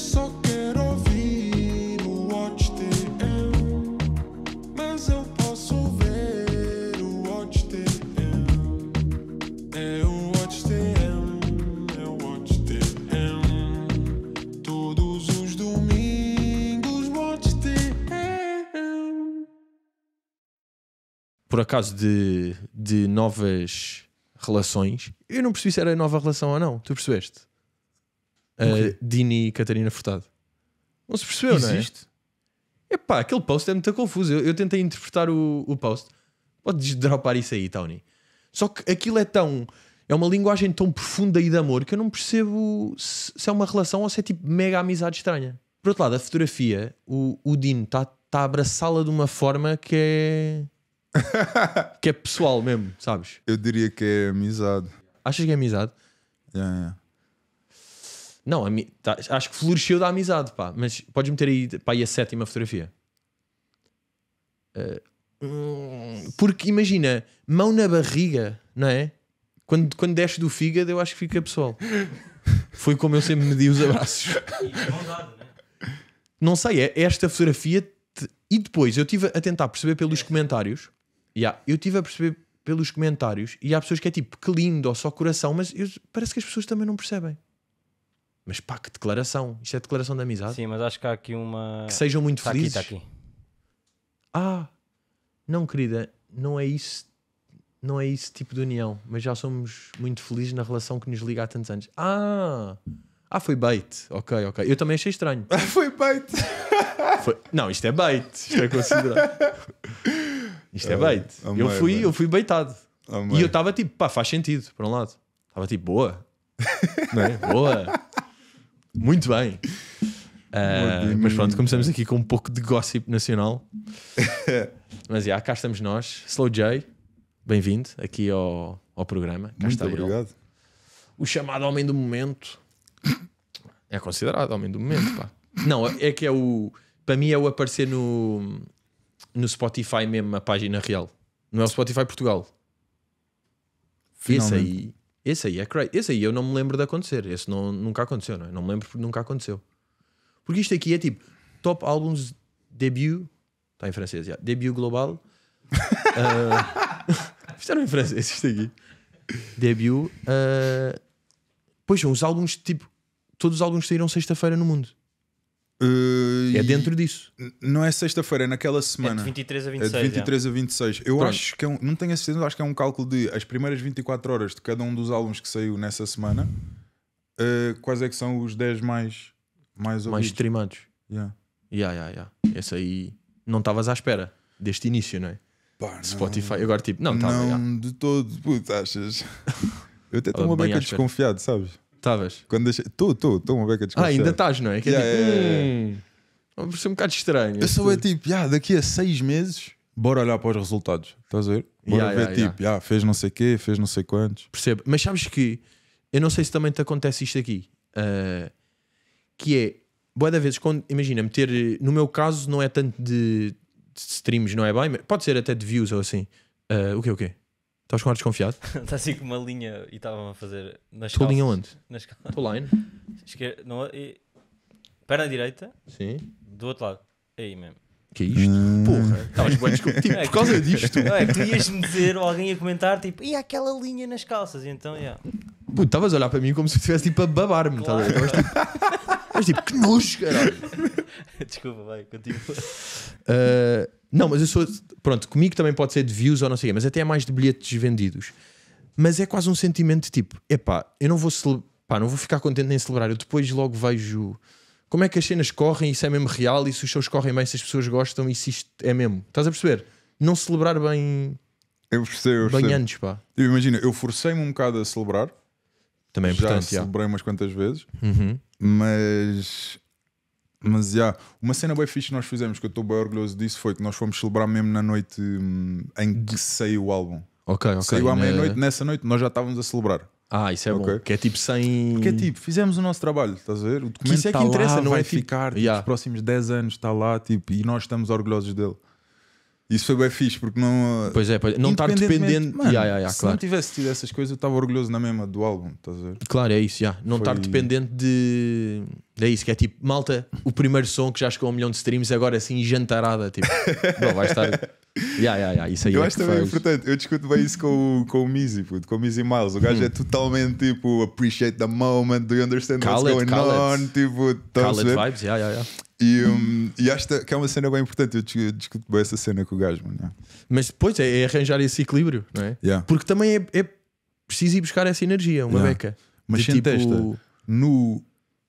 só quero ouvir o mas eu posso o É o é o Todos os domingos, Por acaso de, de novas relações, eu não percebi se era nova relação ou não, tu percebeste? Uh, Dini e Catarina Furtado. Não se percebeu, Existe? não é? Existe? Epá, aquele post é muito confuso. Eu, eu tentei interpretar o, o post. Podes dropar isso aí, Tony. Só que aquilo é tão. É uma linguagem tão profunda e de amor que eu não percebo se, se é uma relação ou se é tipo mega amizade estranha. Por outro lado, a fotografia, o, o Dino está tá a abraçá-la de uma forma que é. que é pessoal mesmo, sabes? Eu diria que é amizade. Achas que é amizade? Yeah, yeah. Não, tá, acho que floresceu da amizade, pá. Mas podes meter aí, pá, aí a sétima fotografia. Uh, porque imagina, mão na barriga, não é? Quando, quando desce do fígado, eu acho que fica pessoal. Foi como eu sempre medi os abraços. É é? não sei, é esta fotografia. Te... E depois eu estive a tentar perceber pelos comentários. Yeah, eu estive a perceber pelos comentários e há pessoas que é tipo, que lindo, ou só coração, mas eu, parece que as pessoas também não percebem. Mas pá, que declaração. Isto é declaração de amizade. Sim, mas acho que há aqui uma. Que sejam muito felizes. Aqui, está aqui. Ah, não, querida, não é isso. Não é esse tipo de união, mas já somos muito felizes na relação que nos liga há tantos anos. Ah! Ah, foi bait. Ok, ok. Eu também achei estranho. foi bait. Foi... Não, isto é bait. Isto é considerado. Isto é bait. Oh, eu, fui, eu fui baitado. Oh, e eu estava tipo, pá, faz sentido, por um lado. Estava tipo, boa. não é? Boa. Muito bem. Uh, mas pronto, começamos aqui com um pouco de gossip nacional. mas já, yeah, cá estamos nós. Slow J, bem-vindo aqui ao, ao programa. Cá Muito obrigado. Ele. O chamado homem do momento é considerado homem do momento, pá. Não, é que é o. Para mim é o aparecer no, no Spotify mesmo, a página real. Não é o Spotify Portugal. Finalmente. Esse aí. Esse aí é crazy. Esse aí eu não me lembro de acontecer. Esse não, nunca aconteceu, não é? Não me lembro porque nunca aconteceu. Porque isto aqui é tipo top álbuns debut. Está em francês, já. Debut global. uh, ah, fizeram em francês isto aqui. Debut. Uh, pois são os álbuns tipo. Todos os álbuns saíram sexta-feira no mundo. Uh, é dentro disso. Não é sexta-feira, é naquela semana. É de 23 a 26. É de 23 é. a 26. Eu Pronto. acho que é um, não tenho a certeza, acho que é um cálculo de as primeiras 24 horas de cada um dos álbuns que saiu nessa semana. Uh, quais é que são os 10 mais mais, ouvidos. mais streamados? Yeah. Yeah, yeah, yeah. Esse aí não estavas à espera deste início, não é? Pá, não, Spotify, agora tipo, não, tava, não yeah. de todo, puto, achas? Eu até estou uma beca desconfiado, sabes? Estavas? Quando deixei... Tu, tu, estou uma beca descansada. Ah, ainda estás, não é? Que é tipo, yeah, yeah. hum, um bocado estranho. Eu sou é tipo, yeah, daqui a seis meses, bora olhar para os resultados. Estás a ver? Bora yeah, ver, tipo, yeah. fez não sei o quê, fez não sei quantos. Percebo. Mas sabes que, eu não sei se também te acontece isto aqui, uh, que é, boa da vez quando, imagina, meter, no meu caso, não é tanto de, de streams, não é bem, pode ser até de views ou assim. Uh, o quê, o quê? Estás com ar desconfiado? Está assim com uma linha e estava a fazer nas Estou linha onde? Nas calças. Estou line. Esquerda, não, e... Perna direita. Sim. Do outro lado. É aí mesmo. Que é isto? Hum. Porra, estavas bem discutido é por causa disto. é, tu ias-me dizer, ou alguém ia comentar, tipo, e aquela linha nas calças, e então, yeah. Puto, estavas a olhar para mim como se estivesse tipo a babar-me, tá claro, tá claro. Tipo, tipo, que nojo, caralho. Desculpa, vai, continua. Uh, não, mas eu sou. Pronto, comigo também pode ser de views ou não sei o quê, mas até é mais de bilhetes vendidos. Mas é quase um sentimento de tipo: epá, eu não vou, cele... Pá, não vou ficar contente nem celebrar. Eu depois logo vejo como é que as cenas correm Isso é mesmo real e se os shows correm bem, se as pessoas gostam e se isto é mesmo. Estás a perceber? Não celebrar bem. Eu percebo, eu percebo. Bem antes, pá. Eu imagino, eu forcei-me um bocado a celebrar. Também é importante. Já, já. celebrei umas quantas vezes, uhum. mas mas já, yeah, uma cena bem fixe que nós fizemos, que eu estou bem orgulhoso disso, foi que nós fomos celebrar mesmo na noite hum, em que saiu o álbum. Ok, ok. Saiu à meia-noite, nessa noite nós já estávamos a celebrar. Ah, isso é okay. bom. Que é tipo sem. Porque é tipo, fizemos o nosso trabalho, estás a ver? O documento que isso é que tá interessa, lá, não é vai é ficar. Tipo, yeah. Os próximos 10 anos está lá, tipo, e nós estamos orgulhosos dele. Isso foi bem fixe, porque não. Ah, pois é, pois, é, não estar dependendo. Mano, yeah, yeah, se claro. não tivesse tido essas coisas, eu estava orgulhoso na mesma do álbum, estás a ver? Claro, é isso, já. Não estar foi... dependente de é isso, que é tipo, malta, o primeiro som que já chegou a um milhão de streams, agora assim, jantarada. Tipo, não, vai estar. Yeah, yeah, yeah, isso aí eu é acho também faz... importante. Eu discuto bem isso com, com o Mizzy, puto, com o Mizzy Miles. O gajo hum. é totalmente tipo, appreciate the moment, do you understand call what's it, going on? It. Tipo, call vibes, yeah, yeah, yeah. E, um, e acho que é uma cena bem importante. Eu discuto bem essa cena com o gajo, mano. Mas depois é, é, arranjar esse equilíbrio, não é? Yeah. Porque também é, é preciso ir buscar essa energia, uma beca. Mas de, tipo... no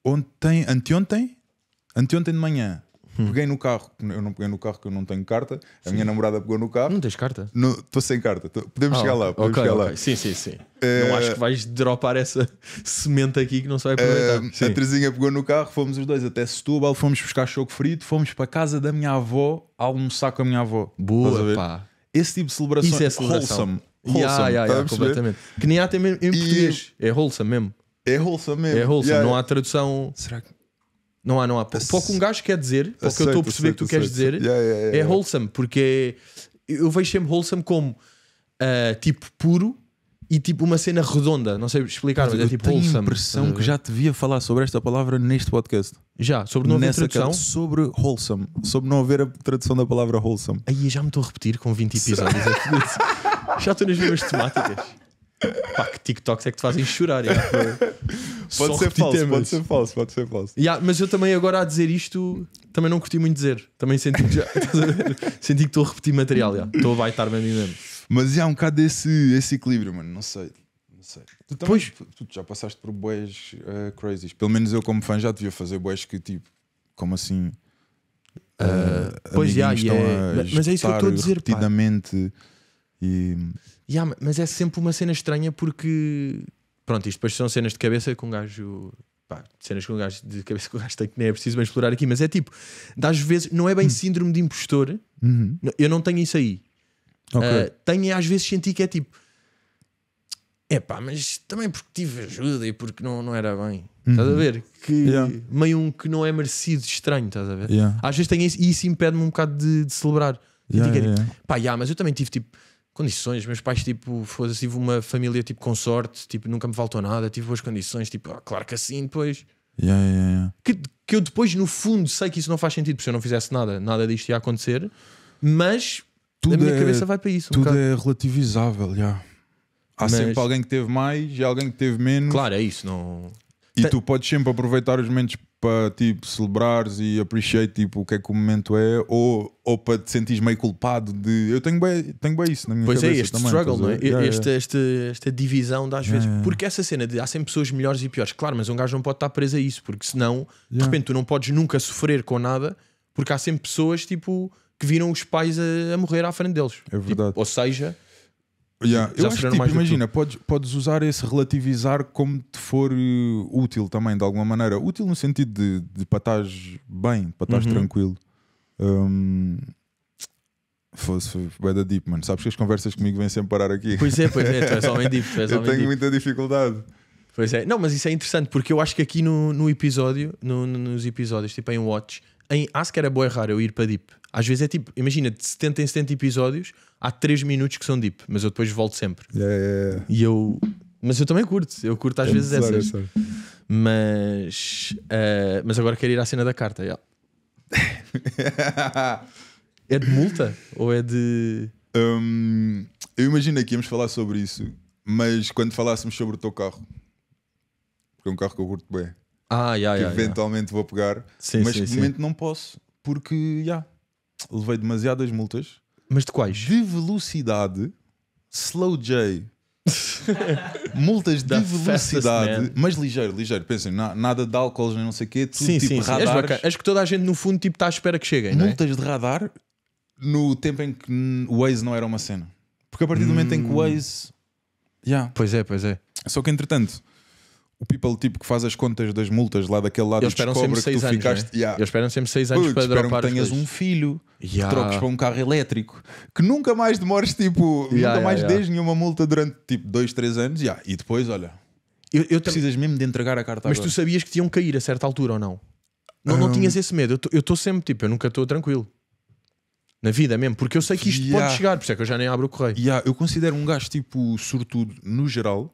ontem, anteontem, anteontem de manhã, Hum. Peguei no carro, eu não peguei no carro porque eu não tenho carta. A sim. minha namorada pegou no carro. Não tens carta? Estou sem carta. Tô, podemos ah, chegar lá. Podemos okay, chegar okay. lá. Sim, sim, sim. Uh, não acho que vais dropar essa semente aqui que não se vai aproveitar. Uh, a Terezinha pegou no carro, fomos os dois até Setúbal, fomos buscar choco frito, fomos para a casa da minha avó almoçar com a minha avó. Boa, pá. Esse tipo de celebração, Isso é celebração. wholesome. Wholesome, yeah, yeah, yeah, completamente. Que nem há até mesmo em e... português. É wholesome mesmo. É wholesome mesmo. É wholesome, yeah, não há tradução. Será que. Não há, não há. Para o que um gajo quer dizer, porque o que eu estou a perceber aceito, que tu aceito. queres dizer, yeah, yeah, é wholesome, porque eu vejo sempre wholesome como uh, tipo puro e tipo uma cena redonda. Não sei explicar, mas, mas é tipo tenho wholesome. impressão que já te via falar sobre esta palavra neste podcast. Já, sobre não haver Nessa tradução. sobre wholesome, sobre não haver a tradução da palavra wholesome. Aí já me estou a repetir com 20 episódios. É já estou nas mesmas temáticas. Pá, que TikToks é que te fazem chorar? pode, ser falso, pode ser falso, pode ser falso. Yeah, mas eu também agora a dizer isto também não curti muito dizer. Também senti que, já, senti que estou a repetir material. Estou a baitar-me a mim mesmo. Mas há um bocado desse, esse equilíbrio, mano. Não sei. Não sei. Tu, também, pois... tu, já passaste por boés uh, crazies. Pelo menos eu, como fã, já devia fazer boés que tipo, como assim? Uh, uh, pois já, yeah, yeah. mas é isso que eu estou a dizer. Repetidamente. Pá e... Yeah, mas é sempre uma cena estranha porque. Pronto, isto depois são cenas de cabeça com um gajo. Pá, cenas com um gajo de cabeça que um gajo que nem é preciso bem explorar aqui, mas é tipo, às vezes, não é bem hum. síndrome de impostor, uhum. eu não tenho isso aí. Okay. Uh, tenho às vezes senti que é tipo, é pá, mas também porque tive ajuda e porque não, não era bem. Uhum. Estás a uhum. ver? Que yeah. meio um que não é merecido, estranho, estás a ver? Yeah. Às vezes tem isso e isso impede-me um bocado de, de celebrar. Yeah, e digo, yeah, tipo, pá, yeah, mas eu também tive tipo condições, meus pais, tipo, fosse tive uma família, tipo, com sorte, tipo, nunca me faltou nada, tive boas condições, tipo, ah, claro que assim, depois... Yeah, yeah, yeah. Que, que eu depois, no fundo, sei que isso não faz sentido, porque se eu não fizesse nada, nada disto ia acontecer, mas tudo a minha é, cabeça vai para isso. Um tudo bocado. é relativizável, já. Yeah. Há mas... sempre alguém que teve mais e alguém que teve menos. Claro, é isso, não... E tu podes sempre aproveitar os momentos para tipo celebrares e appreciate tipo, o que é que o momento é, ou, ou para te sentires meio culpado de eu tenho bem, tenho bem isso na minha pois é, cabeça. Pois é, este também, struggle, não é? Yeah, este, yeah. Este, esta divisão das yeah, vezes, porque essa cena de há sempre pessoas melhores e piores, claro, mas um gajo não pode estar preso a isso, porque senão de repente tu não podes nunca sofrer com nada, porque há sempre pessoas tipo que viram os pais a, a morrer à frente deles. É verdade. Tipo, ou seja. Yeah. Eu acho que, tipo, imagina, podes, podes usar esse relativizar como te for uh, útil também, de alguma maneira. Útil no sentido de, de para estás bem, para estás uhum. tranquilo. Um, fosse foi da deep, mano. Sabes que as conversas comigo vêm sempre parar aqui. Pois é, pois é, tu és homem deep. És eu homem tenho deep. muita dificuldade. Pois é, não, mas isso é interessante porque eu acho que aqui no, no episódio, no, nos episódios, tipo em Watch, em que era boa errar eu ir para deep. Às vezes é tipo, imagina de 70 em 70 episódios há 3 minutos que são deep, mas eu depois volto sempre. Yeah, yeah, yeah. E eu. Mas eu também curto, eu curto às é vezes necessário, essas. mas. Uh, mas agora quero ir à cena da carta. Yeah. é de multa? Ou é de. Um, eu imagino que íamos falar sobre isso, mas quando falássemos sobre o teu carro, porque é um carro que eu curto bem. Ah, yeah, que yeah, eventualmente yeah. vou pegar, sim, mas sim, de momento não posso, porque já yeah, levei demasiadas multas mas de quais? De velocidade, slow J. multas de velocidade, mas ligeiro, ligeiro. Pensem, na, nada de álcool, nem não sei o quê, tudo sim, tipo sim, radar. Acho que toda a gente no fundo tipo está à espera que cheguem. É? Multas é? de radar no tempo em que o Waze não era uma cena. Porque a partir do momento em que o hum. Waze. Yeah. Pois é, pois é. Só que entretanto, o people tipo que faz as contas das multas lá daquele lado eles esperam sempre seis anos, ficaste. Né? Yeah. Eles esperam sempre seis anos Puts, para dropar que tenhas um filho, yeah. que troques para um carro elétrico, que nunca mais demores tipo, yeah, nunca mais yeah, dês nenhuma multa durante tipo dois, três anos, yeah. e depois olha. Eu, eu precisas mesmo de entregar a carta Mas agora. tu sabias que tinham que cair a certa altura ou não? Não, um... não tinhas esse medo. Eu estou sempre tipo, eu nunca estou tranquilo. Na vida mesmo, porque eu sei que isto pode chegar, por isso é que eu já nem abro o correio. Eu considero um gajo tipo sortudo no geral,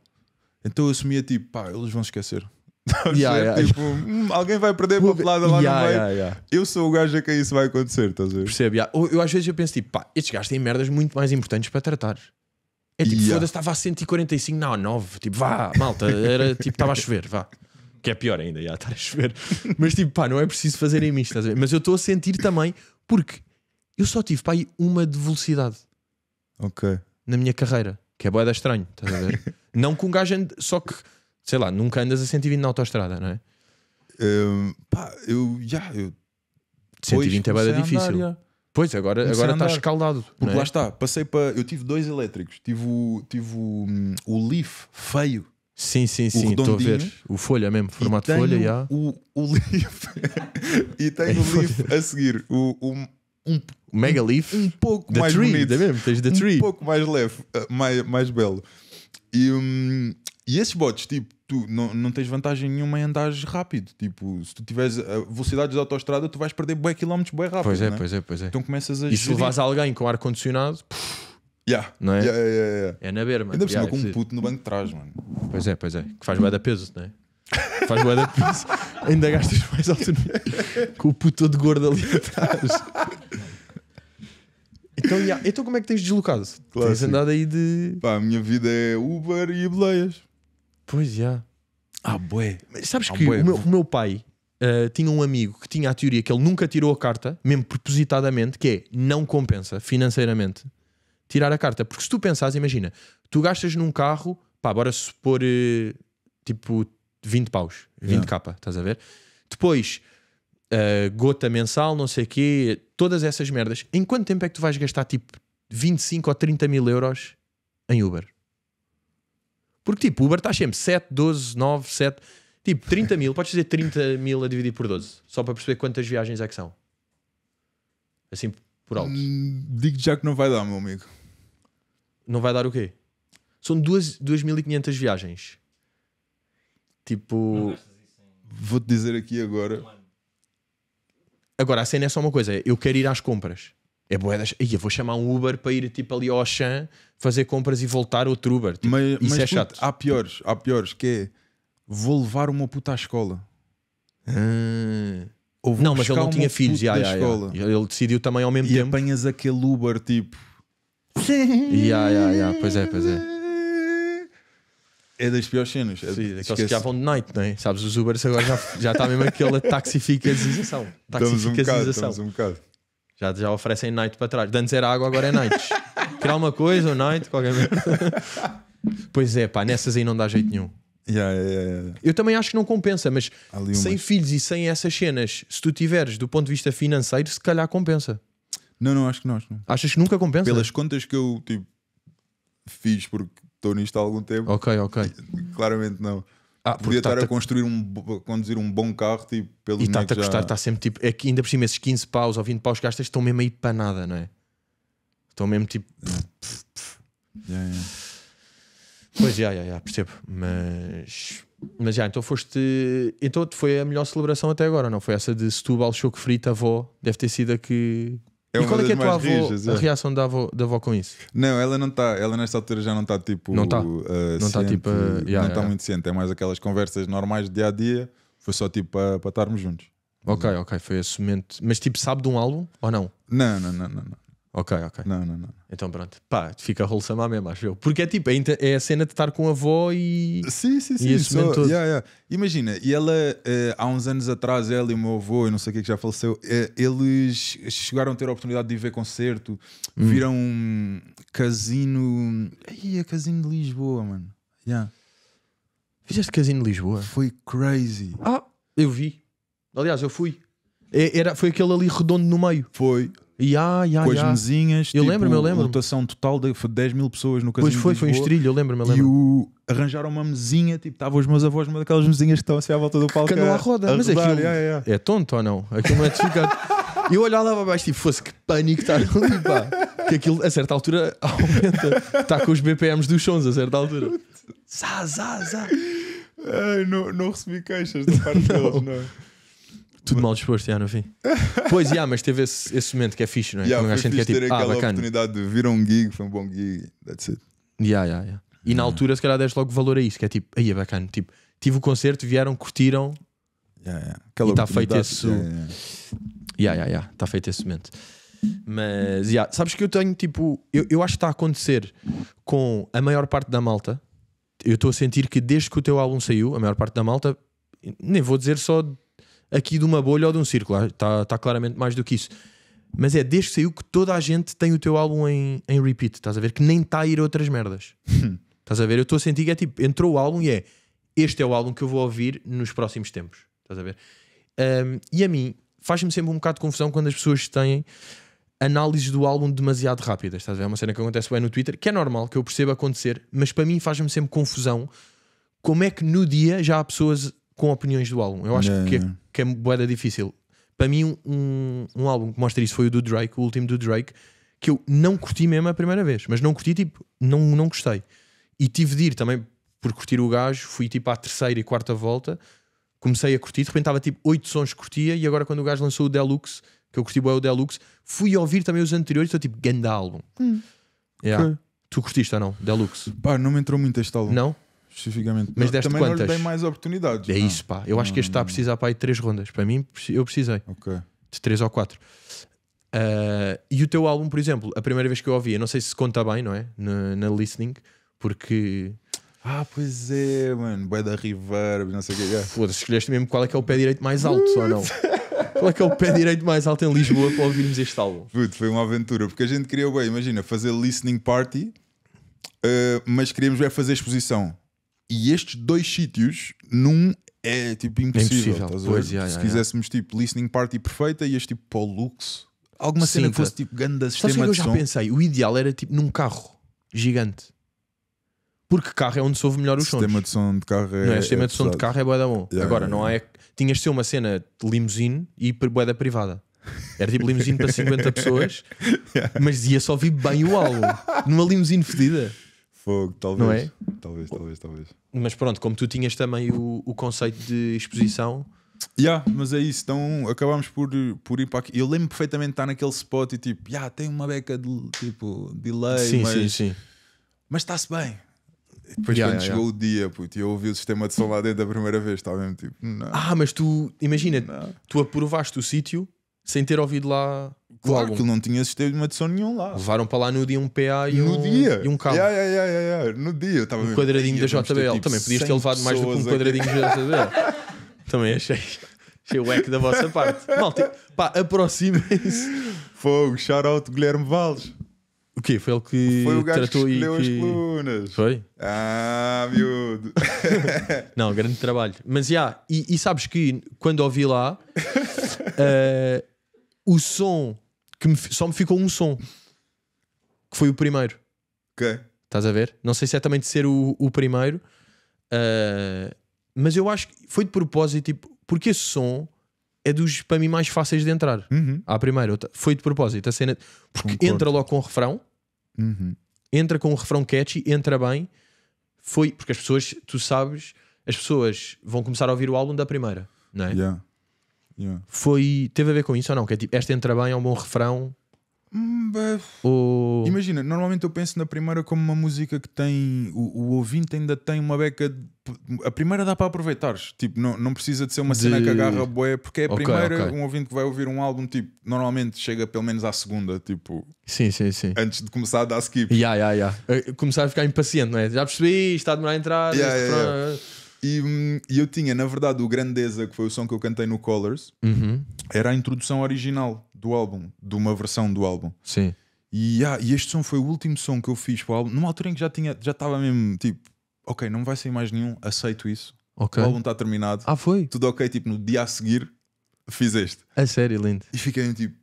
então eu assumia tipo, pá, eles vão esquecer. Tá yeah, yeah, tipo, hum, alguém vai perder para pelada lá yeah, no meio. Eu sou o gajo a quem isso vai acontecer, estás a ver? Percebo, eu, eu, às vezes eu penso tipo, pá, estes gajos têm merdas muito mais importantes para tratar. É tipo, yeah. foda-se, estava a 145 não A9, tipo, vá, malta, era tipo, estava a chover, vá. Que é pior ainda, já está a chover. Mas tipo, pá, não é preciso em mim, estás a ver? Mas eu estou a sentir também, porque eu só tive, pá, aí uma de velocidade. Ok. Na minha carreira que é boeda estranho, estás a ver? não com um gajo só que, sei lá, nunca andas a 120 na autoestrada, não é? Um, pá, eu já. eu 120 é boeda difícil. Andar, pois, agora, agora está escaldado. Porque é? lá está, passei para. Eu tive dois elétricos, tive o, tive o, o Leaf feio. Sim, sim, sim, estou a ver. O folha mesmo, formato folha. Yeah. O, o Leaf. e tem o é Leaf a seguir, o, o, um mega leaf, um pouco the mais tree, bonito, é mesmo, tens the tree. um pouco mais leve, eh, mais, mais belo. E, hum, e esses bots, tipo, tu não, não tens vantagem nenhuma em andares rápido. Tipo, se tu tiveres eh, velocidades de autoestrada, tu vais perder bué quilómetros bué rápido. Pois é, né? pois é, pois é. Então começas a. E se levas alguém com ar-condicionado. Yeah. Não é? Yeah, yeah, yeah. É na mano. Ainda por cima é com um puto no banco de trás, mano. Pois é, pois é. Que faz bué da peso, não é? faz bué da peso. Ainda gastas mais autonomia. com o puto todo gordo ali atrás. Então, yeah, então como é que tens deslocado? Claro, tens sim. andado aí de. Pá, a minha vida é Uber e boleias. Pois já. Yeah. Ah, bué. Mas sabes ah, que O, meu, o meu pai uh, tinha um amigo que tinha a teoria que ele nunca tirou a carta, mesmo propositadamente, que é não compensa financeiramente tirar a carta. Porque se tu pensares, imagina, tu gastas num carro, pá, bora supor uh, tipo 20 paus, 20 yeah. capa, estás a ver? Depois uh, gota mensal, não sei o quê, todas essas merdas. Em quanto tempo é que tu vais gastar tipo 25 ou 30 mil euros em Uber? Porque tipo, Uber está sempre 7, 12, 9, 7. Tipo, 30 mil, podes fazer 30 mil a dividir por 12, só para perceber quantas viagens é que são. Assim por alto. Hum, digo já que não vai dar, meu amigo. Não vai dar o quê? São 2.500 viagens. Tipo. Vou-te dizer aqui agora. Agora, a cena é só uma coisa: eu quero ir às compras. É boa e Ia, vou chamar um Uber para ir tipo ali ao Auchan, fazer compras e voltar outro Uber. Tipo, mas, isso mas, é chato. Puto, há piores, há piores, que é vou levar uma puta à escola. Ah, não, mas ele não tinha filhos. Yeah, yeah, escola. Ele decidiu também ao mesmo e tempo. E apanhas aquele Uber tipo. Sim. Yeah, yeah, yeah. Pois é, pois é. É das piores cenas. É, Sim, aqueles que já vão de night, não é? Sabes, os Ubers agora já, já está mesmo aquela taxificação. Taxificação. Um, um Já, já oferecem night para trás. Antes era água, agora é night. Quer alguma coisa, ou night, qualquer pois é, pá, nessas aí não dá jeito nenhum. Yeah, yeah, yeah. Eu também acho que não compensa, mas sem filhos e sem essas cenas, se tu tiveres do ponto de vista financeiro, se calhar compensa. Não, não, acho que não. Acho que não. Achas que nunca compensa? Pelas contas que eu tipo, fiz, porque estou nisto há algum tempo. Ok, ok. Claramente não. Ah, Podia tá, estar tá, a construir um, a conduzir um bom carro tipo, pelo E está-te a já... custar, está sempre tipo. É que ainda por cima esses 15 paus ou 20 paus gastas estão mesmo aí para nada, não é? Estão mesmo tipo. Yeah, yeah. Pois já, já, já, percebo. Mas. Mas já, então foste. Então foi a melhor celebração até agora, não? Foi essa de Setúbal, Choco Frito, avó. Deve ter sido a que. É e qual é, que é a tua avó, a é. reação da avó, da avó com isso? Não, ela não está, ela nesta altura já não está tipo. Não está. Uh, não está tipo. Uh, yeah, não está yeah. muito ciente, é mais aquelas conversas normais de dia a dia, foi só tipo para estarmos juntos. Ok, ok, foi esse momento. Mas tipo, sabe de um álbum ou não? Não, não, não, não. não. Ok, ok. Não, não, não. Então pronto, pá, fica wholesome à mesma, acho eu. Porque é tipo, é, é a cena de estar com a avó e. Sim, sim, sim. E esse só, yeah, yeah. Imagina, e ela, eh, há uns anos atrás, ela e o meu avô, e não sei o que é que já faleceu, eh, eles chegaram a ter a oportunidade de ir ver concerto, hum. viram um casino. Aí é casino de Lisboa, mano. Yeah. Fizeste casino de Lisboa? Foi crazy. Ah, eu vi. Aliás, eu fui. É, era, foi aquele ali redondo no meio. Foi Yeah, yeah, com as yeah. mesinhas, eu tipo, lembro eu lembro lotação total de 10 mil pessoas no casamento Pois foi, foi um estrilho, eu lembro-me. Lembro. E o, arranjaram uma mesinha, tipo, estavam os meus avós numa daquelas mesinhas que estão assim à volta do palco. Canoa a roda, mas rodar, aquilo yeah, yeah. é tonto ou não? Aquilo não é desfigado. eu olhava lá abaixo, tipo, fosse que pânico estar ali, pá. Que aquilo a certa altura aumenta, está com os BPMs dos sons a certa altura. Zá, zá, zá. Ai, não, não recebi queixas da parte não. deles, não. Tudo mal disposto, yeah, no fim. pois, yeah, mas teve esse, esse momento que é fixe, não é? Yeah, que é tipo, ah, bacana. oportunidade de vir a um gig, foi um bom gig, that's it. Yeah, yeah, yeah. E na altura, se calhar, deste logo valor a isso, que é tipo, aí é bacana. Tipo, tive o concerto, vieram, curtiram. Yeah, yeah. e está feito esse. Yeah, yeah. yeah, yeah, yeah. Está feito esse momento. Mas, yeah. sabes que eu tenho tipo, eu, eu acho que está a acontecer com a maior parte da malta. Eu estou a sentir que desde que o teu álbum saiu, a maior parte da malta, nem vou dizer só aqui de uma bolha ou de um círculo. Está ah, tá claramente mais do que isso. Mas é desde que saiu que toda a gente tem o teu álbum em, em repeat. Estás a ver? Que nem está a ir a outras merdas. Hum. Estás a ver? Eu estou a sentir que é tipo, entrou o álbum e é este é o álbum que eu vou ouvir nos próximos tempos. Estás a ver? Um, e a mim faz-me sempre um bocado de confusão quando as pessoas têm análises do álbum demasiado rápidas. Estás a ver? É uma cena que acontece bem no Twitter, que é normal, que eu percebo acontecer, mas para mim faz-me sempre confusão como é que no dia já há pessoas com opiniões do álbum. Eu acho yeah, que, é, yeah. É, que é boeda difícil. Para mim, um, um álbum que mostra isso foi o do Drake, o último do Drake, que eu não curti mesmo a primeira vez, mas não curti, tipo, não, não gostei. E tive de ir também por curtir o gajo, fui tipo à terceira e quarta volta, comecei a curtir, de repente estava tipo oito sons que curtia, e agora quando o gajo lançou o Deluxe, que eu curti bem o Deluxe, fui ouvir também os anteriores, estou tipo, ganda álbum. Hum. Yeah. Okay. Tu curtiste ou não? Deluxe? Pá, não me entrou muito este álbum. Não? especificamente. Mas deste Também quantas? não lhe dei mais oportunidades. É não. isso, pá. Eu acho que este está a hum. precisar para aí três rondas. Para mim, eu precisei. Okay. De três ou quatro. Uh, e o teu álbum, por exemplo, a primeira vez que eu ouvi, eu não sei se conta bem, não é? Na, na listening, porque. Ah, pois é, mano, bué da reverb, não sei o que é. Foda-se, escolheste mesmo qual é que é o pé direito mais alto, ou não? Qual é que é o pé direito mais alto em Lisboa para ouvirmos este álbum? Puto, foi uma aventura, porque a gente queria, bem, imagina, fazer listening party, uh, mas queríamos bem fazer exposição. E estes dois sítios, num é tipo impossível. É impossível. Pois, yeah, Se yeah, quiséssemos yeah. tipo listening party perfeita e este tipo para o luxo, alguma Sim, cena que tá. fosse tipo grande é sistema que eu já pensei, o ideal era tipo num carro gigante. Porque carro é onde se ouve melhor os sons. Sistema de som de carro é. Não é, é sistema é de som de carro é boeda bom. Yeah, Agora, não é. Tinhas de ser uma cena de limusine e boeda privada. Era tipo limusine para 50 pessoas, mas ia só ouvir bem o álbum. Numa limusine fedida. Fogo, talvez. Não é? Talvez, talvez, talvez. Mas pronto, como tu tinhas também o, o conceito de exposição. Yeah, mas é isso, então acabámos por, por ir para aqui. Eu lembro perfeitamente de estar naquele spot e tipo, yeah, tem uma beca de tipo, delay, sim, mas, sim, sim. mas está-se bem. E depois yeah, quando yeah, chegou yeah. o dia, puto, eu ouvi o sistema de som lá dentro da primeira vez, estava mesmo tipo, não. Ah, mas tu, imagina, não. tu aprovaste o sítio sem ter ouvido lá Claro que ele não tinha sistema de som nenhum lá. Levaram para lá no dia um PA e, no um, dia. e um cabo. Yeah, yeah, yeah, yeah. No dia. Tava um quadradinho da JBL. Tipo também podias ter levado mais do que um quadradinho da JBL. também achei. Achei o eco da vossa parte. Malta, pá, aproximem-se. Fogo, shout out Guilherme Valles. O quê? Foi ele que Foi o gajo tratou que escolheu que... as colunas. Foi? Ah, miúdo. não, grande trabalho. Mas, já, yeah, e, e, sabes que quando ouvi lá, uh, o som que me, só me ficou um som. Que foi o primeiro. Ok. Estás a ver? Não sei se é também de ser o, o primeiro. Uh, mas eu acho que foi de propósito, tipo, porque esse som é dos para mim mais fáceis de entrar. Uhum. À primeira, foi de propósito. A cena, porque Concordo. entra logo com o refrão, uhum. entra com o refrão catchy, entra bem. Foi porque as pessoas, tu sabes, as pessoas vão começar a ouvir o álbum da primeira, não é? Yeah. Yeah. Foi. Teve a ver com isso ou não? Que é tipo, esta entra bem, é um bom refrão. Hum, é, ou... Imagina, normalmente eu penso na primeira como uma música que tem. O, o ouvinte ainda tem uma beca. De, a primeira dá para aproveitar Tipo, não, não precisa de ser uma de... cena que agarra boé, porque é a primeira. Okay. Um ouvinte que vai ouvir um álbum, tipo, normalmente chega pelo menos à segunda, tipo. Sim, sim, sim. Antes de começar a dar skip. Yeah, yeah, yeah. Eh, começar a ficar impaciente, não é? Já percebi, está a demorar a entrar. Yeah, e, hum, e, eu tinha, na verdade, o Grandeza, que foi o som que eu cantei no Colors, uhum. era a introdução original do álbum, de uma versão do álbum. Sim. E, ah, e este som foi o último som que eu fiz para o álbum, numa altura em que já tinha, já estava mesmo tipo, ok, não vai sair mais nenhum, aceito isso. Okay. O álbum está terminado. Ah, foi? Tudo ok, tipo, no dia a seguir fiz este. É sério, lindo. E fiquei tipo,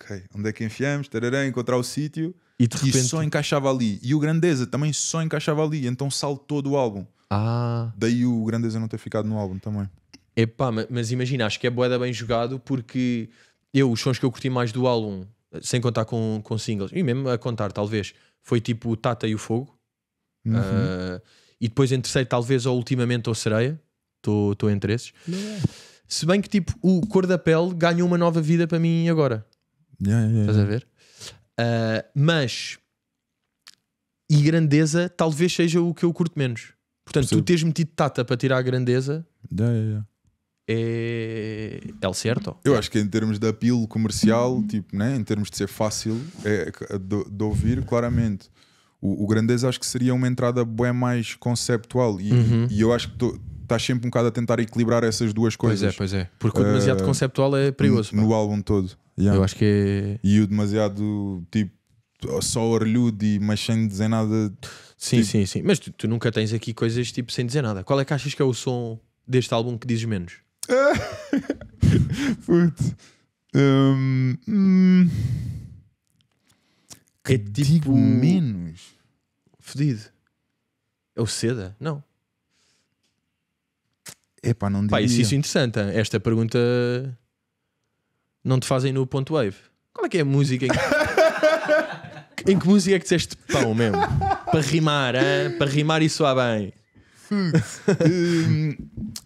ok, onde é que enfiamos? Tarará, encontrar o sítio. E, de repente... E só encaixava ali. E o Grandeza também só encaixava ali, então saltou do álbum. Ah. Daí o Grandeza é não ter ficado no álbum também. Epá, mas imagina, acho que é boeda bem jogado porque eu, os sons que eu curti mais do álbum, sem contar com, com singles, e mesmo a contar talvez, foi tipo o Tata e o Fogo. Uhum. Uh, e depois em terceiro, talvez, ou ultimamente, ou Sereia. Estou entre esses. É. Se bem que tipo, o Cor da Pele ganhou uma nova vida para mim agora. Yeah, yeah, Estás a ver? Uh, mas e grandeza talvez seja o que eu curto menos. Portanto, Percebo. tu tens metido Tata para tirar a grandeza É, é. É certo? Eu acho que em termos de apelo comercial, tipo, né? em termos de ser fácil é, de, de ouvir, claramente. O, o, Grandeza acho que seria uma entrada bem mais conceptual e, uhum. e eu acho que tu estás sempre um bocado a tentar equilibrar essas duas coisas. Pois é, pois é. Porque o demasiado uh, conceptual é perigoso. No, no álbum todo. Yeah. Eu acho que é... E o demasiado tipo só orlhudo e mas sem dizer nada. Sim, tipo... sim, sim. Mas tu, tu, nunca tens aqui coisas tipo sem dizer nada. Qual é que achas que é o som deste álbum que dizes menos? Puto. Um, hum. Que é tipo... digo menos. Fedido. É o seda? Não. Epá, não diria. Pá, isso, isso é interessante. Esta pergunta não te fazem no ponto wave. Qual é que é a música? Em... Em que música é que disseste pão mesmo? para rimar, hein? para rimar e soar bem. Hum, hum,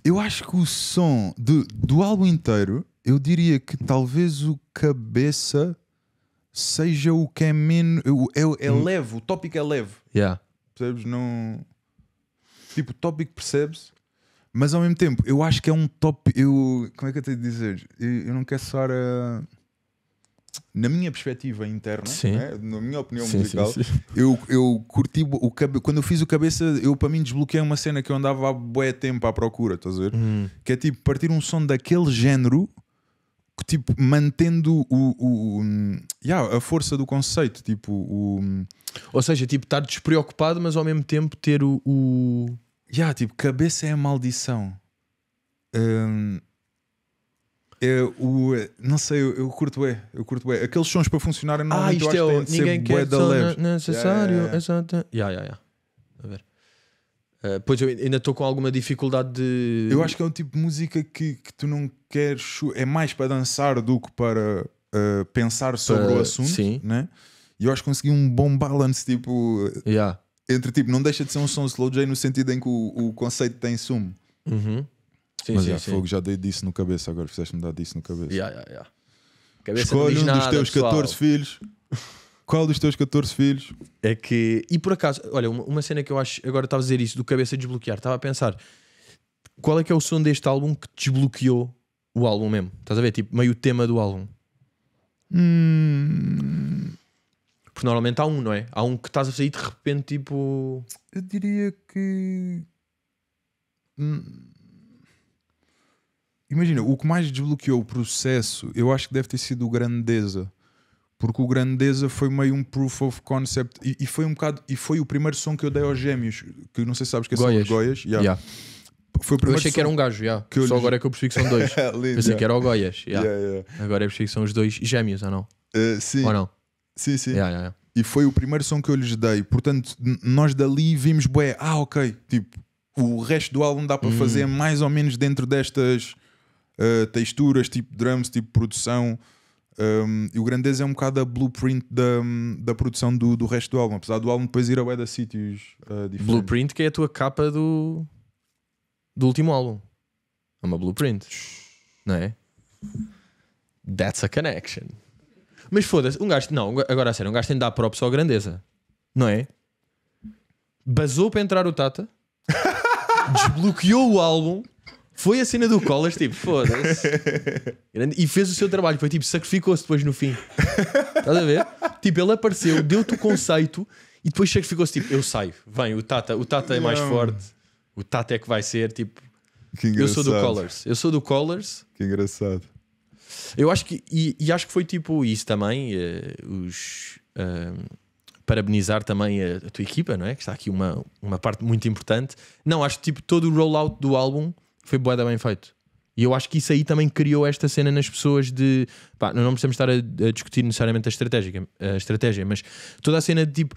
eu acho que o som de, do álbum inteiro, eu diria que talvez o cabeça seja o que é menos. É, é hum. leve, o tópico é leve. Yeah. Percebes? Não. Tipo, o tópico percebes, mas ao mesmo tempo, eu acho que é um tópico. Eu, como é que eu tenho de dizer? Eu, eu não quero soar a. Uh na minha perspectiva interna, né? na minha opinião sim, musical, sim, sim. Eu, eu curti o cabe... quando eu fiz o cabeça, eu para mim desbloqueei uma cena que eu andava há bué tempo à procura, estás a ver? Hum. Que é tipo partir um som daquele género que tipo mantendo o, o, o hum, yeah, a força do conceito, tipo o hum, Ou seja, tipo estar despreocupado, mas ao mesmo tempo ter o, o... Yeah, tipo cabeça é a maldição. Um é o, não sei, eu, eu curto é, eu curto é. Aqueles sons para funcionar não ah, isto é o, ninguém quer da necessário. Yeah, yeah, yeah. Exato. Yeah, yeah, yeah. A ver. Uh, pois eu ainda estou com alguma dificuldade de. Eu acho que é um tipo de música que, que tu não queres. É mais para dançar do que para uh, pensar sobre o assunto. Sim. Né? E eu acho que consegui um bom balance, tipo. Yeah. Entre tipo, não deixa de ser um som slow J no sentido em que o, o conceito tem sumo. Uhum. Sim, Mas sim, já, sim. Fogo, já dei disso no cabeça, agora fizeste-me dar disso no cabeça. Yeah, yeah, yeah. Cabeça Escolhe um dos teus pessoal. 14 filhos. Qual dos teus 14 filhos? É que. E por acaso, olha, uma, uma cena que eu acho. Agora estava a dizer isso, do cabeça desbloquear. Estava a pensar. Qual é que é o som deste álbum que desbloqueou o álbum mesmo? Estás a ver? Tipo, meio tema do álbum. Hum... Porque normalmente há um, não é? Há um que estás a sair de repente, tipo. Eu diria que. Hum... Imagina, o que mais desbloqueou o processo, eu acho que deve ter sido o Grandeza. Porque o Grandeza foi meio um proof of concept e, e foi um bocado e foi o primeiro som que eu dei aos gêmeos, que não sei se sabes que é são Goias. Yeah. Yeah. Foi o primeiro eu achei que era um gajo, yeah. que só agora é que eu percebi que são dois. É lindo, Pensei que era o Goias. Agora eu percebi que são os dois gêmeos, ou não? Uh, sim. Ou não? Sim, sim. E foi o primeiro som que eu lhes dei. Portanto, nós dali vimos, bué, ah, ok, tipo, o resto do álbum dá para hum. fazer mais ou menos dentro destas eh, texturas, tipo drums, tipo produção. Um, ehm, e o Grandeza é um bocado a blueprint da, da produção do, do resto do álbum, apesar do álbum depois ir a da sítios uh, diferentes. Blueprint que é a tua capa do, do último álbum. É uma blueprint, não é? That's a connection. Mas foda-se, um gajo, não, agora a sério, um gajo tem de dar props ao Grandeza, não é? Basou para entrar o Tata, desbloqueou o álbum foi a cena do Collas, tipo, foda-se. E fez o seu trabalho, foi tipo, sacrificou-se depois no fim. Estás a ver? Tipo, ele apareceu, deu-te o conceito e depois sacrificou-se, tipo, eu saio, vem, o Tata, o Tata é mais forte, o Tata é que vai ser, tipo, que eu sou do collars eu sou do collars Que engraçado. Eu acho que, e, e acho que foi tipo isso também, uh, os. Uh, parabenizar também a, a, tua equipa, não é? Que está aqui uma, uma parte muito importante. Não, acho que tipo todo o rollout do álbum foi boeda bem feito. E eu acho que isso aí também criou esta cena nas pessoas de. Pá, não precisamos estar a, a discutir necessariamente a, estratégia a estratégia, mas toda a cena de tipo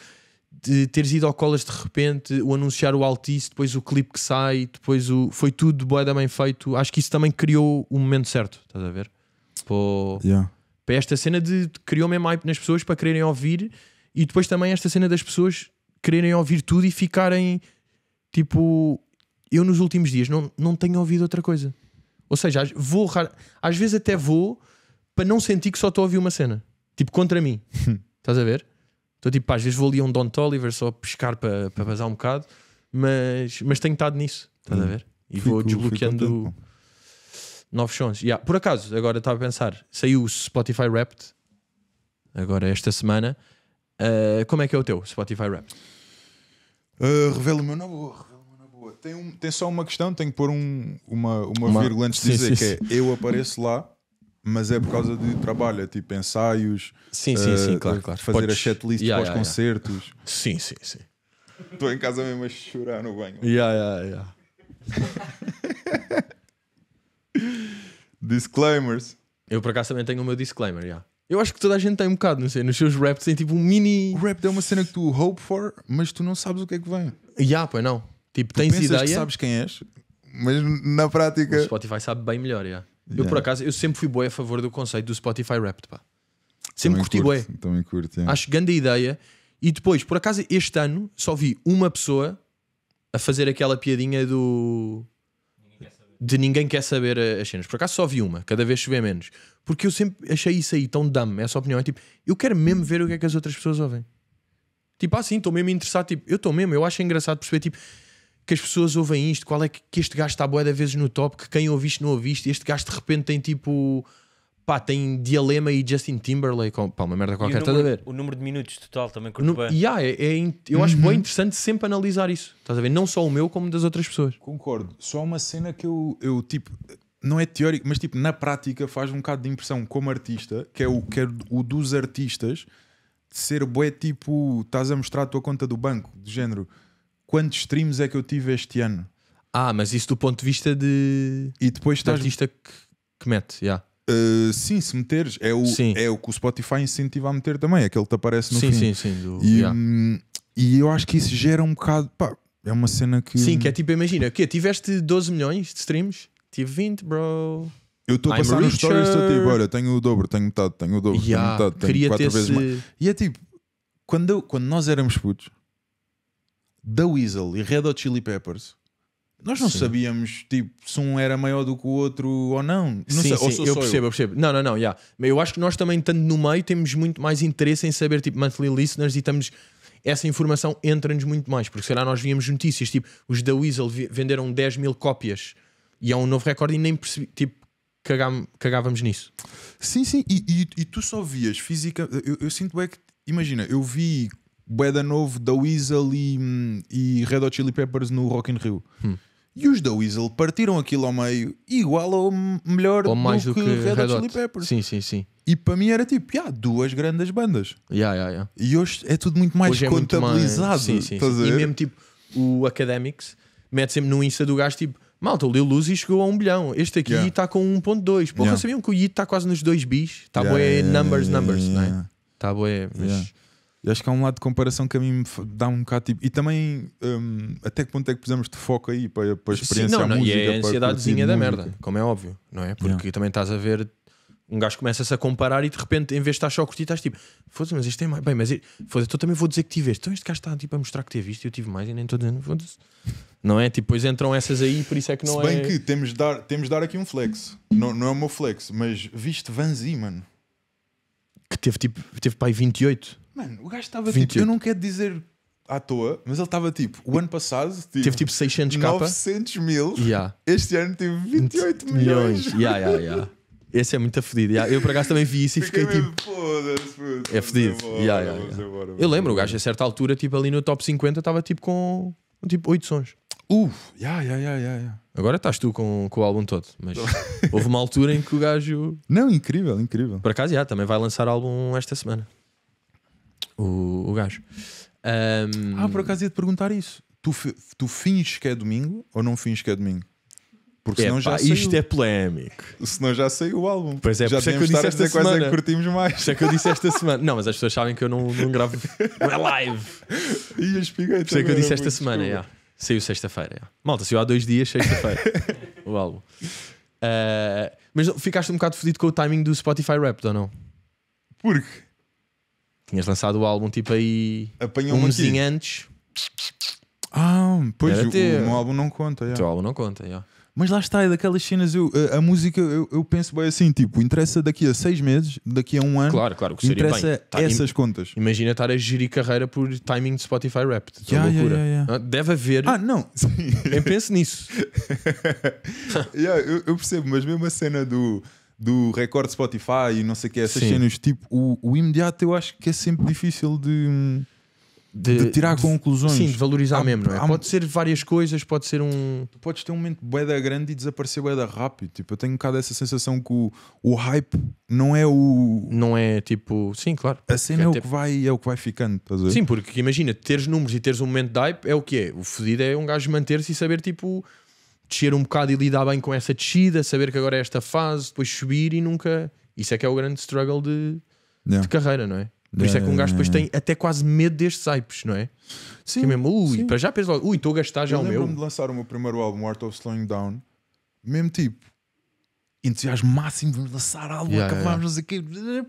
de teres ido ao Colas de repente, o anunciar o Altice, depois o clipe que sai, depois o. Foi tudo boa bem feito. Acho que isso também criou o momento certo, estás a ver? Pô, yeah. Para esta cena de, de criou mesmo hype nas pessoas para quererem ouvir e depois também esta cena das pessoas quererem ouvir tudo e ficarem tipo eu nos últimos dias não, não tenho ouvido outra coisa. Ou seja, vou às vezes até vou para não sentir que só estou a ouvir uma cena. Tipo, contra mim. Estás a ver? Estou tipo, pá, às vezes vou ali a um Don Toliver só pescar para, para vazar um bocado, mas, mas tenho estado nisso. Estás hum. a ver? E fico, vou desbloqueando novos sons. Yeah. Por acaso, agora estava a pensar, saiu o Spotify Wrapped agora esta semana. Uh, como é que é o teu Spotify Wrapped? Uh, revela o meu novo tem, um, tem só uma questão, tenho que pôr um, uma, uma, uma, vírgula antes de sim, dizer sim, que é, sim. é eu apareço lá, mas é por causa de trabalho, é tipo ensaios, sim, sim, sim, uh, claro, claro. fazer Podes... a setlist yeah, para os yeah, concertos. Yeah. Sim, sim, sim. Estou em casa mesmo a chorar no banho. Yeah, yeah, yeah. Disclaimers. Eu por acaso também tenho o meu disclaimer, já. Yeah. Eu acho que toda a gente tem um bocado, não sei, nos seus raps tem tipo um mini. O rap é uma cena que tu hope for, mas tu não sabes o que é que vem. yeah, pois não. Tipo, tens pensas ideia. Que sabes quem és, mas na prática. O Spotify sabe bem melhor, yeah. Yeah. Eu, por acaso, eu sempre fui boi a favor do conceito do Spotify Wrapped, pá. Sempre curti bué. Também curto, yeah. Acho grande ideia. E depois, por acaso, este ano só vi uma pessoa a fazer aquela piadinha do. Ninguém de ninguém quer saber as cenas. Por acaso só vi uma, cada vez se vê menos. Porque eu sempre achei isso aí tão dumb, essa opinião. É tipo, eu quero mesmo ver o que é que as outras pessoas ouvem. Tipo, assim, ah, estou mesmo interessado. Tipo, eu estou mesmo, eu acho engraçado perceber. Tipo, que as pessoas ouvem isto, qual é que, que este gajo está boa da vezes no top, que quem ouviste não ouviste, este gajo de repente tem tipo pá, tem Dialema e Justin Timberlake, pá, uma merda qualquer, estás a ver? O número de minutos total também curto no, bem. Yeah, é, é, eu uhum. acho bem interessante sempre analisar isso, estás a ver? Não só o meu, como das outras pessoas. Concordo, só uma cena que eu, eu tipo, não é teórico, mas tipo, na prática faz um bocado de impressão como artista, que é o, que é o dos artistas, de ser boé tipo, estás a mostrar a tua conta do banco, do género quantos streams é que eu tive este ano. Ah, mas isso do ponto de vista de. E depois estás. De artista que, que mete, já. Yeah. Uh, sim, se meteres, é o, sim. é o que o Spotify incentiva a meter também, é aquele é que te aparece no sim, fim. Sim, sim, sim. e, yeah. Hum, e eu acho que isso gera um bocado. Pá, é uma cena que. Sim, que é tipo, imagina, que tiveste 12 milhões de streams? Tive 20, bro. Eu estou a passar nos stories, estou tipo, olha, tenho o dobro, tenho metade, tenho o dobro, yeah, tenho metade, tenho quatro vezes esse... mais. E é tipo, quando, eu, quando nós éramos putos, The Weasel e Red Hot Chili Peppers. Nós não sim. sabíamos tipo, se um era maior do que o outro ou não. não sim, sei, sim. Ou eu percebo, eu. eu. percebo. Não, não, não, yeah. eu acho que nós também, estando no meio, temos muito mais interesse em saber, tipo, monthly listeners e estamos. Essa informação entra-nos muito mais, porque sei lá, nós víamos notícias, tipo, os da Weasel venderam 10 mil cópias e é um novo recorde e nem percebi, tipo, cagávamos nisso. Sim, sim, e, e, e, tu só vias física. Eu, eu sinto é que, imagina, eu vi Boeda Novo, da Weasel e, hum, e Red Hot Chili Peppers no Rock in Rio. Hum. E os da Weasel partiram aquilo ao meio, igual ou melhor ou mais do, do que, Red, Red Hot Chili Peppers. Sim, sim, sim. E para mim era tipo, yeah, duas grandes bandas. Yeah, yeah, yeah. E hoje é tudo muito mais hoje contabilizado. É muito mais... Sim, sim, sim. E mesmo tipo, o Academics mete sempre no Insta do gajo tipo, malta, o Lil e chegou a um bilhão, este aqui está com 1.2. Porra, yeah. sabiam que o Yi está quase nos dois bis? Está yeah, boé numbers, numbers, não é? Está boé, mas... E acho que há um lado de comparação que a mim me dá um bocado tipo. E também, um, até que ponto é que precisamos de foco aí para, para a experiência Sim, não, não, música, E é a ansiedadezinha da merda, como é óbvio, não é? Porque yeah. também estás a ver. Um gajo começa-se a comparar e de repente, em vez de estar só a curtir, estás tipo, foda-se, mas isto é mais. Bem, mas foda-se, então também vou dizer que tiveste. Então este gajo está tipo, a mostrar que teve isto e eu tive mais e nem estou dizendo, foda-se. Não é? Tipo, pois entram essas aí, por isso é que não Se bem é. bem que temos de dar, temos de dar aqui um flex. Não, não é o meu flex, mas viste Vanzi, mano que teve tipo, teve para aí 28. Mano, o gajo estava tipo, 28. eu não quero dizer à toa, mas ele estava tipo, o ano passado tipo, teve tipo 600 k 900 mil, yeah. este ano teve 28 milhões. milhões. Yeah, yeah, yeah. Esse é muito fedido. Yeah. Eu por acaso também vi isso e fiquei, fiquei tipo. Puto, é fedido. Yeah, yeah, yeah. Embora, eu lembro, o gajo a certa altura, tipo ali no top 50, estava tipo com tipo 8 sons. Uh, yeah, yeah, yeah, yeah. Agora estás tu com, com o álbum todo, mas houve uma altura em que o gajo. Não, incrível, incrível. Por acaso, já, também vai lançar álbum esta semana. O, o gajo. Um... Ah, por acaso ia te perguntar isso. Tu, tu finges que é domingo ou não finges que é domingo? Porque é, senão já saiu. Isto é polémico. Senão já saiu o álbum. Pois é, já por isso é que eu disse esta semana. é que curtimos mais. isso é que eu disse esta semana. Não, mas as pessoas sabem que eu não, não gravo. Não é live. E as Por isso é que eu disse é esta semana, já. Yeah. Saiu sexta-feira. Malta, saiu há dois dias, sexta-feira. o álbum. Uh, mas ficaste um bocado fodido com o timing do Spotify Rap, ou não? Porque? Tinhas lançado o álbum tipo aí. Apanhou um mesinho antes. Ah, pois o, o meu álbum não conta. Yeah. O teu álbum não conta, yeah. Mas lá está, é daquelas cenas, eu, a, a música eu, eu, penso bem assim, tipo, interessa daqui a seis meses, daqui a um ano, claro, claro, que seria interessa bem. Tá, essas im, contas. Imagina estar a gerir carreira por timing de Spotify Rap, é yeah, loucura. Yeah, yeah, ah, Deve haver. Ah, não, eu penso nisso. eu, eu percebo, mas mesmo a cena do do recorde Spotify e não sei o que, essas Sim. cenas, tipo, o, o imediato eu acho que é sempre difícil de. Hum, de, de tirar de, conclusões. Sim, de valorizar há, mesmo, não é? Há, pode ser várias coisas, pode ser um. Tu podes ter um momento boeda grande e desaparecer boeda rápido. Tipo, eu tenho um bocado essa sensação que o, o hype não é o. Não é tipo. Sim, claro. A cena é, é o, que vai, é o que vai ficando, estás a ver? Sim, porque imagina, teres números e teres um momento de hype é o que é. O fedido é um gajo manter-se e saber, tipo, descer um bocado e lidar bem com essa descida, saber que agora é esta fase, depois subir e nunca. Isso é que é o grande struggle de, yeah. de carreira, não é? Por isso é que um gajo depois hum. tem até quase medo destes hypes, não é? Sim. Que é mesmo, ui, sim. para já pensas ui, estou a gastar já eu o meu. Eu de lançar o meu primeiro álbum, Art of Slowing Down, mesmo tipo, entusiasmo máximo, vamos lançar álbum, yeah, acabamos, yeah. aqui sei o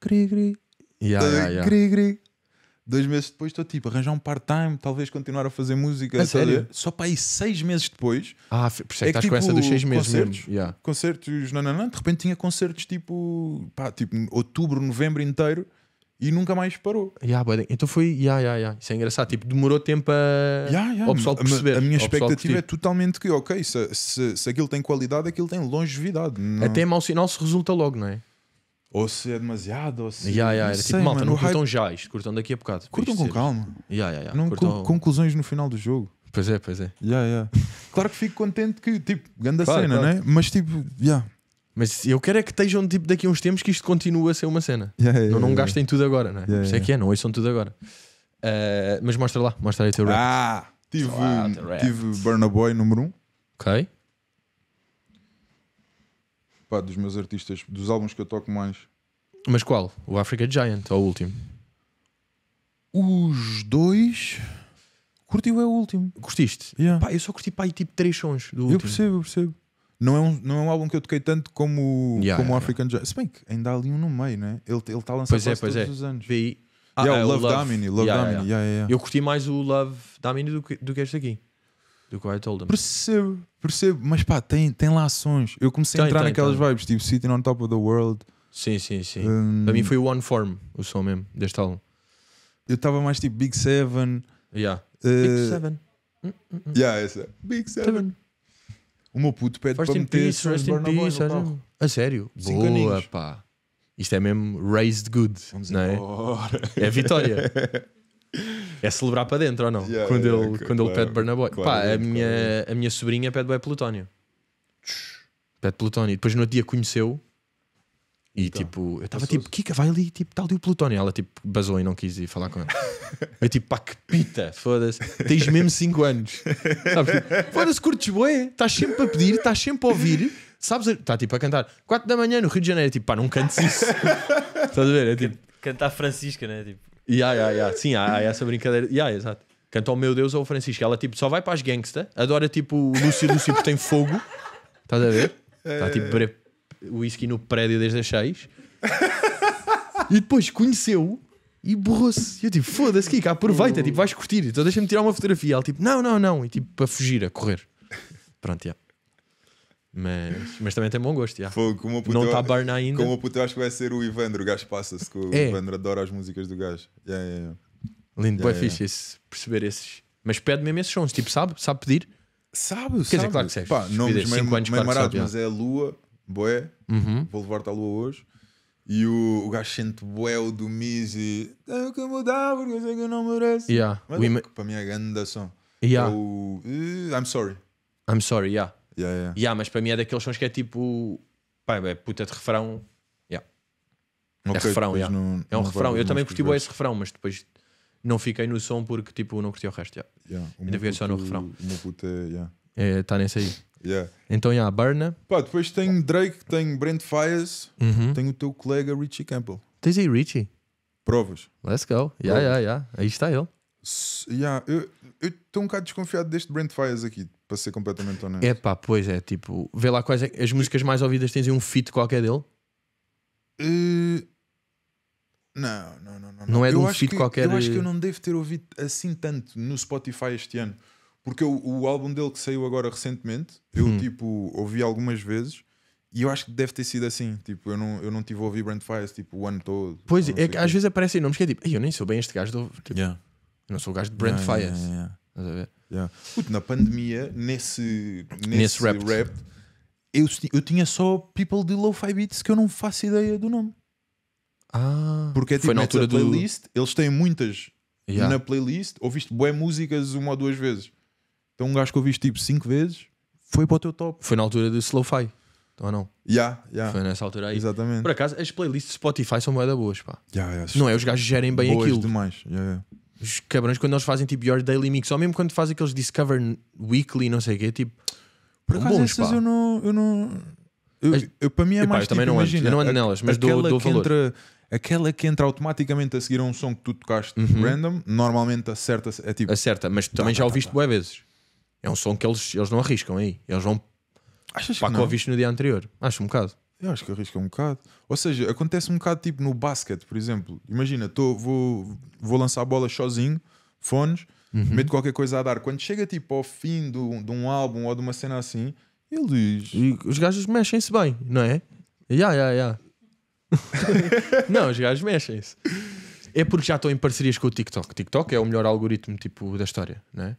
Cri, cri. Yeah, yeah, yeah. Cri, cri. Dois meses depois estou tipo, arranjar um part-time, talvez continuar a fazer música. A sério? Só para aí seis meses depois. Ah, por isso é, é que estás com essa dos tipo, seis meses concertos, mesmo. Yeah. Concertos, não, não, não. De repente tinha concertos tipo, pá, tipo outubro, novembro inteiro e nunca mais parou. Yeah, então foi. Yeah, yeah, yeah. Isso é engraçado. Tipo, demorou tempo a. Yeah, yeah. O pessoal perceber. A, a minha expectativa é totalmente que, ok, se, se, se aquilo tem qualidade, aquilo tem longevidade. Não... Até é mau sinal se resulta logo, não é? ou se é demasiado, ou se. Yeah, yeah, era tipo, sei, tipo, malta, mano, não curtam hype... já isto, curtam daqui a bocado. Curtam com ser. calma. Yeah, yeah, yeah. Não curtam... Com, conclusões no final do jogo. Pois é, pois é. Yeah, yeah. claro que fico contente que, tipo, grande claro, cena, claro. né? Mas tipo, yeah. Mas eu quero é que estejam tipo, daqui a uns tempos que isto continue a ser uma cena. Yeah, yeah, não, não yeah, gastem tudo agora, né? Yeah, Isso é que é, não ouçam tudo agora. Uh, mas mostra lá, mostra aí o teu rap. Ah, tive, ah, tive Burna Boy número 1. Um. Ok pá, dos meus artistas, dos álbuns que eu toco mais. Mas qual? O Africa Giant ou é o último? Os dois. Curtiu é o último. Curtiste? Yeah. Pá, eu só curti pá, tipo três sons do eu último. Eu percebo, eu percebo. Não é, um, não é um álbum que eu toquei tanto como, yeah, como o African Giant. Se bem que ainda há ali um no meio, né? Ele está ele tá a lançar é, todos é. os anos. Vi... Ah, yeah, é, o Love, Love Damini. Love Eu curti mais o Love Damini do que, do que este aqui do Percebo, percebo, mas pá, tem, tem lá ações. Eu comecei tem, a entrar tem, naquelas tem. vibes, tipo Sitting on Top of the World. Sim, sim, sim. Um, Para mim foi o One Form, o som mesmo, deste álbum. Eu estava mais tipo Big Seven. Yeah. Uh, Big Seven. Mm, Yeah, essa. É. Big Seven. Seven. O meu puto pede para meter peace, Rest in Peace. A sério? Cinco Boa, aninhos. pá. Isto é mesmo raised good. Vamos não é? é vitória. é celebrar para dentro ou não? Yeah, quando yeah, ele, quando claro, ele pede Burna Claro, Pá, claro, a, minha, a minha sobrinha pede bem Plutónio. Pede Plutónio. depois no outro dia conheceu. E então, tipo, eu estava tipo, Kika, vai ali, tipo, tal de o Plutónio. Ela tipo, basou e não quis ir falar com ela. eu tipo, pá, que pita, foda-se, tens mesmo 5 anos. Sabes, tipo, foda-se, curtes boé, estás sempre a pedir, estás sempre a ouvir, sabes, está tipo a cantar 4 da manhã no Rio de Janeiro, tipo, pá, não cantes isso. Estás a ver? É tipo, cantar Francisca, né? Tipo. Yeah, yeah, yeah. Sim, há, há essa brincadeira. Yeah, exato. Canta ao meu Deus ou ao Francisco. Ela tipo só vai para as gangsta, adora tipo o Lúcio Lúcio porque tem fogo. Estás a ver? Está tipo beber é. whisky no prédio desde as 6. e depois conheceu e borrou-se. E eu tipo, foda-se, Kika, aproveita, oh. tipo, vais curtir. Então deixa-me tirar uma fotografia. Ela tipo, não, não, não. E tipo, para fugir, a correr. Pronto, yeah. Mas, mas também tem bom gosto, já. Fogo, como puto, não está Barna ainda. Como puto, eu acho que vai ser o Ivandro, o gajo passa-se com é. o Ivandro, adora as músicas do gajo. Yeah, yeah, yeah. Lindo, yeah, boy, yeah. Esse, perceber esses. Mas pede mesmo esses sons, tipo, sabe? Sabe pedir? Sabe, Quer sabe. dizer, claro que sabes. Pá, nomes meio, anos, meio claro marados, mas é a Lua, boé, uhum. vou levar-te à Lua hoje. E o, o gajo sente bué o do Mizzy. Tenho que mudar porque eu sei que eu não mereço. Yeah. Mas, é para mim é grande som. Yeah. É o, uh, I'm sorry. I'm sorry, yeah. Yeah, yeah. yeah, mas para mim é daqueles sons que é tipo. Pá, é puta de refrão. Yeah. É okay, é refrão, yeah. não, é um refrão. Eu também curti bem esse refrão, mas depois não fiquei no som porque tipo não curti o resto. Yeah. Yeah. Ainda fiquei só no refrão. Uma puta, puto é. Está é, tá nesse aí. Yeah. Então, yeah, Burna. Pá, depois tem Drake, tem Brent Fires, uhum. tem o teu colega Richie Campbell. Tens aí Richie? Provas. Let's go. Yeah, Provas. yeah, yeah. Aí está ele. Yeah, eu, eu estou um bocado desconfiado deste Brent Fires aqui, para ser completamente honesto. É pá, pois é, tipo, vê lá quais é, as músicas mais ouvidas tens aí um feat qualquer dele? Uh, não, não, não, não. Não é de um feat que, qualquer. Eu acho que eu não devo ter ouvido assim tanto no Spotify este ano, porque eu, o álbum dele que saiu agora recentemente, eu hum. tipo, ouvi algumas vezes. E eu acho que deve ter sido assim. Tipo, eu não, eu não tive a ouvir Brent Fires tipo, o ano todo. Pois é, é que às vezes aparecem nomes que é tipo, eu nem sou bem este gajo. Do... Tipo, yeah. Não sou o gajo de Brand yeah, Fires. Yeah, Estás a ver? Puto, na pandemia, nesse, nesse, Nesse rap, eu, eu tinha só people de lo-fi beats que eu não faço ideia do nome. Ah, Porque é tipo, foi na altura do. playlist, eles têm muitas Yeah. na playlist, ouviste boé músicas uma ou duas vezes. Então um gajo que ouviste tipo cinco vezes foi para o teu top. Foi na altura do Slow-Fi. Então, ou não? Yeah, yeah. Foi nessa altura aí. Exatamente. Por acaso, as playlists de Spotify são moeda boas, pá. Yeah, yeah, Não é? Os gajos gerem bem boas aquilo. demais. Yeah, yeah os cabrões, quando eles fazem tipo Your Daily Mix, ou mesmo quando fazem aqueles Discover Weekly, não sei o quê, tipo. Por acaso bons, essas pá. eu não. Eu não... Eu, eu, para mim é Epá, mais eu também tipo, não imagina, ando, não ando nelas, mas dou, dou valor. Entra, aquela que entra automaticamente a seguir a um som que tu tocaste uhum. random, normalmente acerta, é tipo. Acerta, mas tu também tá, já tá, ouviste tá, tá. vezes. É um som que eles, eles não arriscam aí. Eles vão. Achas para que, que ouviste no dia anterior. Acho um bocado. Eu acho que arrisca um bocado. Ou seja, acontece um bocado tipo no basquet, por exemplo. Imagina, tô, vou, vou lançar a bola sozinho, fones, uhum. meto qualquer coisa a dar. Quando chega tipo ao fim do, de um álbum ou de uma cena assim, eles. E os gajos mexem-se bem, não é? Ya, ya, ya. não, os gajos mexem-se. É porque já estou em parcerias com o TikTok. TikTok é o melhor algoritmo tipo da história, não é?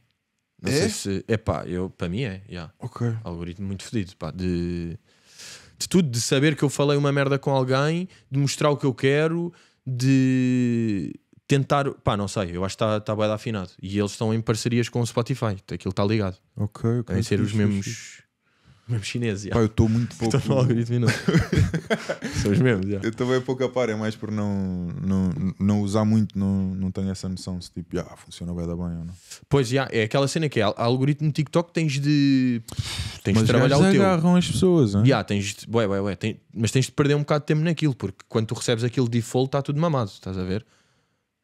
Não é? sei se. É pá, eu, para mim é, já. Ok. Algoritmo muito fedido, pá, de de tudo, de saber que eu falei uma merda com alguém, de mostrar o que eu quero, de tentar. Pá, não sei, eu acho que está tá bem afinado. E eles estão em parcerias com o Spotify, aquilo está ligado. Ok, ok. Devem ser os mesmos. Mesmo chinês, já. Pá, eu estou muito pouco. Estou no algoritmo e não. São os mesmos, já. Eu bem pouco a par, é mais por não, não, não usar muito, não, não tenho essa noção se tipo, ah, funciona bem, da bem ou não. Pois, já, é aquela cena que é algoritmo TikTok, tens de. Tens mas de trabalhar o teu. agarram as pessoas, é? Já, tens de. Ué, ué, ué, mas tens de perder um bocado de tempo naquilo, porque quando tu recebes aquilo default está tudo mamado, estás a ver?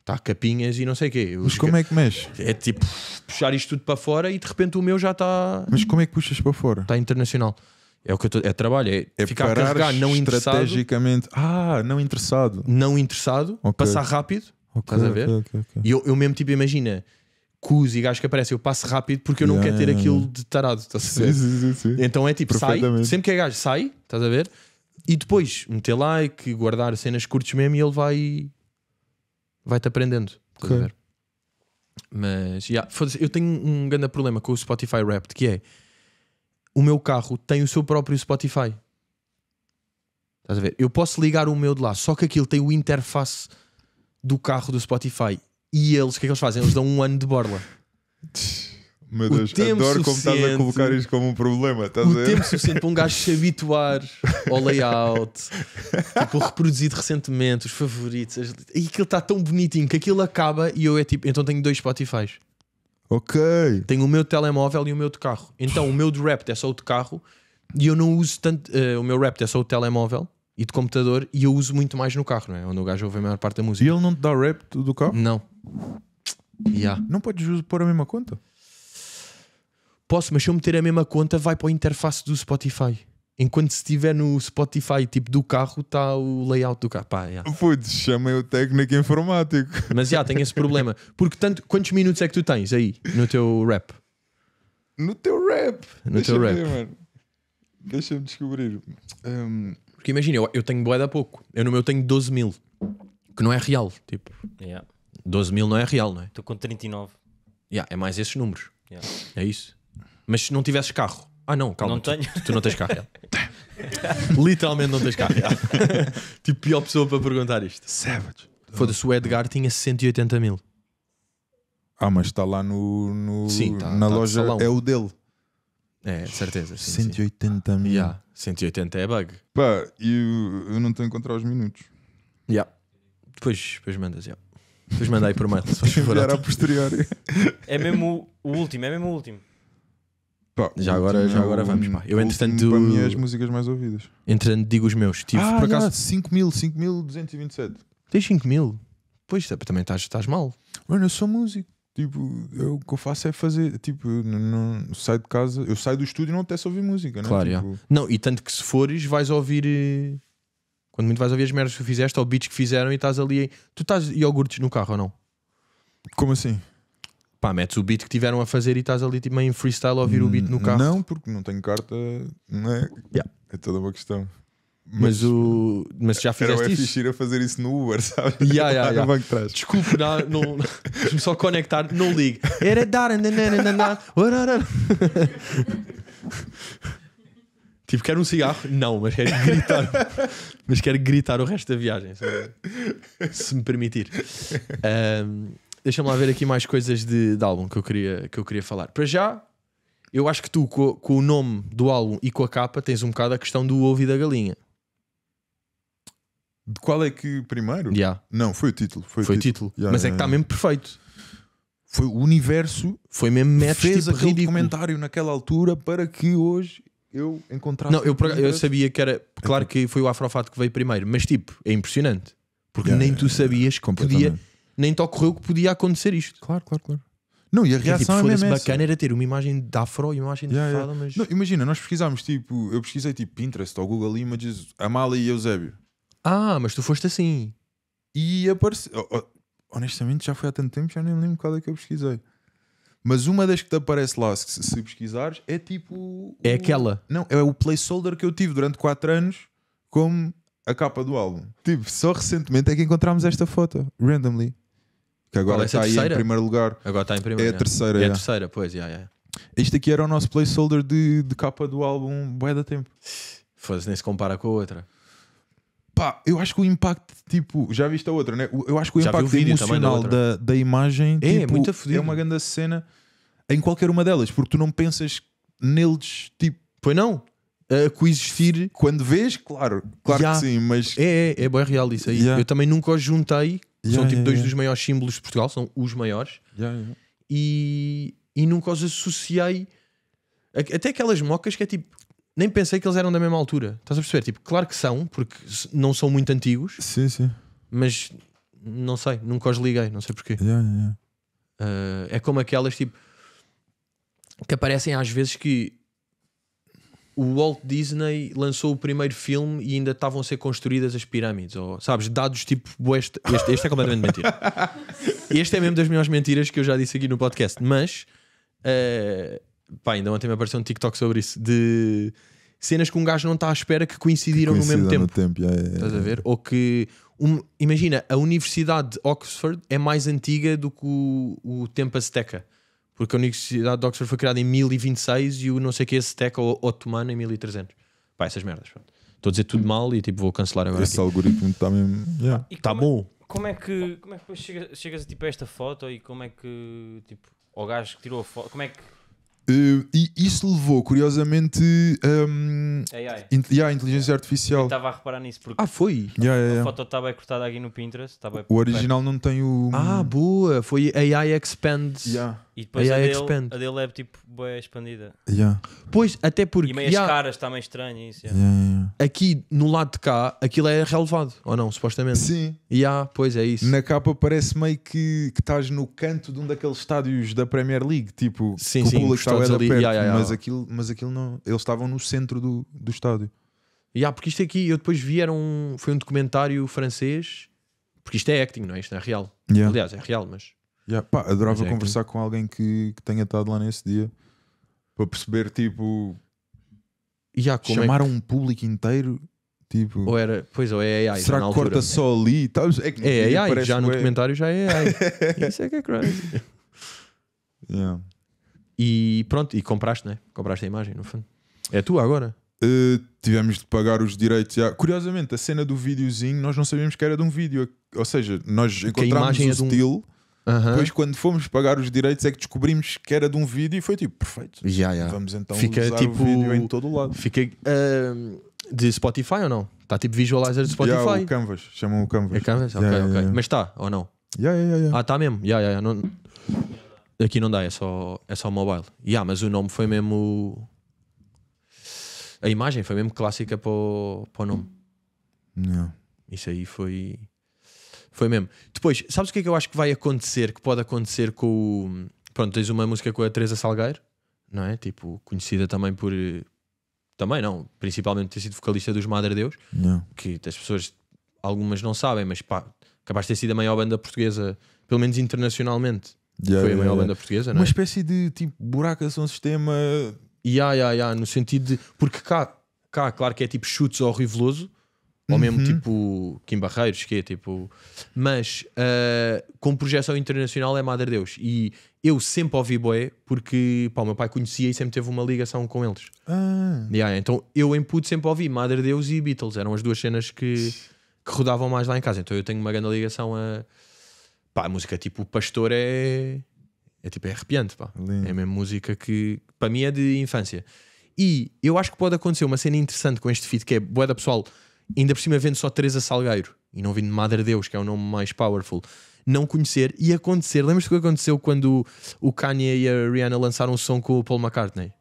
Está capinhas e não sei o quê. Mas como é que mexe? É tipo puxar isto tudo para fora e de repente o meu já está. Mas como é que puxas para fora? Está internacional. É o que eu tô, é trabalho, é, é ficar a carregar não estrategicamente. Ah, não interessado. Não interessado, okay. passar rápido. Okay, estás a ver? Okay, e eu, eu mesmo tipo, imagina, cus e gajos que aparecem, eu passo rápido porque eu não yeah, quero ter yeah, aquilo de tarado. Estás a ver? Sim, sim, sim, então é tipo, sai, sempre que é gajo, sai, estás a ver? E depois meter like, guardar cenas curtas mesmo e ele vai vai-te aprendendo. okay. ver? Mas, yeah, eu tenho um grande problema com o Spotify Wrapped, que é o meu carro tem o seu próprio Spotify. Estás a ver? Eu posso ligar o meu de lá, só que aquilo tem o interface do carro do Spotify. E eles, o que é que eles fazem? Eles dão um ano de borla. Meu Deus, adoro como estás a colocar isto como um problema. Estás o a tempo suficiente para um gajo se habituar ao layout, tipo, reproduzido recentemente, os favoritos. As... E aquilo está tão bonitinho que aquilo acaba e eu é tipo, então tenho dois Spotifys. Ok. Tenho o meu telemóvel e o meu de carro. Então o meu de rap é só o de carro e eu não uso tanto. Uh, o meu rap é só o telemóvel e de computador e eu uso muito mais no carro, não é? Onde o gajo ouve a maior parte da música. E ele não te dá rap do carro? Não. Yeah. Não podes pôr a mesma conta? Posso, mas se eu meter a mesma conta, vai para a interface do Spotify. Enquanto se estiver no Spotify, tipo do carro, está o layout do carro. Pá, yeah. Putz, chamei o técnico informático. Mas já, yeah, tem esse problema. Porque tanto, quantos minutos é que tu tens aí no teu rap? No teu rap? No Deixa teu rap. Deixa-me descobrir. Um... Porque imagina, eu, eu tenho boeda pouco. Eu no meu tenho 12 mil. Que não é real. Tipo, yeah. 12 mil não é real, não é? Estou com 39. Yeah, é mais esses números. Yeah. É isso. Mas se não tivesses carro. Ah, não, calma. Não tu, tenho. Tu, tu não tens carro. Literalmente não tens carro. tipo, pior pessoa para perguntar isto. Savage. Foda-se, o Edgar tinha 180 mil. Ah, mas está lá no, no sim, tá, na tá loja. É o dele. É, de certeza. Sim, 180 sim. mil. Yeah. 180 é bug. Pá, eu, eu não estou a encontrar os minutos. Yeah. Depois, depois mandas, yeah. Depois manda aí por mail. Se for a posteriori. É mesmo o último, é mesmo o último. Pá, já agora, já agora vamos. Pá. Eu, entretanto. Para mim, é as músicas mais ouvidas. Entretanto, digo os meus. Tive ah, por acaso. 5.227. Tens 5 mil? Pois, é, também estás, mal. Mano, eu sou músico. Tipo, eu, o que eu faço é fazer. Tipo, não, não saio de casa. Eu saio do estúdio e não até só ouvir música, né? Claro, tipo... Não, e tanto que se fores, vais ouvir. Eh, quando muito vais ouvir as merdas que fizeste ou beats que fizeram e estás ali. Tu estás iogurtes no carro ou não? Como assim? pá, metes o beat que tiveram a fazer e estás ali tipo, em freestyle a ouvir o beat no carro. Não, porque não tenho carta, não é? Yeah. É toda uma questão. Mas, mas, o, mas já fizeste era isso? a fazer isso no Uber, sabes? Yeah, yeah, yeah. no de Desculpe, não, não, só conectar, não ligue. Era dar, Tipo, quero um cigarro? Não, mas quero gritar. mas quero gritar o resto da viagem, se me permitir. Um, Deixa-me lá ver aqui mais coisas de, de, álbum que eu, queria, que eu queria falar. Para já, eu acho que tu, com, com, o nome do álbum e com a capa, tens um bocado a questão do ovo e da galinha. De qual é que primeiro? Yeah. Não, foi o título. Foi, foi o título. título. Yeah, Mas é que está mesmo perfeito. Foi o universo. Foi mesmo metros, Fez tipo, aquele ridículo. comentário naquela altura para que hoje eu encontrasse. Não, eu, eu sabia que era. Claro então. que foi o Afrofato que veio primeiro, mas tipo, é impressionante. Porque nem tu sabias que podia nem te ocorreu que podia acontecer isto. Claro, claro, claro. Não, e a é reação é, tipo, é bacana era ter uma imagem de afro e uma imagem de yeah, fada, yeah. mas... Não, imagina, nós pesquisámos, tipo, eu pesquisei tipo Pinterest ou Google Images, Amália e Eusébio. Ah, mas tu foste assim. E apareceu... Oh, oh, honestamente, já foi há tanto tempo, já nem lembro qual é que eu pesquisei. Mas uma das que te aparece lá, se, se pesquisares, é tipo... É aquela. Não, é o placeholder que eu tive durante 4 anos como a capa do álbum. Tipo, só recentemente é que encontramos esta foto, randomly que agora é está aí em primeiro lugar. Agora está em primeiro. É a terceira. É, a terceira, pois, yeah, yeah. isto aqui era o nosso placeholder de, de capa do álbum Bué da Tempo. Foda-se, nem se compara com a outra. Pá, eu acho que o impacto, tipo, já viste a outra, né? Eu acho que o já impacto o emocional da, da, da imagem é, tipo, é, muito é uma grande cena em qualquer uma delas, porque tu não pensas neles, tipo. Pois não? A coexistir. Quando vês, claro, claro yeah. que sim, mas. É, é, é bem real isso aí. Yeah. Eu também nunca os juntei Yeah, são tipo dois dos maiores símbolos de Portugal, são os maiores. E, e nunca os associei. Até aquelas mocas que é tipo, nem pensei que eles eram da mesma altura. Estás a perceber? Tipo, claro que são, porque não são muito antigos. Sim, sim. Mas não sei, nunca os liguei, não sei porquê. Yeah, yeah. Uh, é como aquelas tipo que aparecem às vezes que o Walt Disney lançou o primeiro filme e ainda estavam a ser construídas as pirâmides, ou sabes, dados tipo este, este, este é completamente mentira. Este é mesmo das melhores mentiras que eu já disse aqui no podcast, mas uh, pá, ainda ontem me apareceu um TikTok sobre isso de cenas que um gajo não está à espera que coincidiram que no mesmo tempo. No tempo Estás a ver? Ou que um, imagina, a Universidade de Oxford é mais antiga do que o, o tempo Azteca. Porque a Universidade de Oxford foi criada em 1026 e o não sei que esse Teca Otomano em 1300. Pá, essas merdas. Estou a dizer tudo mal e tipo vou cancelar agora. Esse aqui. algoritmo está mesmo. Yeah. Está é- bom. como é que, como é que depois chegas, chegas tipo, a tipo, esta foto e como é que tipo, o gajo que tirou a foto, como é que. Uh, e isso levou, curiosamente, um, AI. E yeah, inteligência artificial. Estava a reparar nisso porque ah, foi. a, yeah, a foto estava yeah. cortada aqui no Pinterest. Tá o original não tem o. Ah, boa! Foi AI Expand. Yeah. E depois a, a, é dele, a dele é tipo boé expandida. Yeah. Pois, até porque. E meias yeah. caras, está meio estranho isso. Yeah. Yeah, Aqui no lado de cá, aquilo é relevado, ou não, supostamente. Sim. E yeah, pois é isso. Na capa parece meio que, que estás no canto de um daqueles estádios da Premier League, tipo, sim, sim, que estava ali. Perto, Mas, aquilo, mas aquilo não. Eles estavam no centro do, do estádio. Yeah, porque isto aqui, eu depois vi, era um, foi um documentário francês, porque isto é acting, não é? Isto não é real. Aliás, é real, mas Yeah, pá, adorava é conversar que... com alguém que, que tenha estado lá nesse dia para perceber, tipo, yeah, chamaram é que... um público inteiro. Tipo, ou era, pois, ou é AI. Será que altura? corta né? só ali? é, que é AI, já no é... comentário já é AI. Isso é que é crazy. Yeah. E pronto, e compraste, né? Compraste a imagem, no fundo. É tua agora. Uh, tivemos de pagar os direitos. Já. Curiosamente, a cena do videozinho, nós não sabíamos que era de um vídeo. Ou seja, nós encontramos o é estilo. Uhum. Depois, quando fomos pagar os direitos, é que descobrimos que era de um vídeo e foi tipo, perfeito. já já Vamos então fica, usar tipo, o vídeo em todo o lado. Fica uh, de Spotify ou não? Está tipo visualizer de Spotify. Yeah, o Canvas, chamam o Canvas. É Canvas? ok, ok. Mas está, ou não? Ah, está mesmo. Não... Aqui não dá, é só, é só mobile. Yeah, mas o nome foi mesmo. A imagem foi mesmo clássica para o, para o nome. Isso aí foi. Foi mesmo. Depois, sabes o que é que eu acho que vai acontecer, que pode acontecer com o... Pronto, tens uma música com a Teresa Salgueiro, não é? Tipo, conhecida também por... Também não, principalmente ter sido vocalista dos Madre Deus, não. que as pessoas, algumas não sabem, mas pá, capaz de ter sido a maior banda portuguesa, pelo menos internacionalmente. Yeah, foi a maior yeah, banda portuguesa, não é? Uma espécie de tipo buraco de assim, um sistema. Ya, yeah, ya, yeah, ya, yeah, no sentido de. Porque cá, cá, claro que é tipo chutes ao ou mesmo uhum. tipo Kim Barreiros, que é tipo. Mas uh, com projeção internacional é Madre Deus. E eu sempre ouvi Boé porque o meu pai conhecia e sempre teve uma ligação com eles. Ah. Yeah, então eu em puto sempre ouvi Madre Deus e Beatles, eram as duas cenas que, que rodavam mais lá em casa. Então eu tenho uma grande ligação a. Pá, a música tipo Pastor é. É tipo é arrepiante, pá. Lindo. É a mesma música que para mim é de infância. E eu acho que pode acontecer uma cena interessante com este feed que é Boa da pessoal ainda por cima vendo só Teresa Salgueiro e não vindo Madre Deus, que é o nome mais powerful, não conhecer e acontecer. Lembras-te o que aconteceu quando o Kanye e a Rihanna lançaram um som com o Paul McCartney?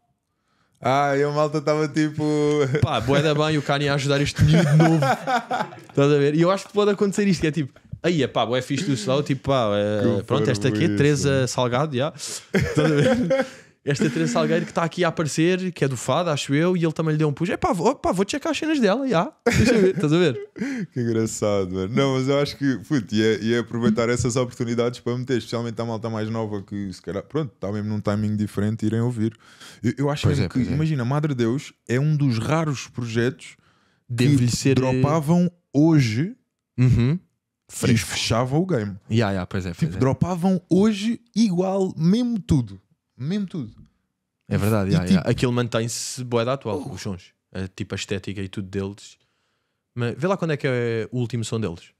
Ah, e a malta estava tipo. Pá, boa da bem o Kanye a ajudar este de novo. Estás a ver? E eu acho que pode acontecer isto, que é tipo. Aí, é pá, F isto do slow, tipo, pá, é, pronto, esta aqui é Teresa Salgado, já. Yeah. Estás a ver? esta Teresa Salgueiro que está aqui a aparecer, que é do Fado, acho eu, e ele também lhe deu um puxo. É pá, vou, pá, vou checar as cenas dela, já. Deixa ver, estás a ver? Que engraçado, mano. Não, mas eu acho que, puto, ia, ia é, é aproveitar essas oportunidades para meter, especialmente a malta mais nova que, se calhar, pronto, está mesmo num timing diferente, irem ouvir. Eu, eu acho é, que, é. imagina, Madre Deus é um dos raros projetos de que envelhecer... Eh, dropavam hoje. Uhum. Fresco. E fechavam o game. Yeah, yeah, pois é, pois tipo, é. dropavam hoje igual, mesmo tudo mesmo tudo. É verdade, yeah, tipo... yeah. aquilo mantém-se da atual, oh. os sons, a, é tipo a estética e tudo deles. Mas vê lá quando é que é o último som deles.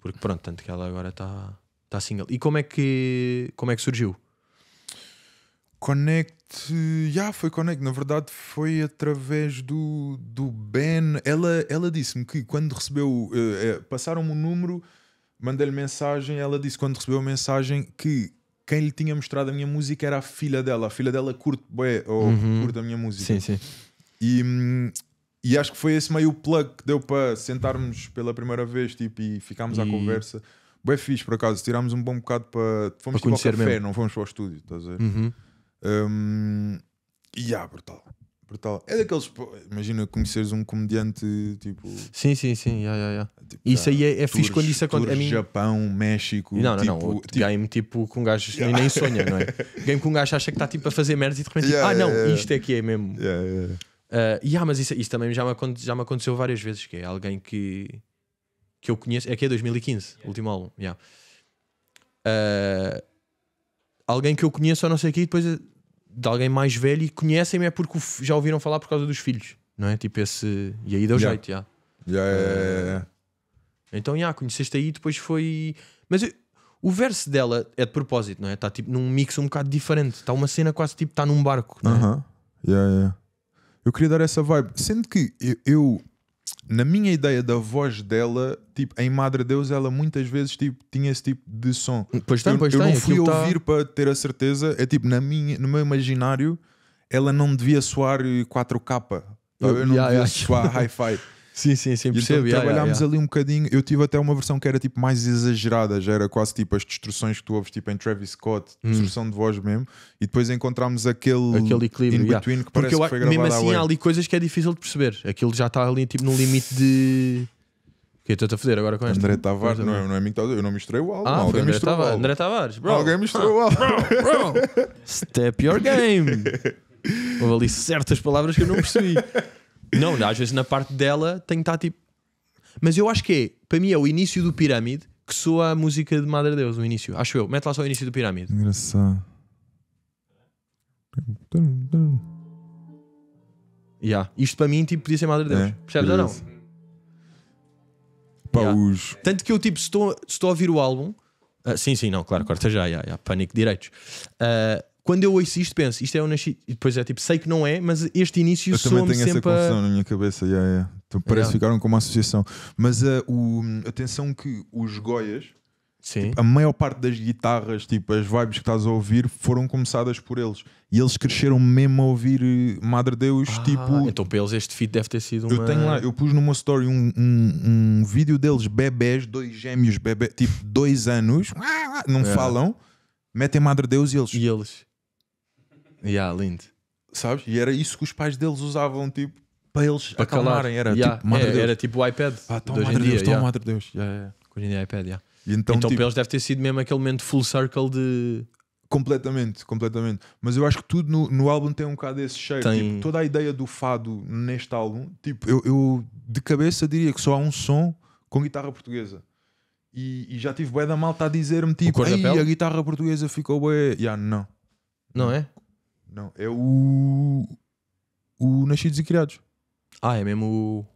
Porque pronto, tanto que ela agora está tá single. E como é que como é que surgiu? Connect, já yeah, foi Connect, na verdade foi através do, do Ben. Ela, ela disse-me que quando recebeu, uh, passaram-me o um número, mandei-lhe mensagem. Ela disse quando recebeu a mensagem que quem lhe tinha mostrado a minha música era a filha dela. A filha dela curte, bué, ou uhum. curte a minha música. Sim, sim. E, hum, e acho que foi esse meio plug que deu para sentarmos pela primeira vez tipo, e ficámos e... à conversa. Bué fixe, por acaso. Tirámos um bom bocado para. Fomos para tipo, ao café, mesmo. não fomos para o estúdio, estás a ver? Uhum. Um, e yeah, brutal. Brutal. É daqueles. Imagina conheceres um comediante tipo. Sim, sim, sim. Yeah, yeah, yeah. Tipo, isso aí é, é fixe quando isso acontece. Mim... Japão, México. Não, não, tipo, não. tipo... Game tipo com um gajo yeah. nem sonha, não é? Game com um gajo acha que está tipo a fazer merda e de repente tipo, yeah, ah, não, yeah, isto é que é mesmo. Yeah, yeah. Uh, yeah, mas isso, isso também já me, já me aconteceu várias vezes. Que é alguém que, que eu conheço. É que é 2015, yeah. último álbum. Yeah. Uh, alguém que eu conheço ou não sei o que, depois de alguém mais velho e conhecem-me é porque já ouviram falar por causa dos filhos, não é? Tipo esse. E aí deu yeah. jeito, já. Yeah. é. então, já, yeah, conheceste aí, depois foi. Mas eu... o verso dela é de propósito, não é? Está tipo num mix um bocado diferente. Está uma cena quase tipo está num barco, não é? Eu queria dar essa vibe. Sendo que eu na minha ideia da voz dela, tipo, em Madre Deus, ela muitas vezes tipo, tinha esse tipo de som. Pois tem, eu, pois eu tem, não fui tá- ouvir tá... para ter a certeza. É tipo, na minha, no meu imaginário, ela não devia soar 4K. Eu, eu não yeah, devia yeah. soar hi-fi. Sim, sim, sim, então percebo. Então, yeah, trabalhámos yeah, yeah. ali um bocadinho. Eu tive até uma versão que era tipo mais exagerada, já era quase tipo as destruções que tu ouves tipo em Travis Scott, hum. destruição de voz mesmo. E depois encontramos aquele, aquele equilíbrio in between que parece Porque eu, que foi gravado Mesmo assim, há ali coisas que é difícil de perceber. Aquilo já está ali tipo no limite de. o Que eu estou a fazer agora com esta? André Tavares, não é, não é mim, eu não misturei o álbum. Ah, alguém André, Tava, o álbum. André Tavares, bro. Alguém misturou o ah, álbum. Bro, bro. Step your game. Houve ali certas palavras que eu não percebi. Não, às vezes na parte dela tem que estar tipo. Mas eu acho que é, para mim é o início do Pirâmide que soa a música de Madre Deus, o início. Acho eu. Mete lá só o início do Pirâmide. Engraçado. Yeah. Isto para mim tipo, podia ser Madre Deus. É, Percebes ou não? Para yeah. os... Tanto que eu tipo, se estou, estou a ouvir o álbum. Uh, sim, sim, não, claro, corta já, já, já pânico direitos. Uh, quando eu ouço isto, penso, isto é um nascido. E depois é tipo, sei que não é, mas este início eu também tenho essa confusão a... na minha cabeça. Yeah, yeah. Então, parece yeah. ficaram com uma associação. Mas uh, o, atenção que os Goias, tipo, a maior parte das guitarras, tipo as vibes que estás a ouvir, foram começadas por eles. E eles cresceram mesmo a ouvir eh, Madre Deus, ah, tipo. Então, para eles, este feed deve ter sido uma. Eu tenho lá, eu pus numa story um, um, um vídeo deles, bebés, dois gêmeos, bebés, tipo, dois anos, não falam, metem Madre Deus e eles. E eles. Yeah, lindo. Sabes? E era isso que os pais deles usavam, tipo, para eles para acalmarem. Era, yeah. tipo, madre é, Deus. era tipo o iPad. Pá, ah, toma, madre dia, Deus, yeah. toma, madre Deus. Yeah, yeah. Hoje em dia é iPad, yeah. E então, então tipo, para eles deve ter sido mesmo aquele momento full circle de. Completamente, completamente. Mas eu acho que tudo no, no álbum tem um bocado desse cheiro. Tem... Tipo, toda a ideia do fado neste álbum, tipo, eu, eu, de cabeça diria que só há um som com guitarra portuguesa. E, e já tive bué da malta a dizer-me tipo, a guitarra portuguesa ficou bué. Yeah, não. Não é? Não, é o. O Nascidos e Criados. Ah, é mesmo o.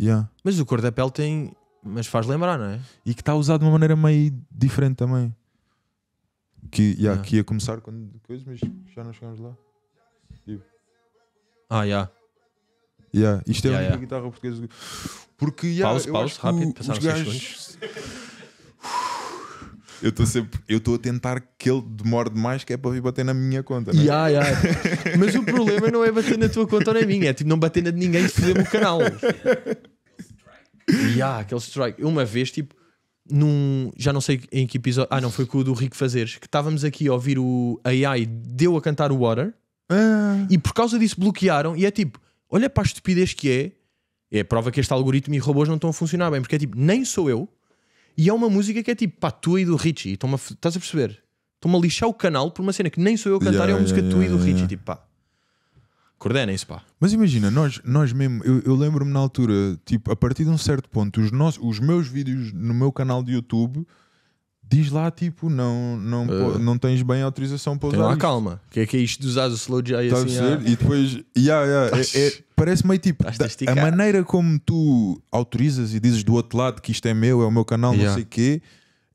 Yeah. Mas o cor da pele tem. Mas faz lembrar, não é? E que está usado de uma maneira meio diferente também. Que, yeah, yeah. que ia começar quando coisas mas já não chegámos lá. Tipo. Ah, já. Yeah. Yeah. Isto é yeah, a única yeah. guitarra portuguesa. Porque, yeah, pause, pause, rápido, passaram gajos... Eu estou sempre, eu estou a tentar que ele demore demais, que é para vir bater na minha conta. Não Yeah, é? yeah. Mas o problema não é bater na tua conta ou na minha, é tipo não bater na de ninguém e foder o canal. yeah, aquele strike. Uma vez, tipo, num. Já não sei em que episódio. Ah, não, foi com o do Rico Fazeres. Que estávamos aqui a ouvir o AI, deu a cantar o Water. Ah. E por causa disso bloquearam. E é tipo, olha para a estupidez que é. É prova que este algoritmo e robôs não estão a funcionar bem. Porque é tipo, nem sou eu e é uma música que é tipo, pá, tua e do Richie. E toma, estás a perceber? Estão-me a lixar o canal por uma cena que nem sou eu a cantar, é yeah, é uma música yeah, tua yeah, e do Richie. Tipo, pá, coordenem-se, pá. Mas imagina, nós, nós mesmo, eu, eu lembro-me na altura, tipo, a partir de um certo ponto, os, nossos, os meus vídeos no meu canal de YouTube diz lá, tipo, não, não, uh, não tens bem autorização para usar. Tem lá, calma. O que é que é isto de usar o slow J tá assim? Ah. E depois, yeah, yeah, é, é, parece meio tipo, a, a maneira como tu autorizas e dizes do outro lado que isto é meu, é o meu canal, yeah. não sei o quê.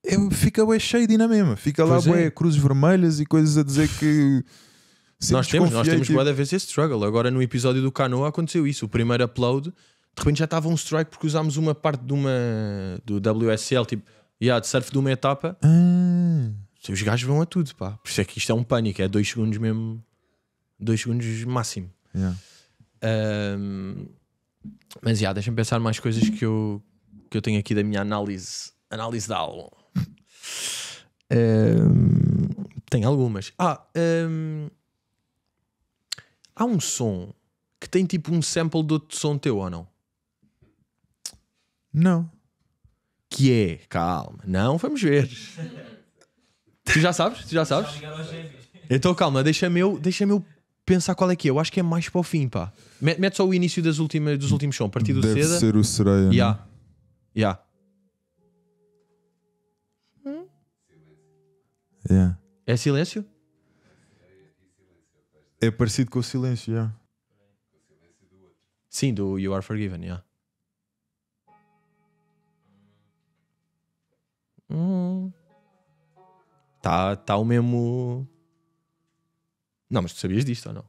Eu, é, fica bué shady na mesma, fica pois lá é. bué cruzes vermelhas e coisas a dizer que nós temos, nós temos tipo... vez esse struggle. Agora no episódio do Canoa aconteceu isso. O primeiro upload, de repente já estava um strike porque usámos uma parte de uma do WSL, tipo e yeah, de surf de uma etapa. Ah. Os gajos vão a tudo, pá. Por isso é que isto é um pânico, é dois segundos mesmo. Dois segundos máximo. Yeah. Um, mas yeah, deixa-me pensar mais coisas que eu, que eu tenho aqui da minha análise. Análise da álbum. um, tem algumas. Ah, um, há um som que tem tipo um sample do outro som teu ou não? Não que é, calma, não, vamos ver. tu já sabes? Tu já sabes? Então calma, deixa-me eu, deixa eu pensar qual é que é. Eu acho que é mais para o fim, pá. Mete só o início das últimas, dos últimos sons, partido Deve seda. ser o sereia. É? Yeah. Né? Yeah. yeah. É silêncio? É parecido com o silêncio, yeah. Sim, do You Are Forgiven, yeah. Hum. Tá, tá o mesmo. Não, mas tu sabias disto ou não?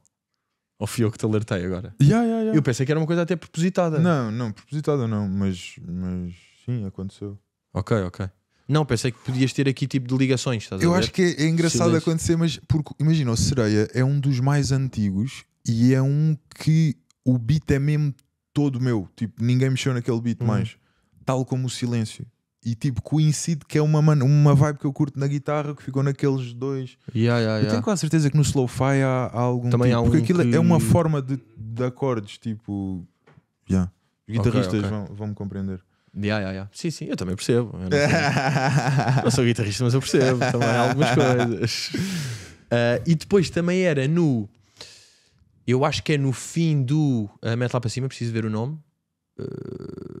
Ou fui eu que te alertei agora? Yeah, yeah, yeah. Eu pensei que era uma coisa até propositada. Não, não, propositada não, mas, mas sim, aconteceu. Ok, ok. Não, pensei que podias ter aqui tipo de ligações. eu acho que é, é engraçado acontecer, mas porque imagina, o Sereia é um dos mais antigos e é um que o beat é mesmo todo meu. Tipo, ninguém mexeu naquele beat uhum. mais. Tal como o silêncio e tipo coincide que é uma, uma vibe que eu curto na guitarra que ficou naqueles dois. Yeah, yeah, eu tenho yeah. quase certeza que no slow fi há, há algum Também tipo, há um porque aquilo que... é uma forma de, de acordes, tipo. Yeah. Os guitarristas okay, okay. Vão, vão me compreender. Yeah, yeah, yeah. Sim, sim, eu também percebo. Eu não, sou, não, sou, guitarrista, mas eu percebo também algumas coisas. Uh, e depois também era no. Eu acho que é no fim do. Uh, mete lá para cima, preciso ver o nome. Uh,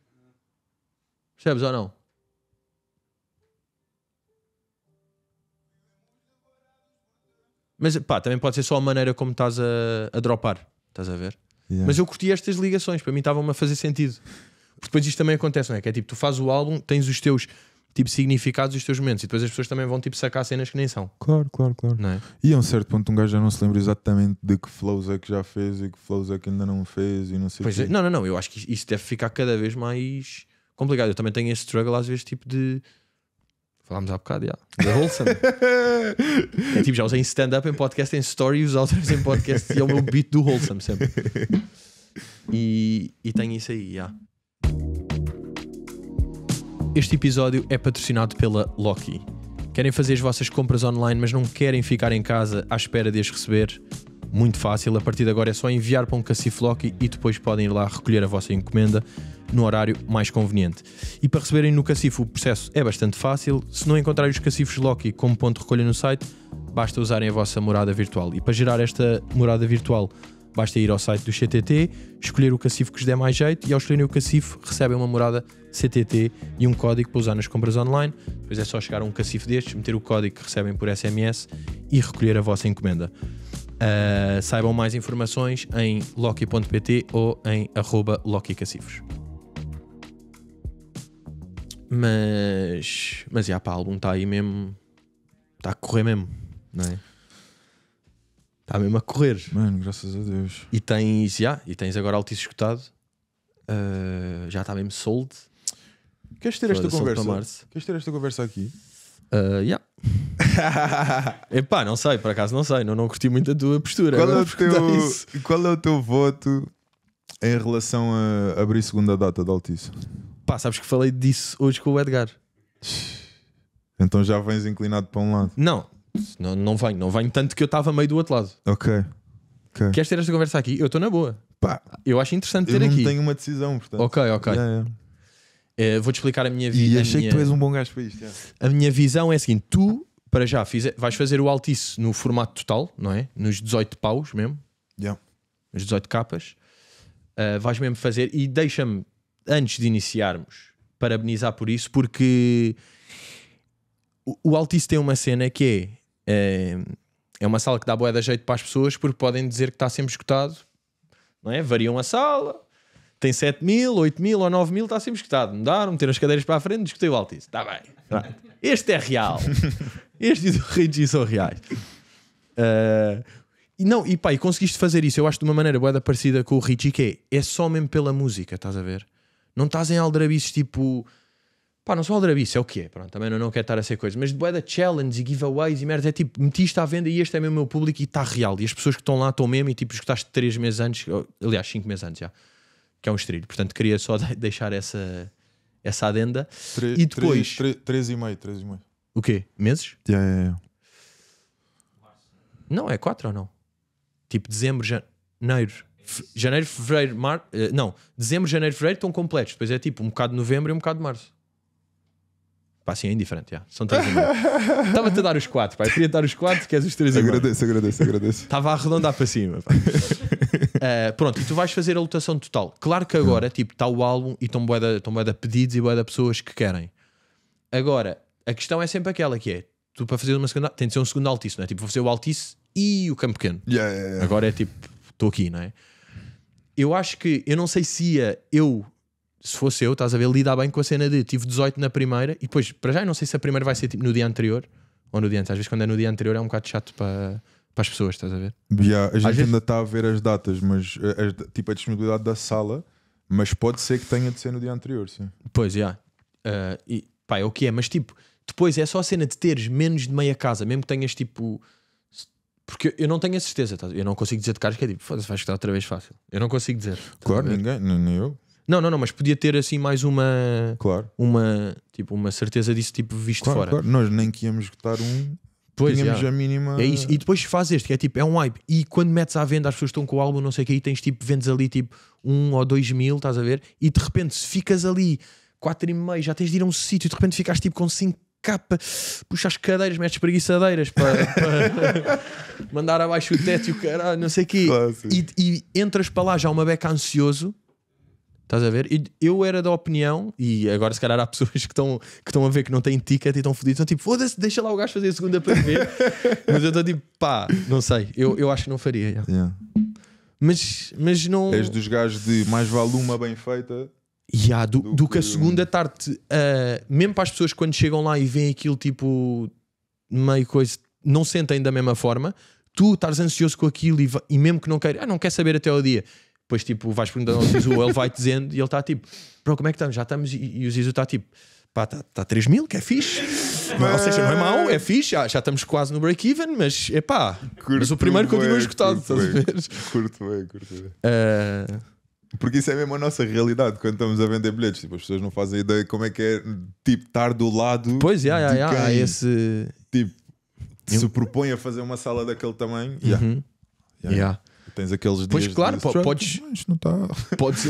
Percebes ou não? Mas pá, também pode ser só a maneira como estás a, a dropar. Estás a ver? Yeah. Mas eu curti estas ligações, para mim estavam a fazer sentido. Porque depois isto também acontece, não é? Que é tipo, tu fazes o álbum, tens os teus tipo, significados e os teus momentos, e depois as pessoas também vão tipo sacar cenas que nem são. Claro, claro, claro. Não é? E a um certo ponto um gajo já não se lembra exatamente de que flows é que já fez e que flows é que ainda não fez e não sei é. Não, não, não. Eu acho que isso deve ficar cada vez mais complicado. Eu também tenho esse struggle às vezes, tipo de. Falámos há bocado, já. Yeah. Wholesome. é tipo, já usei em stand-up, em podcast, em story, e os outros em podcast, e é o meu beat do Wholesome sempre. E, e tenho isso aí, já. Yeah. Este episódio é patrocinado pela Loki. Querem fazer as vossas compras online, mas não querem ficar em casa à espera de as receber? Muito fácil, a partir de agora é só enviar para um Caciflock e depois podem ir lá recolher a vossa encomenda no horário mais conveniente. E para receberem no cacifo o processo é bastante fácil. Se não encontrarem os cacifos Loki como ponto de recolha no site, basta usarem a vossa morada virtual. E para gerar esta morada virtual, basta ir ao site do CTT, escolher o cacifo que lhes der mais jeito e ao escolherem o cacifo recebem uma morada CTT e um código para usar nas compras online. Depois é só chegar a um cacifo destes, meter o código que recebem por SMS e recolher a vossa encomenda. Uh, saibam mais informações em loki.pt ou em arroba lokicacifos. Mas, mas já, pá, o álbum está aí mesmo. Está a correr mesmo, não é? Está mesmo a correr. Mano, graças a Deus. E tens, já, e tens agora Altice escutado. Uh, ah, já está mesmo sold. Queres ter esta conversa? Queres ter esta conversa aqui? Uh, yeah. Epá, não sei, por acaso não sei, não, não curti muito a tua postura. Qual, é o, teu, qual é o teu voto em relação a abrir segunda data da Altice? Pá, sabes que falei disso hoje com o Edgar. Então já vens inclinado para um lado. Não, não, não venho, não venho tanto que eu estava meio do outro lado. Ok. okay. Queres ter esta conversa aqui? Eu estou na boa. Pá, eu acho interessante ter eu não aqui. tenho uma decisão, portanto. Ok, ok. Yeah, yeah. É, Vou-te explicar a minha visão. E achei minha... que tu és um bom gajo para isto. Yeah. A minha visão é a seguinte: tu, para já, fiz... vais fazer o Altice no formato total, não é? Nos 18 paus mesmo. Yeah. Nos 18 capas. Uh, vais mesmo fazer e deixa-me antes de iniciarmos, parabenizar por isso, porque o, o Altice tem uma cena que é, é, é uma sala que dá boa da jeito para as pessoas porque podem dizer que está sempre escutado, não é? Variam a sala, tem 7 mil, 8 mil ou 9 mil, está sempre escutado. Mudaram, meteram as cadeiras para a frente, discutei o Altice. Está bem, este é real. este e do Richie são reais. Uh, não, e pá, e conseguiste fazer isso, eu acho de uma maneira boa parecida com o Richie, que é, é só mesmo pela música, estás a ver? Não estás em aldrabices tipo. Pá, não sou aldrabice, é o quê é, pronto, também não, não quero estar a ser coisa, mas de boeda challenge e giveaways e merda, é tipo, metiste à venda e este é mesmo o meu público e está real, e as pessoas que estão lá estão mesmo e tipo, escutaste 3 meses antes, aliás, 5 meses antes já, que é um estrilho, portanto queria só deixar essa, essa adenda. Tre e depois... 3 e meio, 3 e meio. O quê? Meses? É, é, é. Não, é 4 ou não? Tipo dezembro, janeiro janeiro, fevereiro, março. Eh, não, dezembro, janeiro, fevereiro estão completos. Depois é tipo um bocado de novembro e um bocado de março. Pá, assim é indiferente, já. São três Estava-te a dar os quatro, pá. Eu queria dar os quatro, queres os três agora. Agradeço, agradeço, agradeço. Estava a arredondar para cima, uh, pronto, e tu vais fazer a lotação total. Claro que agora, hum. tipo, está o álbum e estão boeda, estão pedidos e boeda pessoas que querem. Agora, a questão é sempre aquela que é, tu para fazer uma segunda, tem de ser um segundo altice, não é? Tipo, vou fazer o altice e o campo pequeno. Yeah, yeah, yeah. Agora é tipo, estou aqui, não é? Eu acho que, eu não sei se ia eu, se fosse eu, estás a ver, lidar bem com a cena de tive 18 na primeira e depois, para já, eu não sei se a primeira vai ser tipo no dia anterior ou no dia antes. Às vezes, quando é no dia anterior, é um bocado chato para para as pessoas, estás a ver? Yeah, a gente Às ainda está vezes... a ver as datas, mas eh, as, tipo a disponibilidade da sala, mas pode ser que tenha de ser no dia anterior, sim. Pois, já. Yeah. Uh, e pá, é o que é, mas tipo, depois é só a cena de teres menos de meia casa, mesmo que tenhas tipo porque eu não tenho a certeza, tá? eu não consigo dizer de caras que é tipo, foda-se, vai escutar outra vez fácil. Eu não consigo dizer. Tá claro, ninguém, nem eu. Não, não, não, mas podia ter assim mais uma. Claro. Uma, tipo, uma certeza disso, tipo, visto claro, fora. Claro. Nós nem que íamos escutar um. Pois, tínhamos já. a mínima. É isso. E depois faz este, que é tipo, é um hype. E quando metes à venda, as pessoas estão com o álbum, não sei o que, e tens tipo, vendes ali tipo um ou dois mil, estás a ver? E de repente, se ficas ali quatro e meio, já tens de ir a um sítio, de repente ficas tipo com cinco capa, puxa as cadeiras, mete as preguiçadeiras para, para mandar abaixo o teto e o caralho, não sei o quê. Claro, e, e, entras para lá já uma beca ansioso. Estás a ver? E eu era da opinião, e agora se calhar há pessoas que estão, que estão a ver que não têm ticket e estão fodidos, estão tipo, foda-se, deixa lá o gajo fazer a segunda para ver. Mas eu estou tipo, pá, não sei, eu, eu acho que não faria. Yeah. Mas, mas não. És dos gajos de mais vale uma bem feita Yeah, do, do, do que, que a segunda tarde, uh, mesmo para as pessoas quando chegam lá e veem aquilo tipo meio coisa, não sentem da mesma forma, tu estás ansioso com aquilo e, e mesmo que não queira, ah, não quer saber até o dia. Depois, tipo, vais perguntando ao Zizu, ele vai dizendo e ele está tipo, bro, como é que estamos? Já estamos? E, e o Zizu está tipo, pá, está tá 3 tá mil, que é fixe. Mas... É, ou seja, não é mau, é fixe, já, ah, já estamos quase no break-even, mas é pá. mas o primeiro continua escutado, estás a ver? Curto bem, curto bem. Uh... Ah, porque isso é mesmo a nossa realidade quando estamos a vender bilhetes. Tipo, as pessoas não fazem ideia como é que é tipo, estar do lado. Pois, yeah, yeah, yeah, quem, esse. Tipo, Eu... se propõe a fazer uma sala daquele tamanho. Uhum. Yeah. Uhum. Yeah. yeah. Tens aqueles dias. Pois claro, dias, podes. Não tá. podes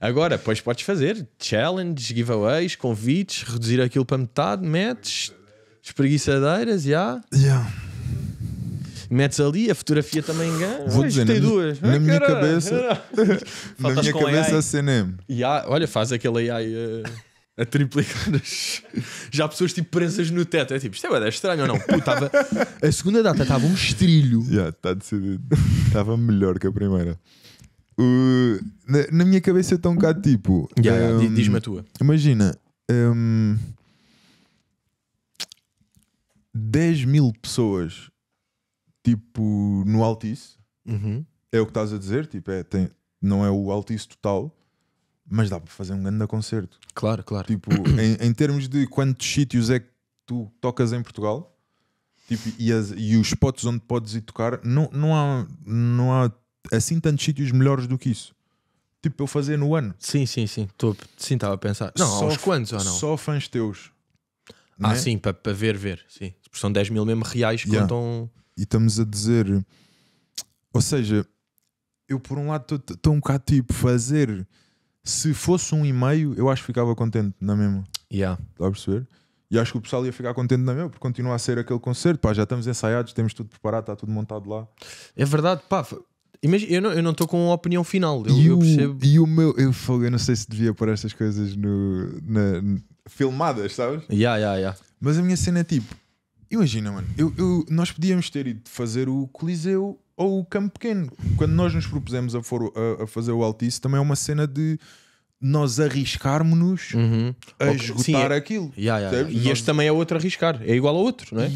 Agora, pois podes fazer challenges, giveaways, convites, reduzir aquilo para metade, metes, espreguiçadeiras, já. Yeah. yeah metes ali, a fotografia também engana. Vou Ai, na, duas. na minha cabeça, na minha cabeça, a CNM. E há, olha, faz aquele AI a, eh, a triplicar Já há pessoas tipo presas no teto. É tipo, isto é, bem, é estranho ou não? Pô, tava, a segunda data estava um estrilho. Já, yeah, está decidido. Estava melhor que a primeira. Uh, na, na, minha cabeça está um bocado tipo. Yeah, um, Diz-me a tua. Imagina. Um, 10 mil pessoas tipo, no Altice. Uhum. É o que estás a dizer, tipo, é, tem, não é o Altice total, mas dá para fazer um grande concerto. Claro, claro. Tipo, em, em termos de quantos sítios é que tu tocas em Portugal, tipo, e, as, e os spots onde podes ir tocar, não, não, há, não há assim tantos sítios melhores do que isso. Tipo, eu fazer no ano. Sim, sim, sim. Tô, sim, estava a pensar. Não, só aos quantos ou não? Só fãs teus. Ah, né? sim, para ver, ver. Sim. São 10 mil mesmo reais que yeah. contam e estamos a dizer. Ou seja, eu por um lado estou um bocado tipo fazer. Se fosse um e-mail, eu acho que ficava contente na é mesma. Yeah. Está a perceber? E acho que o pessoal ia ficar contente na é mesma, porque continua a ser aquele concerto. Pá, já estamos ensaiados, temos tudo preparado, está tudo montado lá. É verdade, pá. Imagina, eu não estou com uma opinião final, eu, e eu percebo. O, e o meu, eu, eu não sei se devia pôr estas coisas no, na, filmadas, sabes? Yeah, yeah, yeah. Mas a minha cena é tipo, Imagina, mano, eu, eu, nós podíamos ter ido fazer o Coliseu ou o Campo Pequeno. Quando nós nos propusemos a, for, a, a fazer o Altice, também é uma cena de nós arriscarmos-nos uhum. a esgotar é. aquilo. Yeah, yeah, yeah. E este também é outro arriscar, é igual a outro, não é?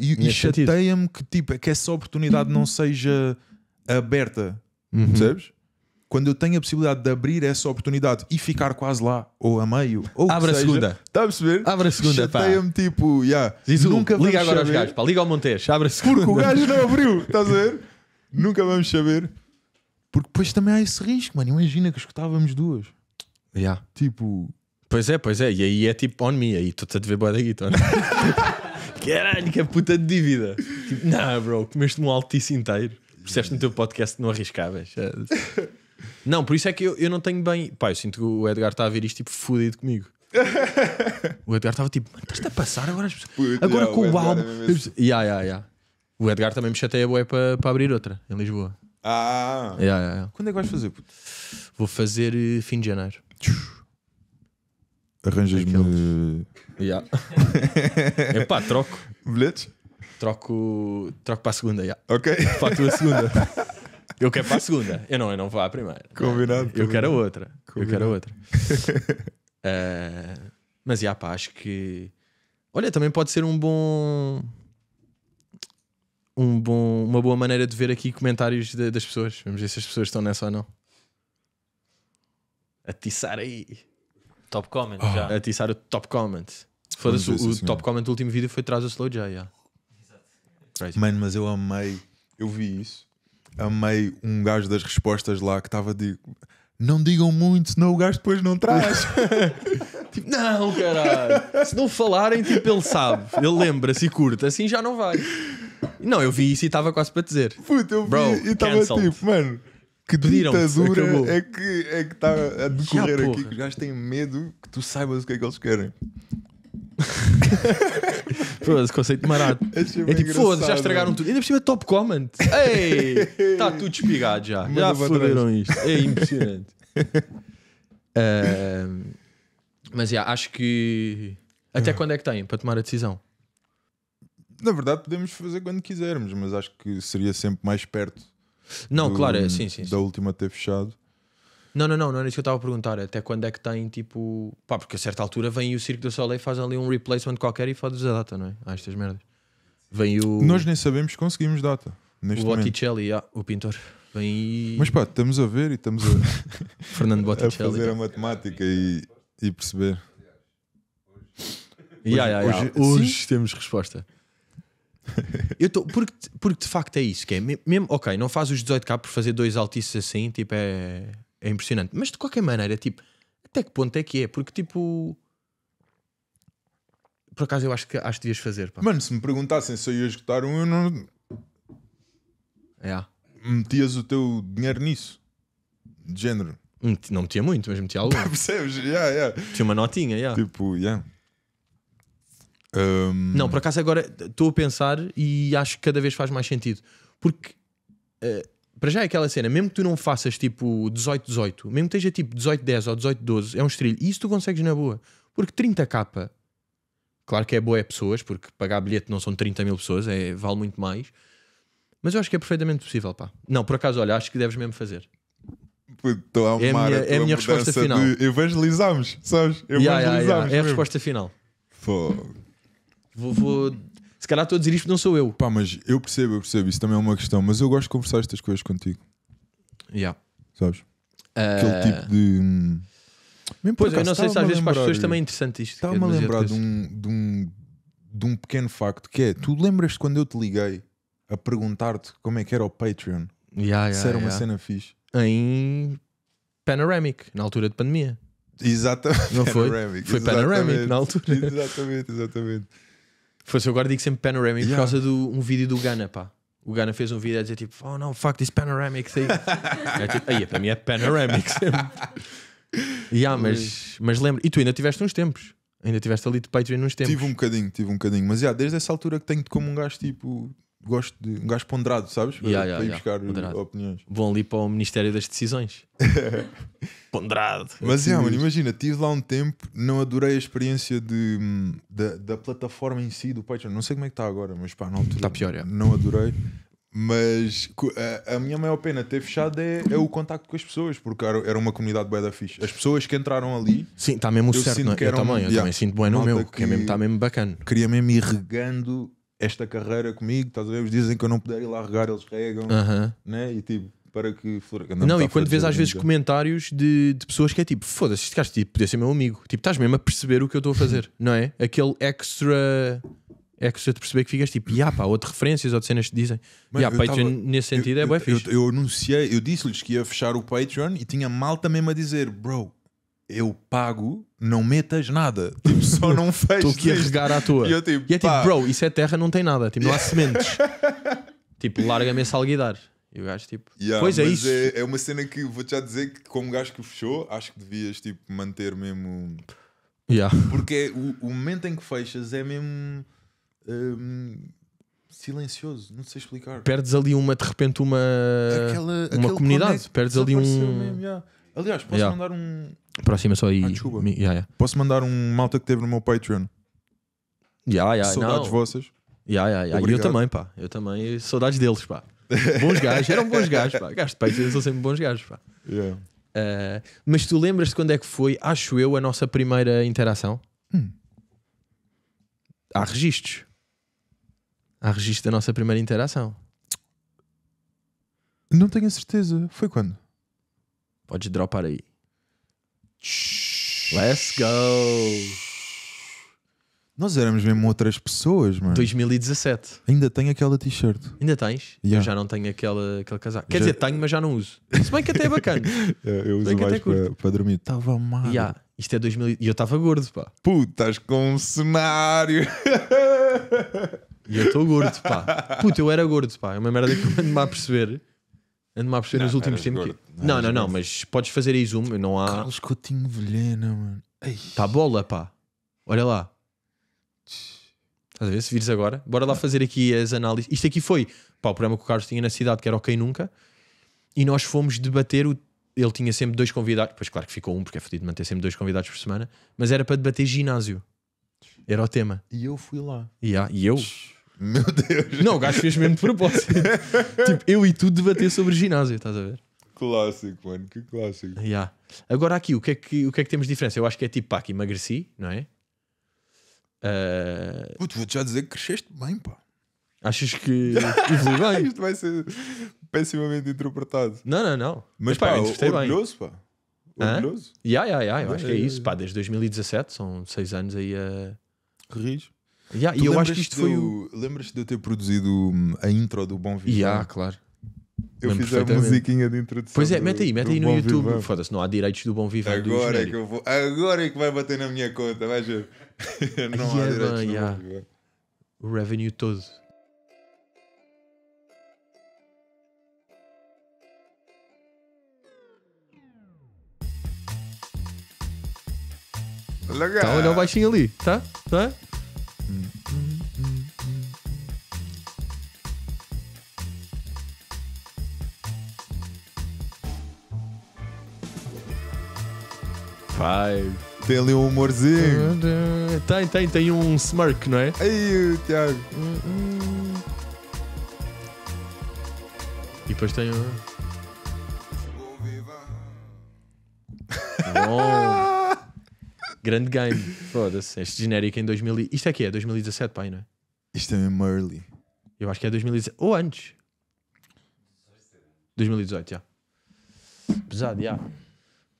E, e chateia-me que, tipo, é que essa oportunidade uhum. não seja aberta, uhum. percebes? quando eu tenho a possibilidade de abrir essa oportunidade e ficar quase lá, ou a meio, ou Abre a seja, segunda. Está a perceber? Abre a segunda, pá. me tipo, yeah, Diz nunca liga agora saber, aos gajos, pá. Liga ao Montes, abre a segunda. Porque o gajo não abriu, estás a ver? nunca vamos saber. Porque depois também há esse risco, mano. Imagina que escutávamos duas. Yeah. Tipo. Pois é, pois é. E aí é tipo on me. Aí estou-te a dever boa da guitarra. Caralho, que é puta de dívida. Tipo, não, bro, comeste-me um altíssimo inteiro. Percebeste no teu podcast não arriscavas. Não, por isso é que eu, eu não tenho bem. Pá, eu sinto que o Edgar está a ver isto tipo fudido comigo. o Edgar estava tipo, mano, estás-te a passar agora? As... Puta, agora com o, o álbum. É mesmo... yeah, assim. yeah, yeah. O Edgar também me chateia boé para, para abrir outra em Lisboa. Ah! Yeah, yeah, yeah. Quando é que vais fazer, puto? Vou fazer eh, fim de janeiro. Arranjas-me. Yeah. Epá, troco. Bilhetes? Troco, troco para a segunda, yeah. Ok. Para a tua segunda. Eu quero a segunda. Eu não, eu não vou à primeira. Combinado. Eu quero a outra. Combinado. Eu quero é, a outra. uh, mas, yeah, pá, acho que... Olha, também pode ser um bom... Um bom, uma boa maneira de ver aqui comentários de, das pessoas. Vamos ver se as pessoas estão nessa ou não. Atiçar aí. Top comment, oh, já. Atiçar o top comment. Foda-se, o, o top comment do último vídeo foi traz o Slow J, yeah. Mano, mas eu amei. Eu vi isso amei um gajo das respostas lá que estava de. Não digam muito, senão o gajo depois não traz. tipo, não, caralho. Se não falarem, tipo, ele sabe. Ele lembra-se e curta. Assim já não vai. Não, eu vi isso e estava quase para dizer. Puta, eu vi Bro, e estava tipo, mano, que ditadura é que é está a decorrer já, aqui. os gajos têm medo que tu saibas o que é que eles querem. Foda-se conceito marado. É, é tipo, foda-se, já estragaram tudo. Ainda por cima é top comment. Ei! Está tudo espigado já. Manda já para foderam isto. É impressionante. Eh, mas yeah, acho que. Até ah. quando é que têm para tomar a decisão? Na verdade, podemos fazer quando quisermos, mas acho que seria sempre mais perto Não, do- claro, é sim, sim. sim. da última ter fechado. Não, não, não, não era isso que eu estava a perguntar. Até quando é que tem tipo. Pá, porque a certa altura vem o Circo do Soleil faz ali um replacement qualquer e faz a data, não é? Há estas merdas. Vem o. Nós nem sabemos que conseguimos data. o Botticelli, yeah, o pintor. Vem Mas pá, estamos a ver e estamos a. Fernando Botticelli. a fazer a tá. matemática e, e perceber. Hoje, yeah, yeah, yeah. hoje, hoje temos resposta. Eu tô, porque, porque de facto é isso que é. Mesmo, ok, não faz os 18k por fazer dois altices assim, tipo é é impressionante. Mas de qualquer maneira, tipo, até que ponto é que é? Porque tipo. Por acaso eu acho que acho que devias fazer. Pá. Mano, se me perguntassem se eu ia escutar um, eu não. É. Metias o teu dinheiro nisso. De género. Não metia muito, mas metia algo. Percebes? Yeah, yeah. Tinha uma notinha, yeah. Tipo, yeah. Um... Não, por acaso agora estou a pensar e acho que cada vez faz mais sentido. Porque uh, para já é aquela cena, mesmo que tu não faças tipo 18-18, mesmo que esteja tipo 18-10 ou 18-12, é um estrilho. E isso tu consegues na boa. Porque 30 capa, claro que é boa é pessoas, porque pagar bilhete não são 30 mil pessoas, é, vale muito mais. Mas eu acho que é perfeitamente possível, pá. Não, por acaso, olha, acho que deves mesmo fazer. Estou a amar é a, minha, a é a minha resposta final. De sabes? Yeah, yeah, yeah. É a resposta final. Pô. Vou, vou se calhar estou a dizer isto, não sou eu. Pá, mas eu percebo, eu percebo, isso também é uma questão, mas eu gosto de conversar estas coisas contigo. Yeah. Sabes? Eh, Aquele tipo de. Hum, pois, eu não sei se às vezes para as pessoas também é interessante isto. Estava-me a lembrar de um, de, um, de um pequeno facto que é: tu lembras-te quando eu te liguei a perguntar-te como é que era o Patreon? Yeah, yeah, se era uma yeah. cena fixe. Em Panoramic, na altura de pandemia. Exatamente. Não foi? Panoramic, Foi Panoramic na altura. Exatamente, exatamente. Fosse agora digo sempre panoramic yeah. por causa de um vídeo do Gana, pá. O Gana fez um vídeo a dizer tipo, oh não, fuck this panoramic thing. é tipo, aí para mim é panoramic sempre. yeah, mas, mas lembro. E tu ainda tiveste uns tempos. Ainda tiveste ali de Patreon uns tempos. Tive um bocadinho, tive um bocadinho. Mas yeah, desde essa altura que tenho de gajo tipo, gosto de um gajo ponderado, sabes? Yeah, para, yeah, para ir buscar eh, ponderado. opiniões. Vão ali para o Ministério das Decisões. ponderado. Mas é, mano, imagina, tive lá um tempo, não adorei a experiência de, da, da plataforma em si, do Patreon. Não sei como é que está agora, mas pá, não Está pior, é. Não adorei. Mas a, a, minha maior pena ter fechado é, é o contacto com as pessoas, porque era, era uma comunidade bué da fixe. As pessoas que entraram ali. Sim, está mesmo certo, não? É? Que eu, também, eu também sinto bem no meu, que, que é mesmo, está mesmo bacana. Queria mesmo ir regando esta carreira comigo, estás a ver? Eles dizem que eu não puder ir lá regar, eles regam, uh -huh. né? E tipo, para que flor... Não, não e tá quando vês às vezes comentários de, de pessoas que é tipo, foda-se, este gajo tipo, podia ser meu amigo. Tipo, estás mesmo a perceber o que eu estou a fazer, não é? Aquele extra. Extra de perceber que ficas tipo, yeah, pá, ou de referências ou de cenas que dizem. Mano, yeah, Patreon tava... nesse sentido é eu, é bem fixe. Eu, eu, eu anunciei, eu disse-lhes que ia fechar o Patreon e tinha malta mesmo a dizer, bro, eu pago não metas nada. Tipo, só não fez. Estou aqui a regar à tua. E, eu, tipo, e é tipo, pá. bro, isso é terra, não tem nada. Tipo, não há sementes. tipo, larga-me esse alguidar. E o gajo, tipo, yeah, pois é isso. É, é, uma cena que vou-te já dizer que, como gajo que fechou, acho que devias, tipo, manter mesmo. Yeah. Porque é, o, o, momento em que fechas é mesmo. Hum, silencioso, não sei explicar. Perdes ali uma, de repente, uma. Aquela, uma comunidade. Perdes ali um. Mesmo, yeah. Aliás, posso yeah. mandar um, próxima só aí. Ah, yeah, yeah. Posso mandar um malta que teve no meu Patreon? Yeah, yeah, Saudades não. vossas. Yeah, yeah, yeah. E eu também, pá. Eu também. Saudades deles, pá. Bons gajos. Eram bons gajos, pá. Gajos de Patreon são sempre bons gajos, pá. Yeah. Eh, mas tu lembras-te quando é que foi, acho eu, a nossa primeira interação? Hum. Há registros. Há registros da nossa primeira interação. Não tenho a certeza. Foi quando? Podes dropar aí. Let's go! Nós éramos mesmo outras pessoas, mano. 2017. Ainda tenho aquela t-shirt. Ainda tens? Yeah. Eu já não tenho aquela, aquele casaco. Quer já... dizer, tenho, mas já não uso. Se bem que até é bacana. eu uso mais para, para dormir. Estava mal. Yeah. Isto é 2000 e eu estava gordo, pá. Putas com um cenário. e eu estou gordo, pá. Puta, eu era gordo, pá. É uma merda que eu ando-me a perceber. Ando-me a perceber nos últimos tempos. que- Não, não, não, mas podes fazer aí zoom, não há. Carlos Coutinho Vilhena, mano. tá Está bola, pá. Olha lá. Estás a ver? Se vires agora, bora lá fazer aqui as análises. Isto aqui foi pá, o programa que o Carlos tinha na cidade, que era Ok Nunca, e nós fomos debater. O... Ele tinha sempre dois convidados, pois claro que ficou um, porque é fodido manter sempre dois convidados por semana, mas era para debater ginásio. Era o tema. E eu fui lá. E, e eu, meu Deus. Não, o gajo fez mesmo de propósito. tipo, eu e tu debater sobre ginásio, estás a ver? Clássico, mano, que clássico. Yeah. Agora aqui, o que, é que, o que é que temos de diferença? Eu acho que é tipo, pá, que emagreci, não é? Uh... Puto, vou-te já dizer que cresceste bem, pá. Achas que evolui bem? Isto vai ser pessimamente interpretado. Não, não, não. Mas, Mas pá, pá, eu interpretei orgulhoso, bem. pá. Orgulhoso? Ya, yeah, yeah, yeah, eu acho que é eh, isso, pá, desde 2017, são seis anos aí a. Rijo. Yeah, e eu acho que isto foi. O... Lembras-te de eu ter produzido hum, a intro do Bom Vivan? Yeah, claro. Eu Lembro fiz a musiquinha de introdução. Pois é, do, mete aí, mete aí no YouTube. Foda-se, não há direitos do Bom Vivan. Agora é que eu vou. Agora é que vai bater na minha conta, vais ver. não é yeah, há direitos man, yeah. Bom O revenue todo. Legal. Tá, olha o baixinho ali, tá? Tá? Tem ali um humorzinho. Tem, tem, tem um smirk, não é? Aí, Tiago. E depois tem um. Bom. Grande game. Foda-se. Este genérico em 2000. Isto é que é? 2017, pai, não é? Isto é mesmo early. Eu acho que é 2017. Ou antes. 2018, já. Yeah. Pesado, já. Yeah.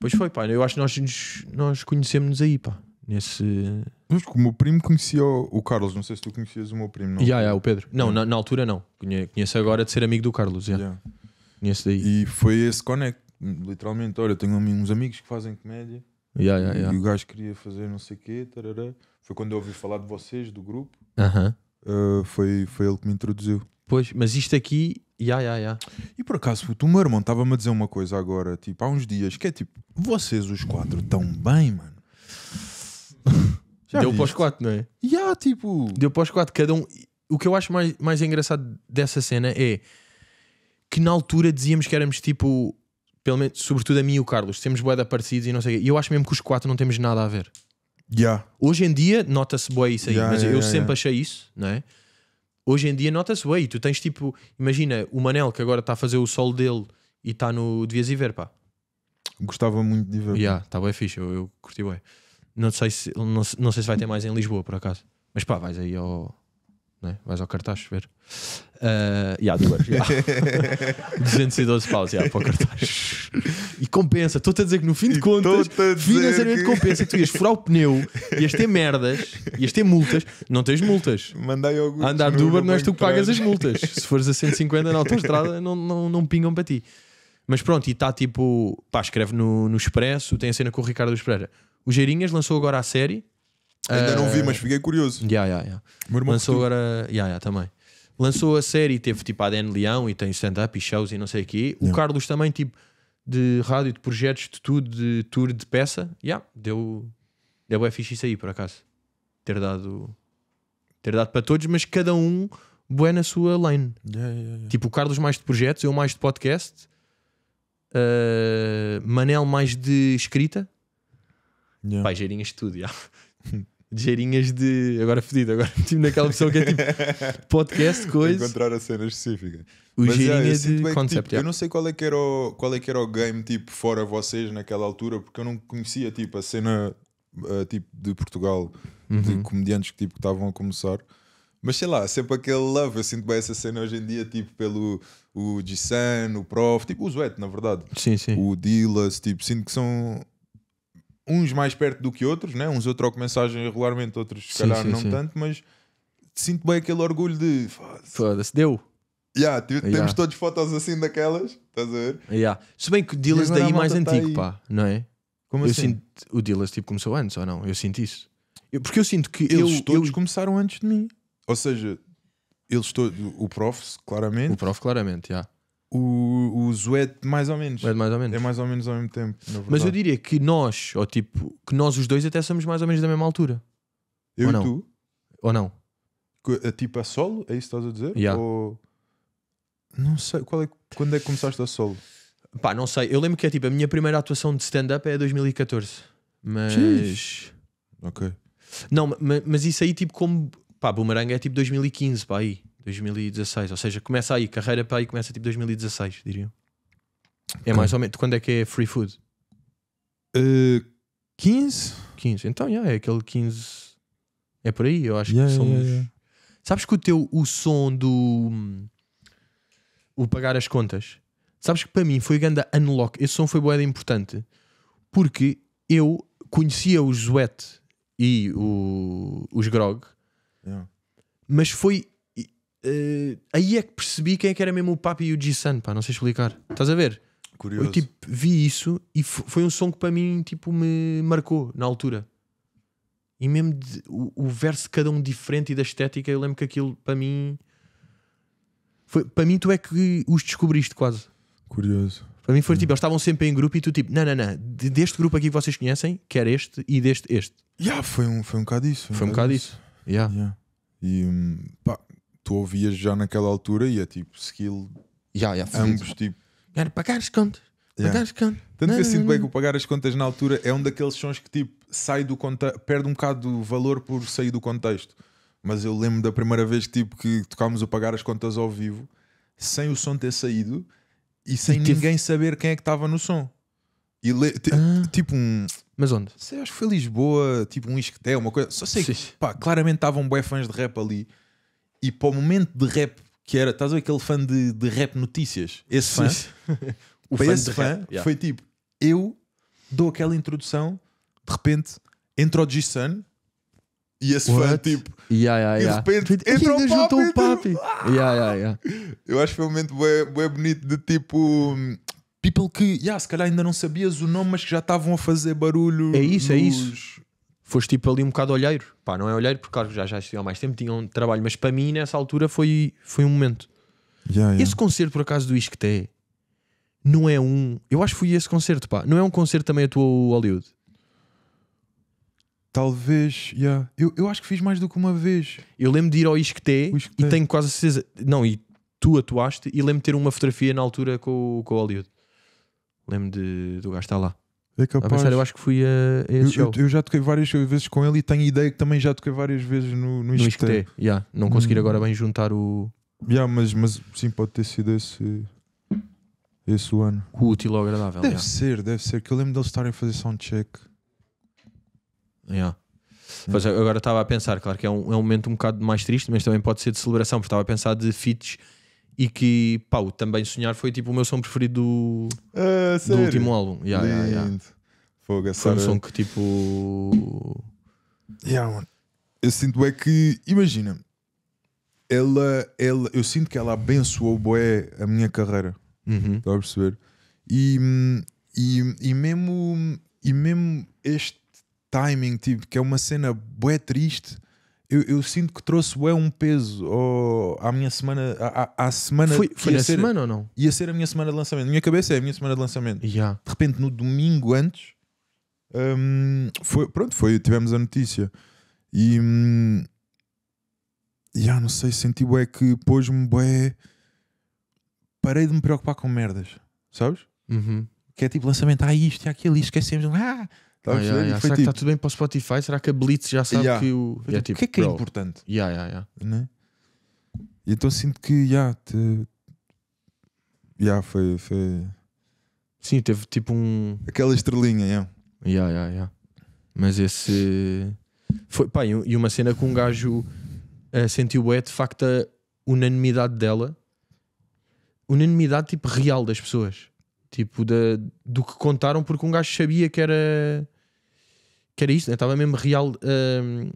Pois foi, pá. Eu acho que nós, nós conhecemos-nos aí, pá. Nesse. Mas como o meu primo conhecia o, Carlos, não sei se tu conhecias o meu primo, não? Já, yeah, yeah, o Pedro. Não, na, na, altura não. Conheço agora de ser amigo do Carlos, já. Yeah. Conheço daí. E foi esse connect, literalmente. Olha, tenho uns amigos que fazem comédia. Yeah, yeah, yeah. E o gajo queria fazer não sei o quê. Tarará. Foi quando eu ouvi falar de vocês, do grupo. Uh -huh. uh, foi, foi ele que me introduziu. Pois, mas isto aqui Ya, ya, ya. E por acaso, puto, o meu irmão estava-me a dizer uma coisa agora, tipo, há uns dias, que é tipo, vocês os quatro estão bem, mano. Já Deu pós para os quatro, não é? Ya, tipo. Deu para os quatro, cada um. O que eu acho mais, mais engraçado dessa cena é que na altura dizíamos que éramos tipo, pelo menos, sobretudo a mim e o Carlos, temos boeda parecidos e não sei o quê. E eu acho mesmo que os quatro não temos nada a ver. já Hoje em dia nota-se boa isso aí, mas eu sempre achei isso, não é? hoje em dia nota-se e Tu tens tipo, imagina o Manel que agora está a fazer o solo dele e está no. Devias ir ver, pá. Gostava muito de ver. Yeah, está bem fixe, eu, eu curti bem. Não sei, se, não, não sei se vai ter mais em Lisboa, por acaso. Mas pá, vais aí ao, né? vais ao cartaz ver. Uh, yeah, dólares, yeah. 212 paus yeah, para o cartaz. E compensa, estou-te a dizer que no fim de contas, financeiramente que... compensa que tu ias furar o pneu, ias ter merdas, ias ter multas, não tens multas. Mandei alguns Andar do Uber não és tu que pagas as multas. Se fores a 150 na autostrada, não, não, não pingam para ti. Mas pronto, e está tipo, pá, escreve no, no Expresso, tem a cena com o Ricardo Espera. O Geirinhas lançou agora a série Ainda uh, não vi, ah, mas fiquei curioso. Yeah, yeah, yeah. Meu irmão Lançou agora. Yeah, yeah, também. Lançou a série, teve tipo a Dan Leão e tem stand-up e shows e não sei o quê. O Carlos também, tipo, de rádio, de projetos, de tudo, de tour de peça. Yeah, deu. Deu é fixe isso aí, por acaso. Ter dado. Ter dado para todos, mas cada um boa na sua lane. Yeah, yeah, tipo, o Carlos mais de projetos, eu mais de podcast. Uh, Manel mais de escrita. Yeah. Pá, de tudo, yeah. Dinheirinhas de. Agora fedido, agora meti naquela opção que é tipo podcast, coisa. Encontrar a cena específica. O jeirinhas é, de concept, tipo, é. Eu não sei qual é, que era o, qual é que era o game, tipo, fora vocês naquela altura, porque eu não conhecia, tipo, a cena, uh, tipo, de Portugal, uhum. de comediantes que, tipo, estavam a começar. Mas sei lá, sempre aquele love, eu sinto bem essa cena hoje em dia, tipo, pelo o G-San, o Prof, tipo, o Zuete, na verdade. Sim, sim. O Dillas, tipo, sinto que são uns mais perto do que outros, né? uns eu troco mensagem regularmente, outros se calhar sim, não sim. tanto, mas sinto bem aquele orgulho de foda-se, deu. Yeah, temos yeah. todas fotos assim daquelas, estás a ver? Yeah. Se bem que o Dillas daí mais tá antigo, tá pá, não é? Como eu assim? Sinto, o Dillas tipo começou antes ou não? Eu sinto isso. Eu, porque eu sinto que eles eu, todos eu... começaram antes de mim. Ou seja, eles todos, o prof, claramente. O prof, claramente, já. Yeah. O, o Zoé, mais ou menos. É mais ou menos. É mais ou menos ao mesmo tempo. Mas eu diria que nós, ou tipo, que nós os dois até somos mais ou menos da mesma altura. Eu ou e não? tu? Ou não? Que- é Tipo a solo? É isso que estás a dizer? Yeah. Ou... Não sei. Qual é, quando é que começaste a solo? Pá, não sei. Eu lembro que é tipo a minha primeira atuação de stand-up é 2014. Mas. Ok. Não, mas mas isso aí, tipo, como. Pá, Boomerang é tipo 2015, pá, aí. 2016, ou seja, começa aí, carreira para aí começa tipo 2016, diria. É mais ou menos. Quando é que é free food? Uh, 15? 15. Então, yeah, é aquele 15. É por aí, eu acho yeah, que somos. Yeah, Sabes que o teu o som do. O pagar as contas. Sabes que para mim foi grande unlock. Esse som foi boeda importante. Porque eu conhecia o Zuete e o, os Grog. Mas foi Uh, aí é que percebi quem é que era mesmo o Papi e o g san pá, não sei explicar. Estás a ver? Curioso. Eu tipo, vi isso e foi um som que para mim tipo, me marcou na altura. E mesmo de, o, o verso cada um diferente e da estética, eu lembro que aquilo para mim. Foi, para mim, tu é que os descobriste quase. Curioso. Para mim foi tipo, hum. eles estavam sempre em grupo e tu tipo, não, não, não, deste grupo aqui que vocês conhecem, quer este e deste este. Yeah, foi um, foi um bocado isso. Foi um, foi um bocado isso. isso. Yeah. Yeah. E hum, pá, tu ouvias já naquela altura e é tipo skill. Já, já, ambos tipo. Era pagar as contas. Yeah. Pagar as contas. Tanto não, que eu sinto bem que o pagar as contas na altura é um daqueles sons que tipo sai do contexto, perde um bocado de valor por sair do contexto. Mas eu lembro da primeira vez tipo, que tocámos o pagar as contas ao vivo, sem o som ter saído e sem e ninguém saber quem é que estava no som. E ah. tipo um. Mas onde? Sei, acho que foi Lisboa, tipo um isqueté, uma coisa. Só sei Sim. que, pá, claramente estavam bué fãs de rap ali. E para o momento de rap que era, estás a ver aquele fã de, de rap notícias? Esse fã, o fã esse fã rap, foi yeah. tipo, eu dou aquela introdução, de repente entra o G-Sun e esse What? fã tipo, yeah, yeah, e de repente entra o papi, um papi. Tipo, Eu acho que foi um momento bem, bem bonito de tipo people que, yeah, se calhar ainda não sabias o nome, mas que já estavam a fazer barulho. É isso, é nos, é isso foste tipo ali um bocado olheiro. Pá, não é olheiro, porque claro, já, já estive há mais tempo, tinha um trabalho, mas para mim nessa altura foi, foi um momento. Yeah, yeah. Esse concerto, por acaso, do Isqueté, não é um. Eu acho que foi esse concerto, pá. Não é um concerto também a tua Hollywood? Talvez, yeah. eu, eu acho que fiz mais do que uma vez. Eu lembro de ir ao Isqueté e tenho quase certeza. Não, e tu atuaste e lembro de ter uma fotografia na altura com, com o Hollywood. Lembro de, do gajo estar lá. É capaz. A ah, pensar, eu acho que fui a, a esse eu, show. Eu, eu, já toquei várias vezes com ele e tenho ideia que também já toquei várias vezes no, no, no Isqueté. Yeah. Não conseguir hum. agora bem juntar o. Yeah, mas, mas sim, pode ter sido esse, esse o ano. O útil ou agradável. Deve yeah. ser, deve ser. Que eu lembro deles estarem a fazer soundcheck. Yeah. Mas agora estava a pensar, claro que é um, é um momento um bocado mais triste, mas também pode ser de celebração, porque estava a pensar de fits e que pá, o Também Sonhar foi tipo o meu som preferido do, ah, do último álbum. Yeah, yeah, yeah. Fogo, foi um som que tipo. Yeah, eu sinto é que, imagina, ela, ela, eu sinto que ela abençoou boé a minha carreira. Uhum. Está a perceber? E, e, e, mesmo, e mesmo este timing, tipo, que é uma cena boé triste eu, eu, sinto que trouxe é um peso oh, à minha semana. À, à, semana foi foi a ser, semana ou não? Ia ser a minha semana de lançamento. Na minha cabeça é a minha semana de lançamento. Yeah. De repente, no domingo antes, um, foi, pronto, foi, tivemos a notícia. E. já hum, yeah, não sei, senti é que pôs-me bué. Parei de me preocupar com merdas, sabes? Uhum. Que é tipo lançamento, ah, isto e aquilo, e esquecemos. Ah, ah, yeah, yeah. Será tá tipo... que está tudo bem para o Spotify? Será que a Blitz já sabe yeah. que o. É tipo, o que é que é importante? Yeah, yeah, yeah. Né? Então sinto que, yeah, te... yeah, foi, foi. Sim, teve tipo um. Aquela estrelinha, yeah. Yeah, yeah, yeah. Mas esse. Foi, pá, e uma cena que um gajo uh, sentiu é de facto a unanimidade dela. Unanimidade tipo real das pessoas. Tipo, da, do que contaram, porque um gajo sabia que era que era isto, né? estava mesmo real hum,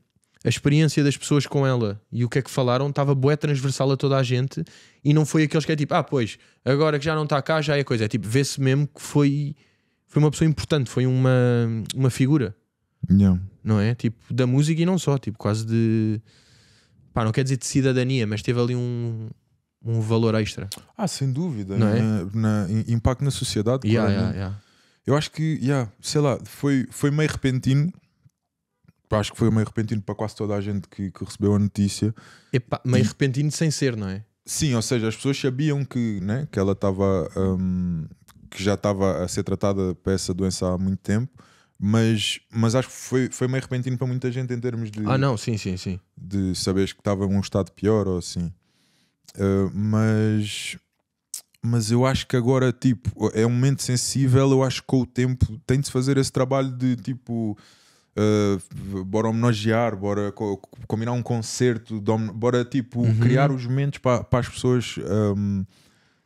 a experiência das pessoas com ela e o que é que falaram estava bué transversal a toda a gente e não foi aqueles que é tipo, ah, pois, agora que já não está cá, já é coisa. É tipo, vê-se mesmo que foi, foi uma pessoa importante, foi uma, uma figura. Não. não é? Tipo, da música e não só, tipo, quase de. Pá, não quer dizer de cidadania, mas teve ali um, um valor extra. Ah, sem dúvida. Não na, é? na, impacto na sociedade. Yeah, claro, yeah, né? yeah. Eu acho que, yeah, sei lá, foi, foi meio repentino. Pá, acho que foi meio repentino para quase toda a gente que, que recebeu a notícia. Epá, meio e... repentino sem ser, não é? Sim, ou seja, as pessoas sabiam que, né, que ela estava. Um, que já estava a ser tratada para essa doença há muito tempo, mas, mas acho que foi, foi meio repentino para muita gente em termos de. Ah, não, sim, sim, sim. De saberes que estava num estado pior ou assim. Uh, mas, mas eu acho que agora, tipo, é um momento sensível. Eu acho que com o tempo tem de se fazer esse trabalho de tipo. Uh, bora homenagear, bora co combinar um concerto, bora tipo uhum. criar os momentos para pa as pessoas um,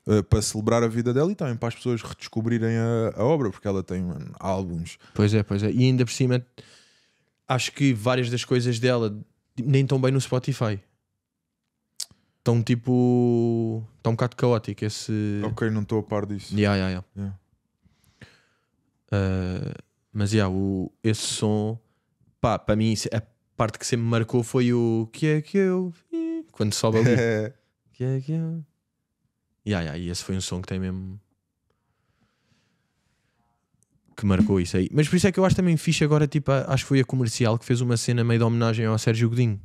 uh, ah, para celebrar a vida dela e também para as pessoas redescobrirem a, a obra, porque ela tem mano, álbuns. Pois é, pois é. E ainda por cima, acho que várias das coisas dela nem estão bem no Spotify tão tipo. Está um bocado caótico esse. Ok, não estou a par disso. Yeah, yeah, yeah. yeah. Uh, mas yeah, o, esse som, pá, para mim, a parte que sempre me marcou foi o que é que eu. Quando sobe ali. que é que eu. Yeah, yeah, e esse foi um som que tem mesmo. Que marcou isso aí. Mas por isso é que eu acho também fixe agora, tipo, acho que foi a comercial que fez uma cena meio de homenagem ao Sérgio Godinho.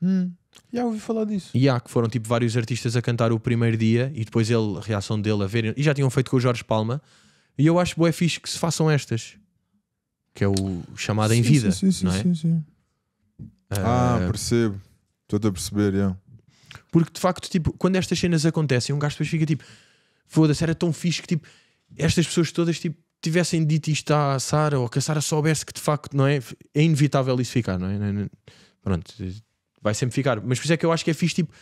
Hum. Já ouvi falar disso. E há que foram tipo vários artistas a cantar o primeiro dia e depois ele, a reação dele a ver. E já tinham feito com o Jorge Palma. E eu acho é fixe que se façam estas. Que é o chamado sim, em vida. Sim, sim, não é? sim, sim. Ah, ah, percebo. Estou-te a perceber, yeah. Porque de facto, tipo, quando estas cenas acontecem, um gajo depois fica tipo, foda-se, era tão fixe que tipo, estas pessoas todas tipo, tivessem dito isto à Sara ou que a Sara soubesse que de facto, não é? É inevitável isso ficar, não é? é? Pronto, Vai sempre ficar. Mas por isso é que eu acho que é fixe, tipo,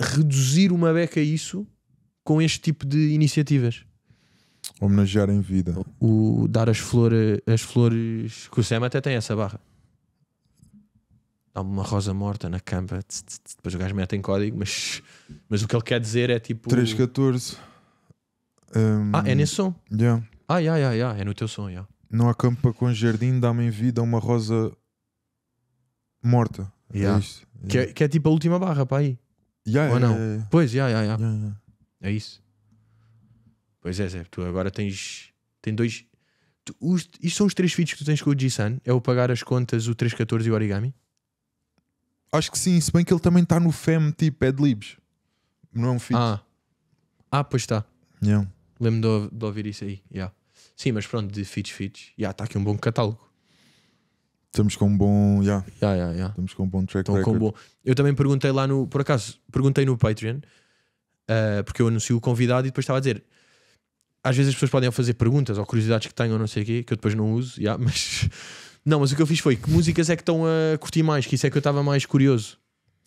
reduzir uma beca a isso com este tipo de iniciativas. Homenagear em vida. O, o dar as flores, as flores. Que o Sam até tem essa barra. Dá uma rosa morta na campa. Tz, tz, tz, depois o gajo mete em código, mas, mas o que ele quer dizer é tipo. 314. Um, ah, é nesse som? Yeah. Ah, yeah, yeah, yeah. é no teu som. Yeah. Não há campa com jardim, dá-me em vida uma rosa morta. Yeah. É isso. Que, é, que é tipo a última barra para aí. Yeah, Ou é, não? É, é. Pois, já, já, já. É isso. Pois é, Zé. Tu agora tens, tem dois. Tu, os, isto são os três feats que tu tens com o G-San? É o pagar as contas, o 314 e o origami? Acho que sim, se bem que ele também está no FEM tipo Ed Libs. Não é um feat. Ah, ah pois está. Yeah. Lembro de, de, ouvir isso aí. Yeah. Sim, mas pronto, de feeds feeds Já yeah, está aqui um bom catálogo. Estamos com um bom. Yeah. Yeah, yeah, yeah. Estamos com um bom track record. Com bom. Eu também perguntei lá no. Por acaso, perguntei no Patreon, uh, porque eu anuncio o convidado e depois estava a dizer. Às vezes as pessoas podem fazer perguntas ou curiosidades que tenham, não sei o quê, que eu depois não uso, yeah, mas. Não, mas o que eu fiz foi que músicas é que estão a curtir mais, que isso é que eu estava mais curioso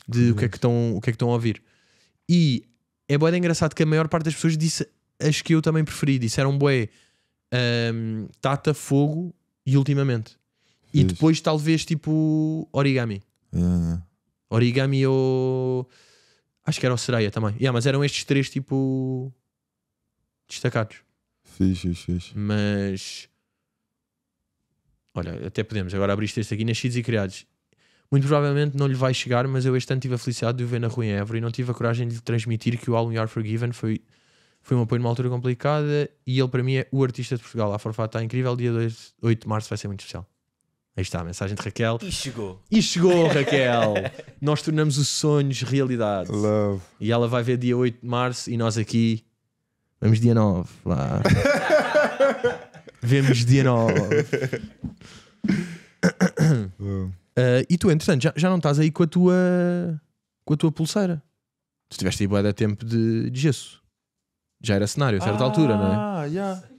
de o que, é que estão, o que é que estão a ouvir. E é bué engraçado que a maior parte das pessoas disse as que eu também preferi, disseram bué um, ehm, Tata, Fogo e Ultimamente. E depois talvez tipo origami. Ah, ah. Origami ou. Acho que era o sereia também. Yeah, mas eram estes três tipo. destacados. Fixe, fixe. Mas. Olha, até podemos. Agora abriste este aqui, nascidos e criados. Muito provavelmente não lhe vai chegar, mas eu este ano tive a felicidade de o ver na rua em Évora e não tive a coragem de lhe transmitir que o álbum You Are Forgiven foi, foi um apoio numa altura complicada e ele para mim é o artista de Portugal. A Forfá está incrível, dia 2, 8 de março vai ser muito especial. Aí está a mensagem de Raquel. E chegou. E chegou, Raquel. nós tornamos os sonhos realidade. Love. E ela vai ver dia 8 de março e nós aqui vamos dia 9 lá. Vemos dia 9. uh, ah, e tu, entretanto, já, já não estás aí com a tua com a tua pulseira. Tu tiveste aí boa tempo de, de gesso. Já era cenário a certa ah, altura, não é? Ah, yeah. já.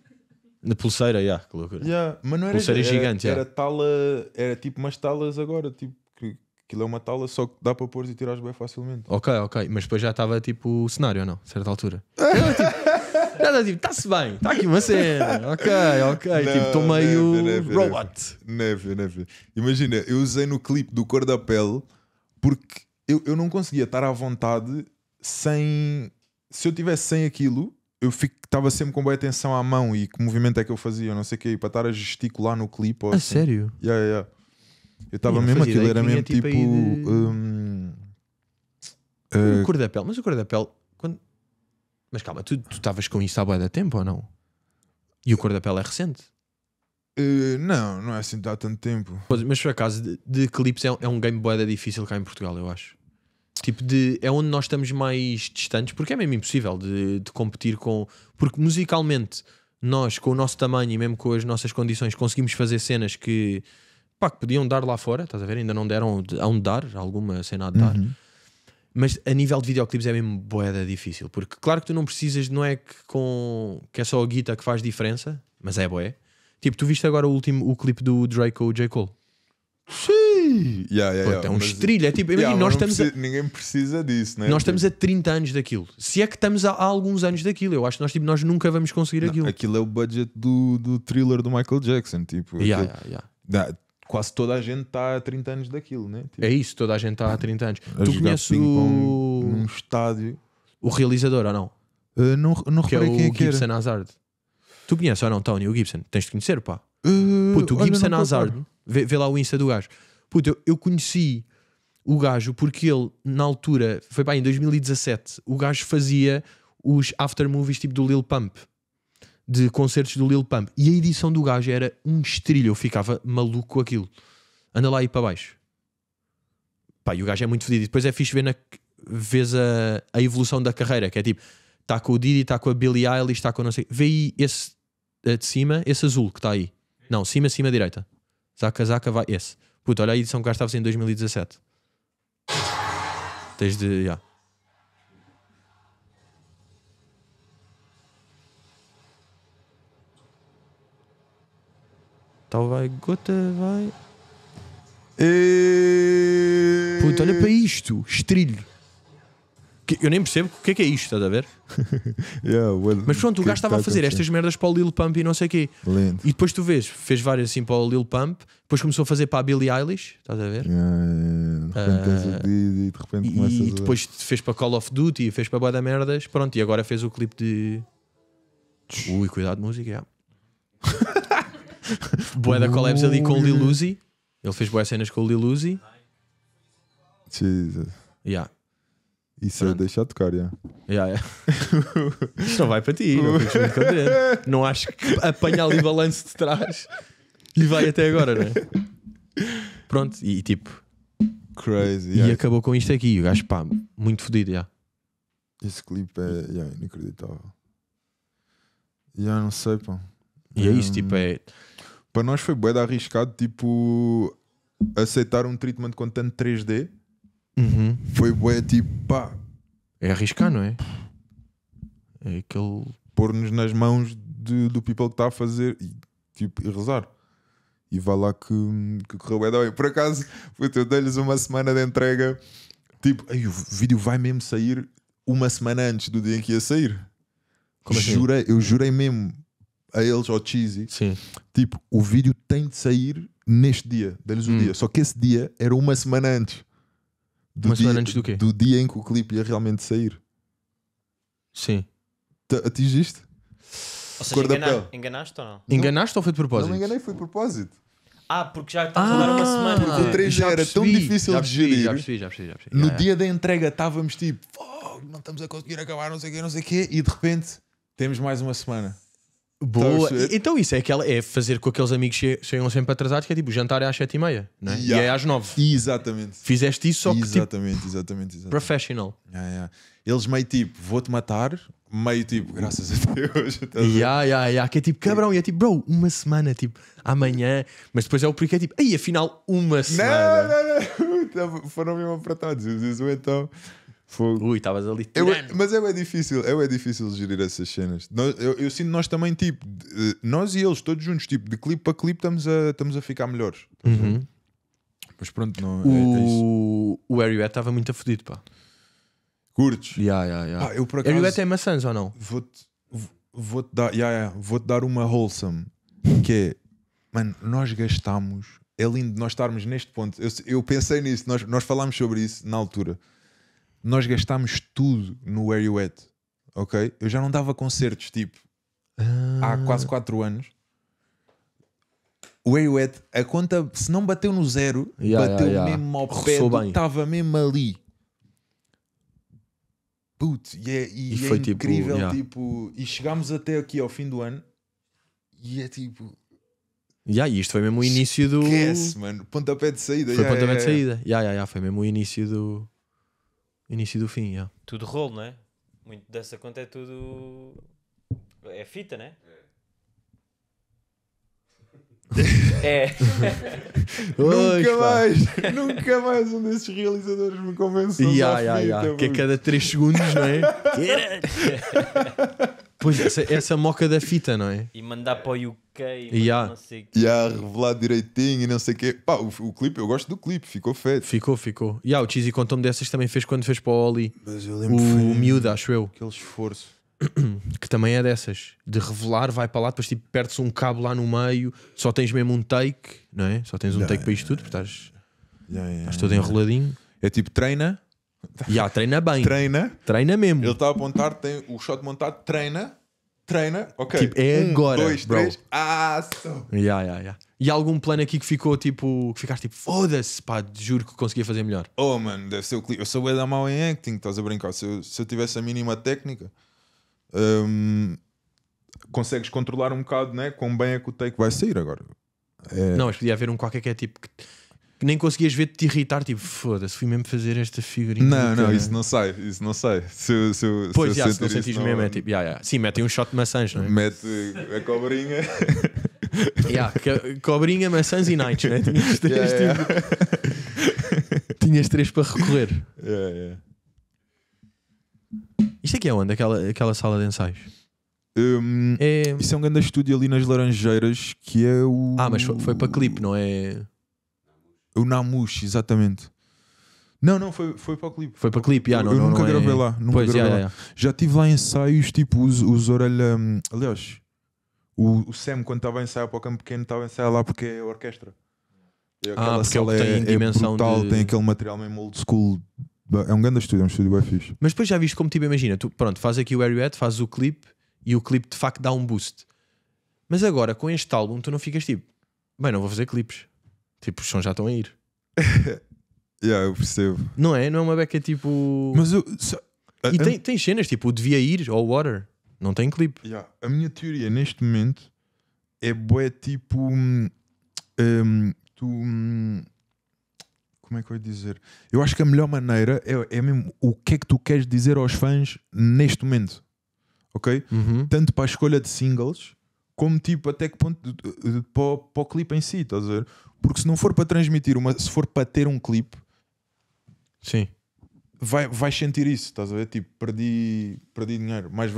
Na pulseira, yeah, que loucura. Yeah, mas não era, pulseira era, gigante, era, yeah. tala, era tipo umas talas agora, tipo, que aquilo é uma tala só que dá para pôr e tirar bem facilmente. Ok, ok, mas depois já estava tipo o cenário ou não, a certa altura. Era, tipo, tipo, está-se bem, está aqui uma cena, ok, ok, não, tipo, estou meio robot. Neve, neve. Imagina, eu usei no clipe do Cor da Pele porque eu, eu não conseguia estar à vontade sem. Se eu tivesse sem aquilo, eu estava sempre com boa atenção à mão e que movimento é que eu fazia, não sei o que, para estar a gesticular no clipe. Ou a assim. sério? Yeah, yeah. Eu estava mesmo, aquilo era mesmo tipo. tipo de... um, uh... O eh, cor da pele, mas o cor da pele. Quando... Mas calma, tu estavas com isso há boa da tempo ou não? E o cor da pele é recente? Uh, não, não é assim há tanto tempo. Mas, mas por acaso, de, de clipes é, é um game boeda difícil cá em Portugal, eu acho. Tipo de. É onde nós estamos mais distantes, porque é mesmo impossível de, de competir com. Porque musicalmente, nós, com o nosso tamanho e mesmo com as nossas condições, conseguimos fazer cenas que. Pá, que podiam dar lá fora, estás a ver? Ainda não deram a um dar, alguma cena a dar. Uhum. Mas a nível de videoclipes é mesmo boeda difícil, porque claro que tu não precisas, não é que, com, que é só a guita que faz diferença, mas é boé. Tipo, tu viste agora o último o clipe do Draco J. Cole? Sim! Yeah, yeah, Pronto, é um mas... estrilho. É tipo, yeah, nós estamos precisa, a... Ninguém precisa disso, né? Nós estamos tipo- a 30 anos daquilo. Se é que estamos a, a alguns anos daquilo, eu acho que nós, tipo, nós nunca vamos conseguir não, aquilo. Aquilo é o budget do, do thriller do Michael Jackson. Tipo, yeah, aquilo... yeah, quase toda a gente está há 30 anos daquilo, né? Tipo, é isso, toda a gente está há 30 anos. tu conheces o. Num estádio. O realizador ou não? Uh, não não que é o quem é Gibson era. Hazard. Tu conheces ou não, Tony? O Gibson? Tens de conhecer, pá. Uh, Puto, o Gibson Hazard. Vê, vê, lá o Insta do gajo. Puta, eu, eu conheci o gajo porque ele, na altura, foi pá, em 2017, o gajo fazia os after movies tipo do Lil Pump, de concertos do Lil Pump. E a edição do gajo era um estrilho, eu ficava maluco com aquilo. Anda lá e para baixo. Pá, e o gajo é muito fedido. E depois é fixe ver na, vês a, a evolução da carreira, que é tipo, está com o Didi, está com a Billie Eilish, está com não sei. Vê aí esse eh, de cima, esse azul que está aí. Não, cima, cima, direita. Zaca, zaca, vai, esse. Puta, olha a edição que gastava em 2017. Tens de. Yeah. Tal vai, gota vai. E... Puta, olha para isto, estrilho eu nem percebo o que é que é isto, estás a ver? yeah, well, Mas pronto, o gajo estava tá a fazer estas merdas para o Lil Pump e não sei o quê. Lindo. E depois tu vês, fez várias assim para o Lil Pump, depois começou a fazer para a Billie Eilish, estás a ver? Yeah, yeah. De repente uh, e, e, depois fez para Call of Duty, fez para Boa da Merdas, pronto, e agora fez o clipe de. Ui, cuidado, de música, yeah. Boé da Collabs ali com o Lil Uzi. Ele fez boas cenas com o Lil Uzi. Jesus. Yeah. Isso Pronto. é deixar tocar, já. Já, é. Isto não vai para ti, não muito Não acho que apanha ali balanço de trás e vai até agora, não é? Pronto, e, tipo. Crazy. E, yeah. acabou com isto aqui. O gajo, pá, muito fodido, já. Esse clipe é yeah, inacreditável. Já yeah, não sei, pá. E é, isso, hum. tipo, é. Para nós foi bué arriscado, tipo, aceitar um treatment com tanto 3D Uhum. Foi bué tipo, pá. É arriscar, não é? É aquele. Pôr-nos nas mãos de, do people que está a fazer e, tipo, e rezar. E vai lá que, que correu bué bem. Por acaso, foi eu dei-lhes uma semana de entrega. Tipo, aí o vídeo vai mesmo sair uma semana antes do dia em que ia sair. Como assim? jurei, eu jurei mesmo a eles, ao Cheesy, Sim. tipo, o vídeo tem de sair neste dia, deles o hum. dia. Só que esse dia era uma semana antes do uma dia, semana antes do quê? Do dia em que o clipe ia realmente sair. Sim. atingiste? Ou seja, Cor da engana- pele. enganaste ou não? Enganaste ou foi de propósito? Não me enganei, foi de propósito. Ah, porque já estava a uma ah! semana. Porque o 3 já era tão difícil já de gerir. Já percebi, já percebi, já percebi. No dia da entrega estávamos tipo, "Fuck, não estamos a conseguir acabar, não sei o quê, não sei o quê, e de repente temos mais uma semana. Boa. Então, isso é aquela, é fazer com aqueles amigos que chegam sempre atrasados, que é tipo, jantar é às 7 e meia, não é? Yeah. E é às 9. Exatamente. Fizeste isso só que tipo, exatamente, tipo, exatamente, exatamente. professional. Yeah, yeah. Eles meio tipo, vou-te matar, meio tipo, graças a Deus. Ya, ya, ya, que é tipo, cabrão, e é tipo, bro, uma semana, tipo, amanhã, mas depois é o porquê, é tipo, aí afinal, uma semana. Não, não, não, foram mesmo apertados, isso então. Fogo. Ui, estavas ali tirando. Eu, é- mas é, é difícil, é, é difícil gerir essas cenas. Nós, eu, eu, sinto nós também, tipo, nós e eles todos juntos, tipo, de clipe para clipe estamos a, estamos a ficar melhores. Uhum. Mas pronto, não, o, é, é o estava muito afodido, pá. Curtes? Yeah, yeah, yeah. Ah, eu por acaso... tem é maçãs ou não? Vou-te vou -te dar, yeah, yeah, vou -te dar uma wholesome, que é, mano, nós gastamos... É lindo nós estarmos neste ponto. Eu, eu pensei nisso, nós, nós falámos sobre isso na altura nós gastámos tudo no Where You At, ok? Eu já não dava concertos, tipo, ah. há quase 4 anos. O Where You At, a conta, se não bateu no zero, yeah, bateu yeah, mesmo ao pé, estava mesmo ali. Putz, e é, foi e é tipo, incrível, tipo, tipo, e chegámos até aqui ao fim do ano e é tipo... Yeah, e isto foi mesmo o início do. Esquece, mano. Pontapé de saída. Foi yeah, pontapé yeah, de saída. Yeah, yeah, yeah. Foi mesmo o início do. Início do fim, yeah. Tudo rolo, não é? Muito dessa conta é tudo. É fita, né? É. Oi, é. nunca mais, nunca mais um desses realizadores me convenceu. Yeah, yeah, yeah. Que a é cada 3 segundos, não é? Pois, essa, essa moca da fita, não é? E mandar para o UK e yeah. não sei Yeah, revelar direitinho e não sei quê. Pá, o, o clipe, eu gosto do clipe, ficou feito Ficou, ficou. E yeah, o Cheesy contou-me dessas também fez quando fez para o Oli. Mas eu lembro O, miúdo, acho eu. Aquele esforço. Que também é dessas. De revelar, vai para lá, depois tipo, perdes um cabo lá no meio, só tens mesmo um take, não é? Só tens um yeah, take para isto tudo, porque estás, yeah, estás todo enroladinho. É tipo, treina já, treina bem. Treina. Treina mesmo. Ele está a apontar, tem o shot montado, treina, treina, ok. Tipo, é um, agora. Dois, bro. três, ação. Yeah, yeah, yeah. E há algum plano aqui que ficou tipo, que ficaste tipo, foda-se, pá, juro que conseguia fazer melhor. Oh, mano, deve ser o clipe. Eu sou da mal em acting, estás a brincar. Se eu, se eu tivesse a mínima técnica, hum, consegues controlar um bocado, né? Quão bem é que o take vai sair agora. É... Não, mas podia haver um qualquer que é tipo. Que nem conseguias ver te irritar, tipo, foda-se, fui mesmo fazer esta figurinha. Não, não, isso não sai, isso não sai. Se, eu, se, eu, pois, se, já, se não sentis mesmo, é tipo, yeah, yeah. sim, metem um shot de maçãs, não é? Mete a cobrinha. yeah, co cobrinha, maçãs e nights, não é? Tinhas três, yeah, tipo... Tinhas três para recorrer. Isto aqui é onde? Aquela, aquela sala de ensaios? Um, é... Isso é um grande estúdio ali nas Laranjeiras que é o. Ah, mas foi, foi para clipe, não é? O Namush, exatamente. Não, não, foi, foi para o clipe. Foi para o clipe, já, eu, não, eu nunca não é gravei é... lá. Nunca pois, gravei lá. Já tive lá ensaios, tipo, os, os orelha. Hum, aliás, o, o Sam, quando estava a ensaiar para o campo pequeno, estava a ensaiar lá porque é orquestra. E ah, porque ele é tem é, é dimensão brutal, de... tem aquele material mesmo old school. É um grande estúdio, é um estúdio bem fixe. Mas depois já viste como, tipo, imagina, tu, pronto, faz aqui o Ariat, faz o clipe e o clipe de facto dá um boost. Mas agora, com este álbum, tu não ficas tipo, bem, não vou fazer clipes. Tipo, os sons já estão a ir. yeah, eu percebo. Não é? Não é uma beca tipo. Mas eu. só- E a- tem, tem cenas tipo o Devia Ir ou Water. Não tem clipe. Yeah, A minha teoria neste momento é bué tipo. Hum, hum, tu. Hum, como é que eu ia dizer? Eu acho que a melhor maneira é, é mesmo o que é que tu queres dizer aos fãs neste momento. Ok? Uhum. Tanto para a escolha de singles, como tipo até que ponto. para o clipe em si, estás a ver? Porque se não for para transmitir uma, se for para ter um clipe, sim. Vai, vais sentir isso, estás a ver? Tipo, perdi, perdi dinheiro. Mas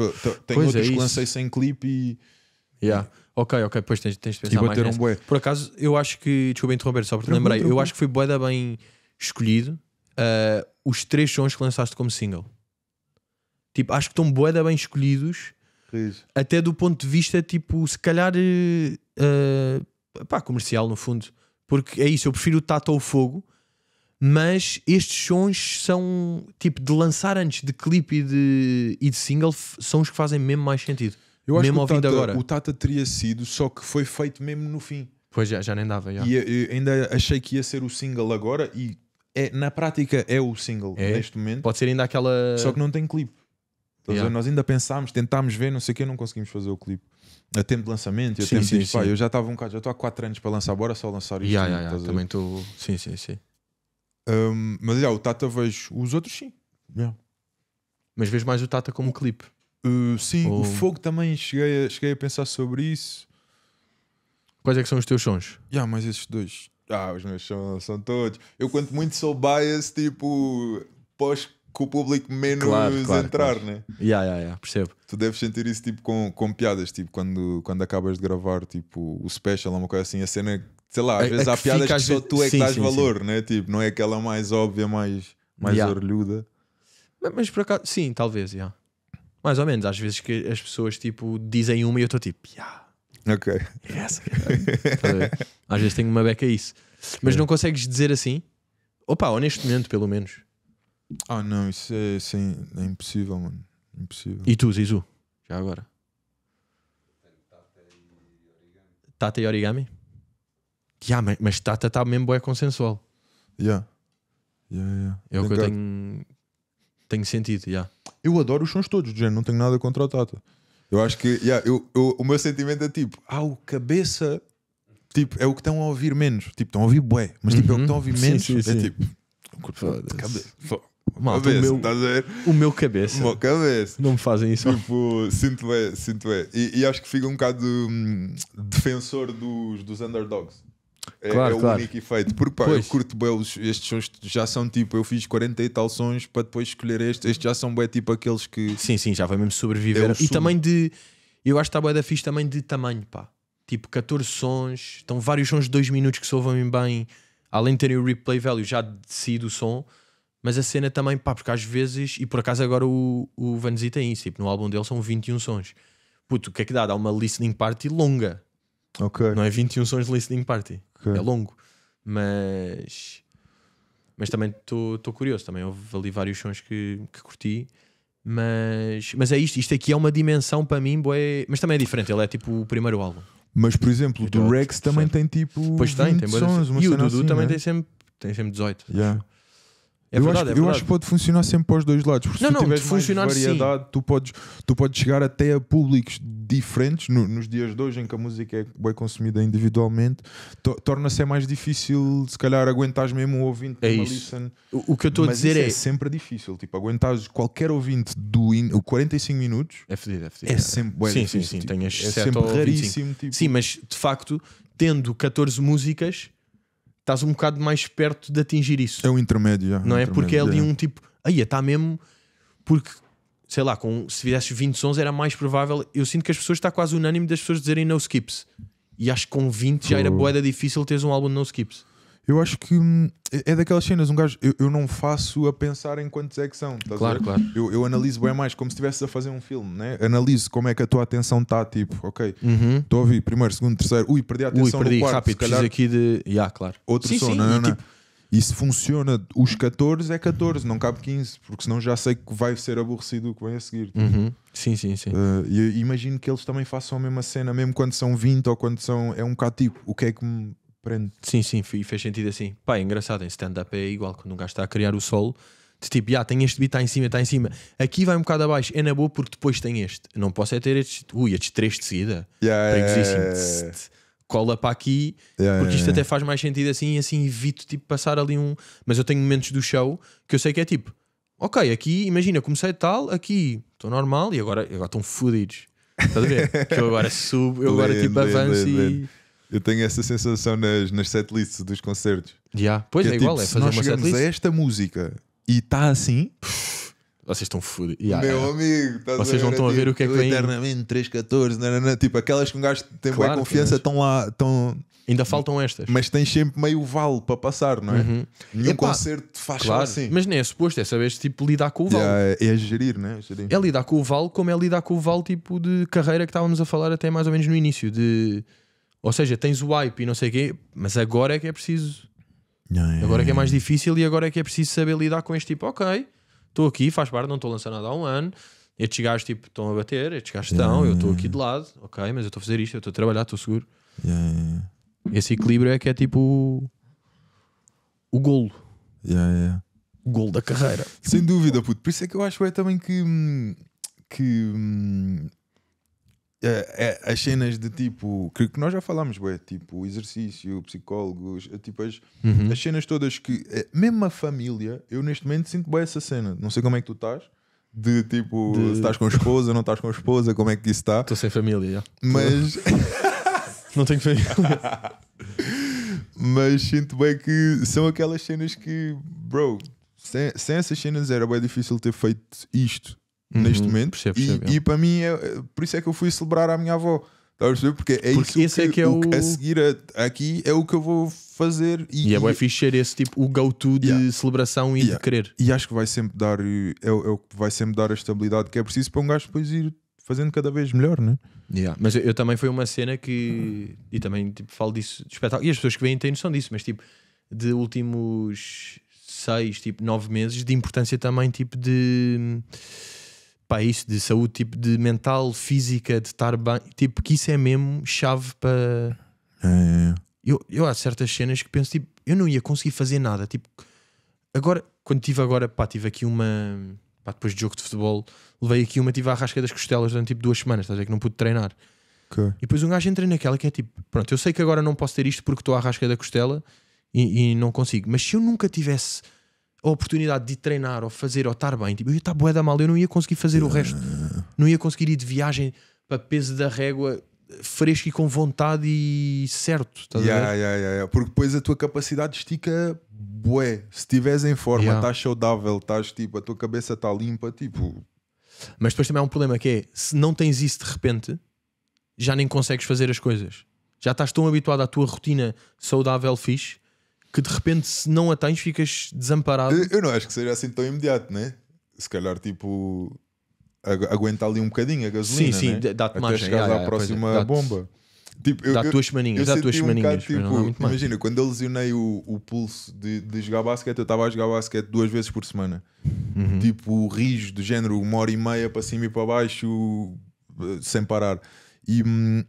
tenho outros é que lancei sem clipe e. Yeah. Ok, ok, pois tens, tens de pensar mais um bué. Por acaso, eu acho que, desculpa interromper, só porque lembrei, eu acho que foi bué da bem escolhido uh, os três sons que lançaste como single. Tipo, acho que estão bué da bem escolhidos, até do ponto de vista, tipo, se calhar, uh, uh pá, comercial no fundo. Porque é isso, eu prefiro o tato ao fogo, mas estes sons são tipo de lançar antes de clipe e de, e de single, são os que fazem mesmo mais sentido. Eu acho mesmo que o Tata, agora. o Tata teria sido, só que foi feito mesmo no fim. Pois já, já nem dava. Já. E eh, ainda achei que ia ser o single agora e é, na prática é o single é. neste momento. Pode ser ainda aquela. Só que não tem clipe. Yeah. Nós ainda pensámos, tentámos ver, não sei o que, não conseguimos fazer o clipe a tempo de lançamento, eu, sim, sim, disto, pá, eu já estava um bocado, já estou há 4 anos para lançar, bora só lançar isto. Yeah, né? yeah, yeah. também estou. Tô... Sim, sim, sim. Um, mas já, o Tata vejo os outros sim. Yeah. Mas vejo mais o Tata como o... clipe. Uh, sim, Ou... o Fogo também cheguei a, cheguei a pensar sobre isso. Quais é que são os teus sons? Ah, yeah, mas esses dois. Ah, os meus são, são todos. Eu quanto muito sou bias, tipo, pós com o público menos claro, claro, entrar, claro. né? Yeah, yeah, yeah, percebo. Tu deves sentir isso tipo com, com piadas, tipo quando, quando acabas de gravar tipo o special, uma coisa assim, a cena, sei lá, às a, é, vezes a é há piadas que só tu é sim, que dás sim, valor, sim. né? Tipo, não é aquela mais óbvia, mais, mais yeah. orlhuda. Mas, mas por acaso, sim, talvez, yeah. Mais ou menos, às vezes que as pessoas tipo dizem uma e eu estou tipo, yeah. Ok. Yes, tá às vezes tenho uma beca isso. Mas é. não consegues dizer assim? Opa, ou neste momento, pelo menos. Ah, não, isso é, isso é, é, impossível, mano. Impossível. E tu, Zizu? Já agora? Tata e origami? Yeah, mas, Tata está mesmo boé consensual. Yeah. Yeah, yeah. É o que eu tenho, tenho sentido. Yeah. Eu adoro os sons todos, gente. não tenho nada contra o Tata. Eu acho que yeah, eu, eu, o meu sentimento é tipo, ah, o cabeça tipo, é o que estão a ouvir menos. Tipo, estão a ouvir bué, mas tipo, é o que uhum. estão a ouvir menos. Sim, sim, é sim. tipo, Foda-se. Malta, cabeça, o, meu, estás a ver? o meu cabeça. O meu cabeça. Não me fazem isso. Tipo, sinto bem, sinto bem. E, e acho que fica um bocado hum, defensor dos, dos underdogs. É, claro, é o claro. único efeito. Porque pá, eu curto bem estes sons já são tipo, eu fiz 40 e tal sons para depois escolher este. Estes já são bem tipo aqueles que. Sim, sim, já vai mesmo sobreviver. E também de. Eu acho que está bem da fixe também de tamanho, pá. Tipo 14 sons, estão vários sons de 2 minutos que sovam bem. Além de terem o replay value já decido o som mas a cena também, pá, porque às vezes, e por acaso agora o, o Vanzi tem isso, tipo, no álbum dele são 21 sons. Puto, o que é que dá? Dá uma listening party longa. Ok. Não é 21 sons de listening party. Okay. É longo. Mas. Mas também estou curioso. Também houve ali vários sons que, que curti. Mas, mas é isto. Isto aqui é uma dimensão para mim, boé, mas também é diferente. Ele é tipo o primeiro álbum. Mas, por exemplo, o do Rex também tem tipo. Pois tem, tem sons, E o Dudu assim, também né? tem, sempre, tem sempre 18. Yeah. Acho. É eu, verdade, acho, é eu acho é que pode funcionar sempre para os dois lados, porque não, se tu tiveres mais variedade, tu podes, tu podes chegar até a públicos diferentes no, nos dias de hoje em que a música é bem consumida individualmente, to, torna-se é mais difícil, se calhar, aguentares mesmo um ouvinte é listen. O, o, que eu estou a dizer é... é sempre difícil, tipo, aguentares qualquer ouvinte do in, 45 minutos é, fedido, é, fedido, é sempre bem sim, difícil, sim, sim, tipo, é sempre raríssimo. Tipo. Sim, mas de facto, tendo 14 músicas estás um bocado mais perto de atingir isso. É um intermédio, já. É não é? Porque é ali é. um tipo, aí está mesmo. Porque, sei lá, com, se fizesse 20 sons era mais provável. Eu sinto que as pessoas está quase unânime das pessoas dizerem no skips. E acho que com 20 já era boeda difícil teres um álbum de no skips. Eu acho que hum, é, é daquelas cenas, um gajo, eu, eu, não faço a pensar em quantos é que são. claro, claro. Eu, eu, analiso bem mais, como se estivesse a fazer um filme, né? Analiso como é que a tua atenção está, tipo, ok, uhum. estou uhum. a ouvir primeiro, segundo, terceiro, ui, perdi a atenção ui, perdi, no quarto. rápido, calhar... aqui de... Yeah, claro. Outro sim, som, sim, não, e, não. Tipo... e se funciona os 14, é 14, não cabe 15, porque senão já sei que vai ser aborrecido o que vem a seguir. Tá? Uhum. Sim, sim, sim. Uh, e imagino que eles também façam a mesma cena, mesmo quando são 20 ou quando são. É um bocado tipo, o que é que me prende. Sim, sim, e fez sentido assim. Pá, é engraçado, em stand-up é igual quando um gajo está a criar o solo, de tipo, ah, tem este beat, está em cima, está em cima, aqui vai um bocado abaixo, é na boa porque depois tem este. Não posso é ter estes, ui, estes três de seguida. Yeah, perigosíssimo. Yeah, yeah, yeah. Cola para aqui, yeah, porque isto até faz mais sentido assim e assim evito tipo passar ali um. Mas eu tenho momentos do show que eu sei que é tipo, ok, aqui, imagina, comecei tal, aqui estou normal e agora, agora estão fodidos. Estás a ver? que eu agora subo, eu agora tipo avanço e. Lindo. Eu tenho essa sensação nas, nas setlists dos concertos. Yeah. Pois que é, é igual, tipo, é fazer se nós uma chegamos a esta música e está assim, Vocês estão fodidos. Yeah, meu amigo, estás Vocês não estão a é ver o que é tipo, que vem. Eternamente, 314, nanana, tipo, aquelas que um gajo tem boa Claro confiança estão lá, tão. Ainda faltam estas. Mas tens sempre meio vale para passar, não é? Uhum. Nenhum Epá, concerto faz Claro, assim. mas nem é suposto, é saber tipo, lidar com o Val. é, é gerir, não né? É gerir. É lidar com o Val como é lidar com o Val tipo de carreira que estávamos a falar até mais ou menos no início. De ou seja, tens o hype e não sei o quê, mas agora é que é preciso. Yeah, yeah, agora é que é mais difícil e agora é que é preciso saber lidar com este tipo. Ok, estou aqui, faz parte, não estou lançando nada há um ano. Estes gajos tipo, estão a bater, estes gajos estão, eu estou aqui de lado, ok, mas eu estou a fazer isto, eu estou a trabalhar, estou seguro. Esse equilíbrio é que é tipo o golo. Yeah, yeah. O golo da carreira. Sem dúvida, puto. Por isso é que eu acho é também que, hum, que hum, é, é, as cenas de tipo que, que nós já falámos, ué, tipo exercício, psicólogos, é, tipo as, uhum. as cenas todas que, é, mesmo a família, eu neste momento sinto bem essa cena. Não sei como é que tu estás, de tipo de... se estás com a esposa, não estás com a esposa, como é que isso está. Estou sem família, mas não tenho família, mas sinto bem que são aquelas cenas que, bro, sem, sem essas cenas era bem difícil ter feito isto uhum, neste momento. Percebo, percebo, e, é. e, para mim, é, por isso é que eu fui celebrar a minha avó. Estás a Porque é Porque isso esse que, é que é o... a seguir a, aqui é o que eu vou fazer. E, e é bem fischer ser esse tipo, o go-to de yeah. celebração e yeah. de querer. E acho que vai sempre dar, é, é o que vai sempre dar a estabilidade que é preciso para um gajo depois ir fazendo cada vez melhor, né? Yeah. Mas eu, eu, também foi uma cena que. E também tipo, falo disso de espetáculo. E as pessoas que vêm têm noção disso, mas tipo, de últimos seis, tipo, nove meses de importância também, tipo, de pá, isso de saúde, tipo de mental, física, de estar bem, tipo que isso é mesmo chave para. É, é, é. Eu, eu há certas cenas que penso, tipo, eu não ia conseguir fazer nada. Tipo, agora, quando tive agora, pá, tive aqui uma. Pá, depois de jogo de futebol, levei aqui uma, tive a rasca das costelas durante tipo duas semanas, estás a ver que não pude treinar. Okay. E depois um gajo entra naquela que é tipo, pronto, eu sei que agora não posso ter isto porque estou à rasca da costela e, e não consigo, mas se eu nunca tivesse a oportunidade de treinar ou fazer ou estar bem, tipo, eu ia estar da mal, eu não ia conseguir fazer o resto, não ia conseguir ir de viagem para peso da régua fresco e com vontade e certo. Tá yeah, yeah, yeah, Porque depois a tua capacidade estica bué. Se estiveres em forma, estás yeah. saudável, estás tipo, a tua cabeça está limpa, tipo. Mas depois também há um problema que é se não tens isso de repente, já nem consegues fazer as coisas. Já estás tão habituado à tua rotina saudável, fixe, que de repente, se não a tens, ficas desamparado. Eu, eu não acho que seja assim tão imediato, né? Se calhar, tipo, aguenta ali um bocadinho a gasolina. Sim, sim, né? dá-te Até margem. chegares ah, à é, próxima é, bomba. Tipo, eu, dá eu, duas semaninhas, dá duas Um tipo, imagina, quando eu lesionei o, o pulso de, de jogar basquete, eu estava a jogar basquete duas vezes por semana. Uhum. Tipo, rijo do género, uma hora e meia para cima e para baixo, eh, sem parar. E. Hum,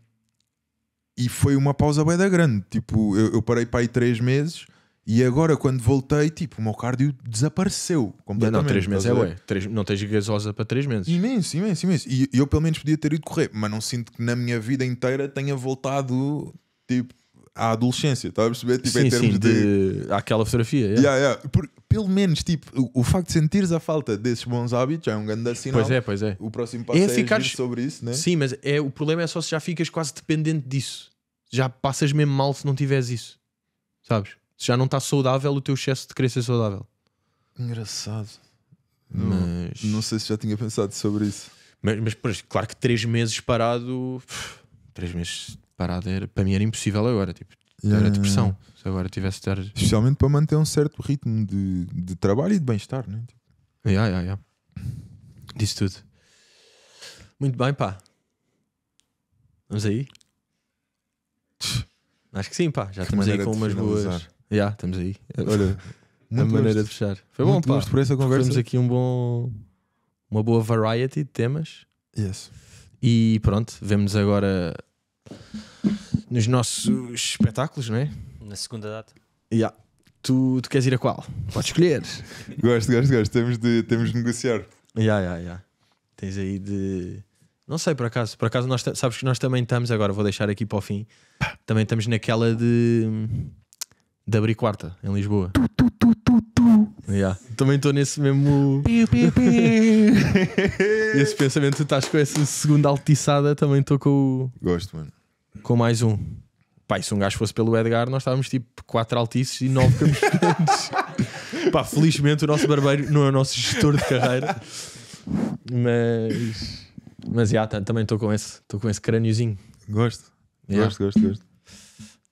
e foi uma pausa bem da grande. Tipo, eu, eu parei para aí três meses e agora quando voltei, tipo, o meu cardio desapareceu completamente. Não, não três meses é ué. Três, não tens gasosa para três meses. Imenso, imenso, imenso. E eu pelo menos podia ter ido correr, mas não sinto que na minha vida inteira tenha voltado, tipo, à adolescência, estás a perceber? Tipo, sim, em termos sim, de... de. Aquela fotografia. Yeah. Yeah, yeah. Por, pelo menos, tipo, o, o, facto de sentires a falta desses bons hábitos já é um grande sinal. Pois é, pois é. O próximo é passo é, é ficares... sobre isso, né? Sim, mas é, o problema é só se já ficas quase dependente disso. Já passas mesmo mal se não tiveres isso. Sabes? Se já não está saudável o teu excesso de querer ser saudável. Engraçado. Mas... Não, não sei se já tinha pensado sobre isso. Mas, mas, mas claro que três meses parado. Três meses parada era, para mim era impossível agora, tipo, yeah, era depressão. Yeah, Se agora tivesse de estar. Especialmente para manter um certo ritmo de, de trabalho e de bem-estar, né? Tipo... Yeah, yeah, yeah. Disse tudo. Muito bem, pá. Vamos aí? Acho que sim, pá. Já que estamos aí com umas boas. Já, estamos aí. Olha, uma maneira gosto. de fechar. Foi muito bom, pá. por essa conversa. Tivemos aqui um bom, uma boa variety de temas. Yes. E pronto, vemos agora nos nossos espetáculos, não é? Na segunda data. Yeah. Tu, tu queres ir a qual? Podes escolher. gosto, gosto, gosto. Temos de, temos de negociar. Yeah, yeah, yeah. Tens aí de. Não sei, por acaso. Por acaso, nós sabes que nós também estamos, agora vou deixar aqui para o fim. Também estamos naquela de. de abrir quarta, em Lisboa. Tu, tu, tu, tu, tu. Yeah. Também estou nesse mesmo. esse pensamento, tu estás com essa segunda altiçada, também estou com o. Gosto, mano com mais um. pai se um gajo fosse pelo Edgar, nós estávamos tipo quatro altices e nove caminhões. Pá, felizmente o nosso barbeiro não é o nosso gestor de carreira. Mas. Mas já, tá, também estou com esse, estou com esse crâniozinho. Gosto. Yeah. Gosto, gosto, gosto.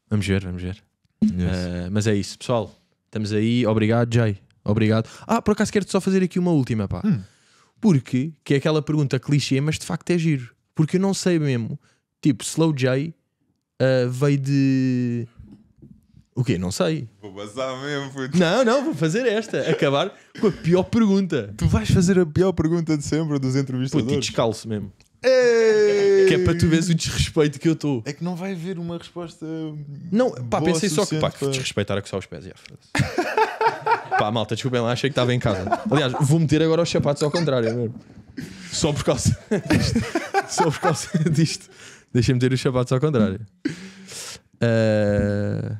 Vamos ver, vamos ver. Yes. Uh, mas é isso, pessoal. Estamos aí. Obrigado, Jay. Obrigado. Ah, por acaso quero só fazer aqui uma última, pá. Hum. Porque, que é aquela pergunta clichê, mas de facto é giro. Porque eu não sei mesmo Tipo, Slow J uh, veio de. O quê? Não sei. Vou passar mesmo, puto. Não, não, vou fazer esta. Acabar com a pior pergunta. Tu vais fazer a pior pergunta de sempre dos entrevistadores. Puto, descalço mesmo. Ei! Que é para tu veres o desrespeito que eu estou. É que não vai haver uma resposta. Não, pá, pensei só que, pá, que desrespeitar a é que só os pés e a Pá, malta, desculpem lá, achei que estava em casa. Aliás, vou meter agora os sapatos ao contrário mesmo. Só por causa disto. Só por causa disto. Deixem-me ter os sapatos ao contrário. Uh,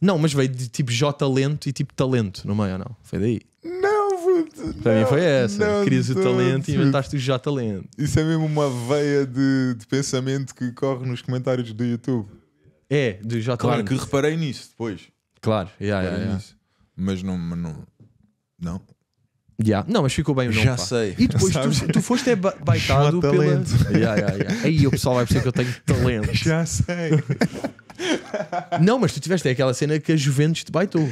não, mas veio de tipo J talento e tipo talento no meio, é ou não? Foi daí? Não, puto. Para não, mim foi essa. Não, Querias o talento e inventaste o J talento. Isso é mesmo uma veia de, de pensamento que corre nos comentários do YouTube. É, do J Claro que reparei nisso depois. Claro, yeah, yeah, yeah. Nisso. mas não, não, não. Yeah. Não, mas ficou bem o nome. Já pá. sei. E depois tu, tu, foste é ba baitado pela. Yeah, yeah, yeah. Aí o pessoal vai perceber que eu tenho talento. Já sei. Não, mas tu tiveste é aquela cena que a Juventus te baitou.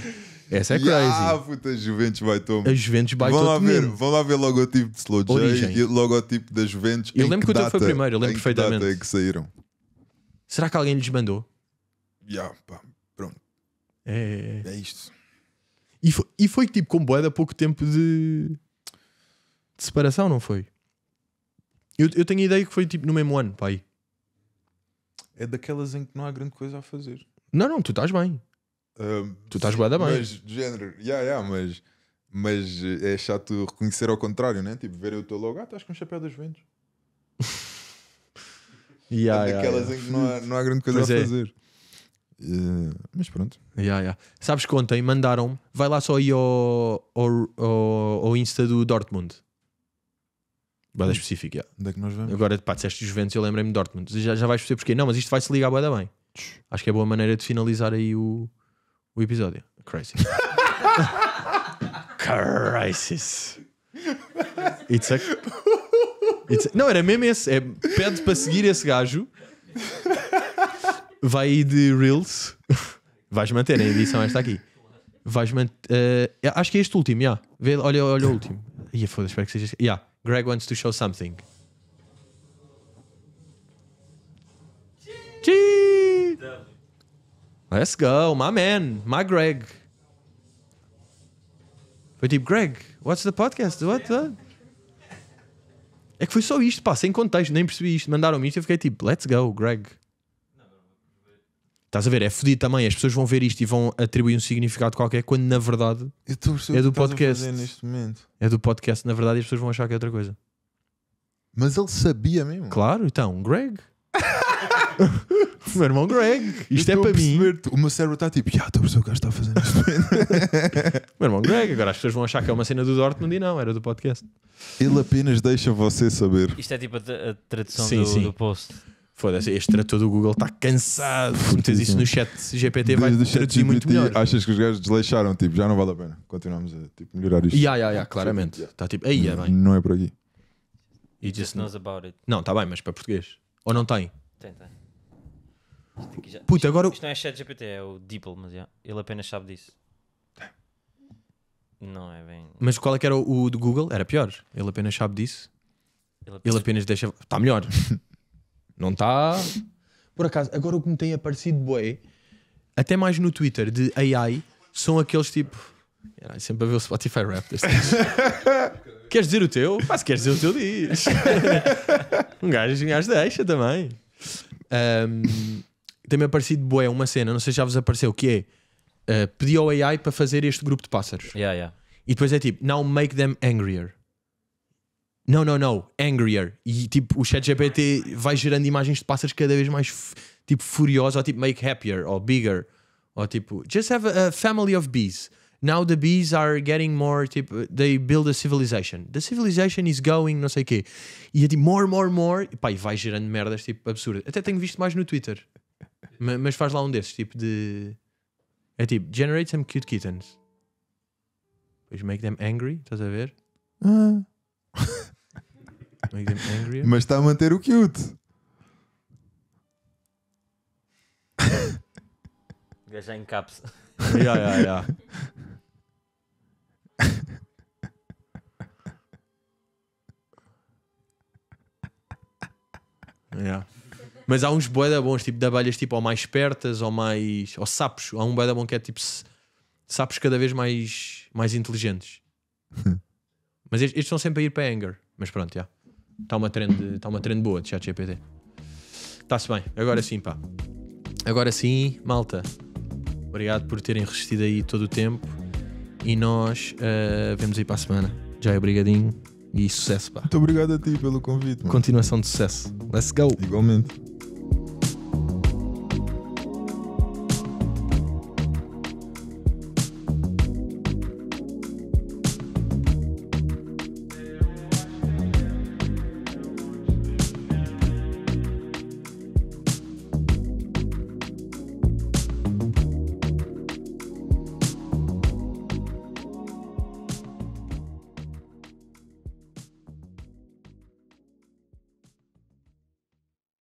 Essa é crazy. Ah, puta, a Juventus baitou-me. A Juventus baitou vão lá ver mesmo. Vão lá ver logotipo de Slow J e logotipo da Juventus. Eu lembro que, que o teu foi primeiro, eu lembro em perfeitamente. é que saíram. Será que alguém lhes mandou? Já, yeah, pá, pronto. É, é, é. é isto. E foi, e foi tipo com boeda pouco tempo de, de separação, não foi? Eu, eu tenho a ideia que foi tipo no mesmo ano, pai. É daquelas em que não há grande coisa a fazer. Não, não, tu estás bem. Um, tu estás boeda bem. Mas, de género, yeah, yeah, mas, mas é chato reconhecer ao contrário, né? Tipo, ver o teu logo, ah, estás com o chapéu das ventos. yeah, é daquelas yeah, yeah. em que não há, não há grande coisa a é. fazer. Eh, mas pronto. Yeah, yeah. Sabes que ontem mandaram-me, vai lá só aí ao, ao, ao, ao Insta do Dortmund. Bada hum. específico, yeah. Onde é que nós vamos? Agora, pá, disseste Juventus, eu lembrei-me de Dortmund. Já, já vais perceber porquê. Não, mas isto vai-se ligar bada bem. Acho que é boa maneira de finalizar aí o, o episódio. crisis Crisis. It's a... It's a... Não, era mesmo esse. É, pede para seguir esse gajo vai ir de Reels. Vais manter a edição é esta aqui. Vais manter. Uh, é, acho que é este último, já. Yeah. Olha, olha o último. Ia yeah, foda-se, espero que seja este. Yeah. Greg wants to show something. Let's go, my man, my Greg. Foi tipo, Greg, what's the podcast? What? the? É que foi só isto, pá, sem contexto, nem percebi isto. Mandaram-me isto e eu fiquei tipo, let's go, Greg. Estás a ver? É fodido também. As pessoas vão ver isto e vão atribuir um significado qualquer, quando na verdade é do podcast. É do podcast, na verdade, e as pessoas vão achar que é outra coisa. Mas ele sabia mesmo. Claro, então, Greg. meu irmão Greg, isto é para mim. O meu cérebro está tipo, já estou a perceber o que está a fazer neste Meu irmão Greg, agora as pessoas vão achar que é uma cena do Dortmund e não, era do podcast. Ele apenas deixa você saber. Isto é tipo a, a tradução sim, do, sim. do post. Foda-se, este trator do Google está cansado. Se metes isso no chat GPT, vai Desde traduzir muito melhor. Achas que os gajos desleixaram? Tipo, já não vale a pena. Continuamos a tipo, melhorar isto. Ya, ya, ya, claramente. Está tipo, aí é bem. Não é por aqui. e just knows about it. Não, está bem, mas para português. Ou não tem? Tem, tem. Isto, já- Puta, agora Isto não é chat GPT, é o DeepL, mas ele apenas sabe disso. Não é bem. Mas qual é que era o, o do Google? Era pior. Ele apenas sabe disso. Ele Ele apenas deixa. Está melhor. Não está. Por acaso, agora o que me tem aparecido, boé, até mais no Twitter de AI, são aqueles tipo. Yeah, sempre a ver o Spotify rap Queres dizer o teu? Mas queres dizer o teu, diz. um, gajo, um gajo deixa também. Um, tem-me aparecido boé uma cena, não sei se já vos apareceu, que é uh, eh, pedi ao AI para fazer este grupo de pássaros. Yeah, yeah. E depois é tipo, now make them angrier. Não, não, não, angrier. E tipo, o ChatGPT vai gerando imagens de pássaros cada vez mais tipo furiosos, ou tipo make happier, ou bigger, ou tipo just have a, a family of bees. Now the bees are getting more tipo they build a civilization. The civilization is going, não sei o quê. E é tipo more, more, more. E pá, e vai gerando merdas tipo absurdas. Até tenho visto mais no Twitter. mas, faz lá um desses, tipo de. É tipo, generate some cute kittens. Depois make them angry, estás a ver? Ah. Mas está a manter o cute. já em caps. Ya, ya, yeah. Mas há uns boeda bons, tipo de abelhas tipo ou mais espertas ou mais. ou sapos. Há um boeda bom que é tipo sapos cada vez mais, mais inteligentes. mas estes, estes sempre a ir para anger. Mas pronto, já. Yeah. Está uma, trend, tá uma trend boa de ChatGPT. Está-se bem, agora sim, pá. Agora sim, malta. Obrigado por terem resistido aí todo o tempo. E nós uh, vemos aí para a semana. Já é obrigadinho e sucesso, pá. Muito obrigado a ti pelo convite. Mano. Continuação de sucesso. Let's go. Igualmente.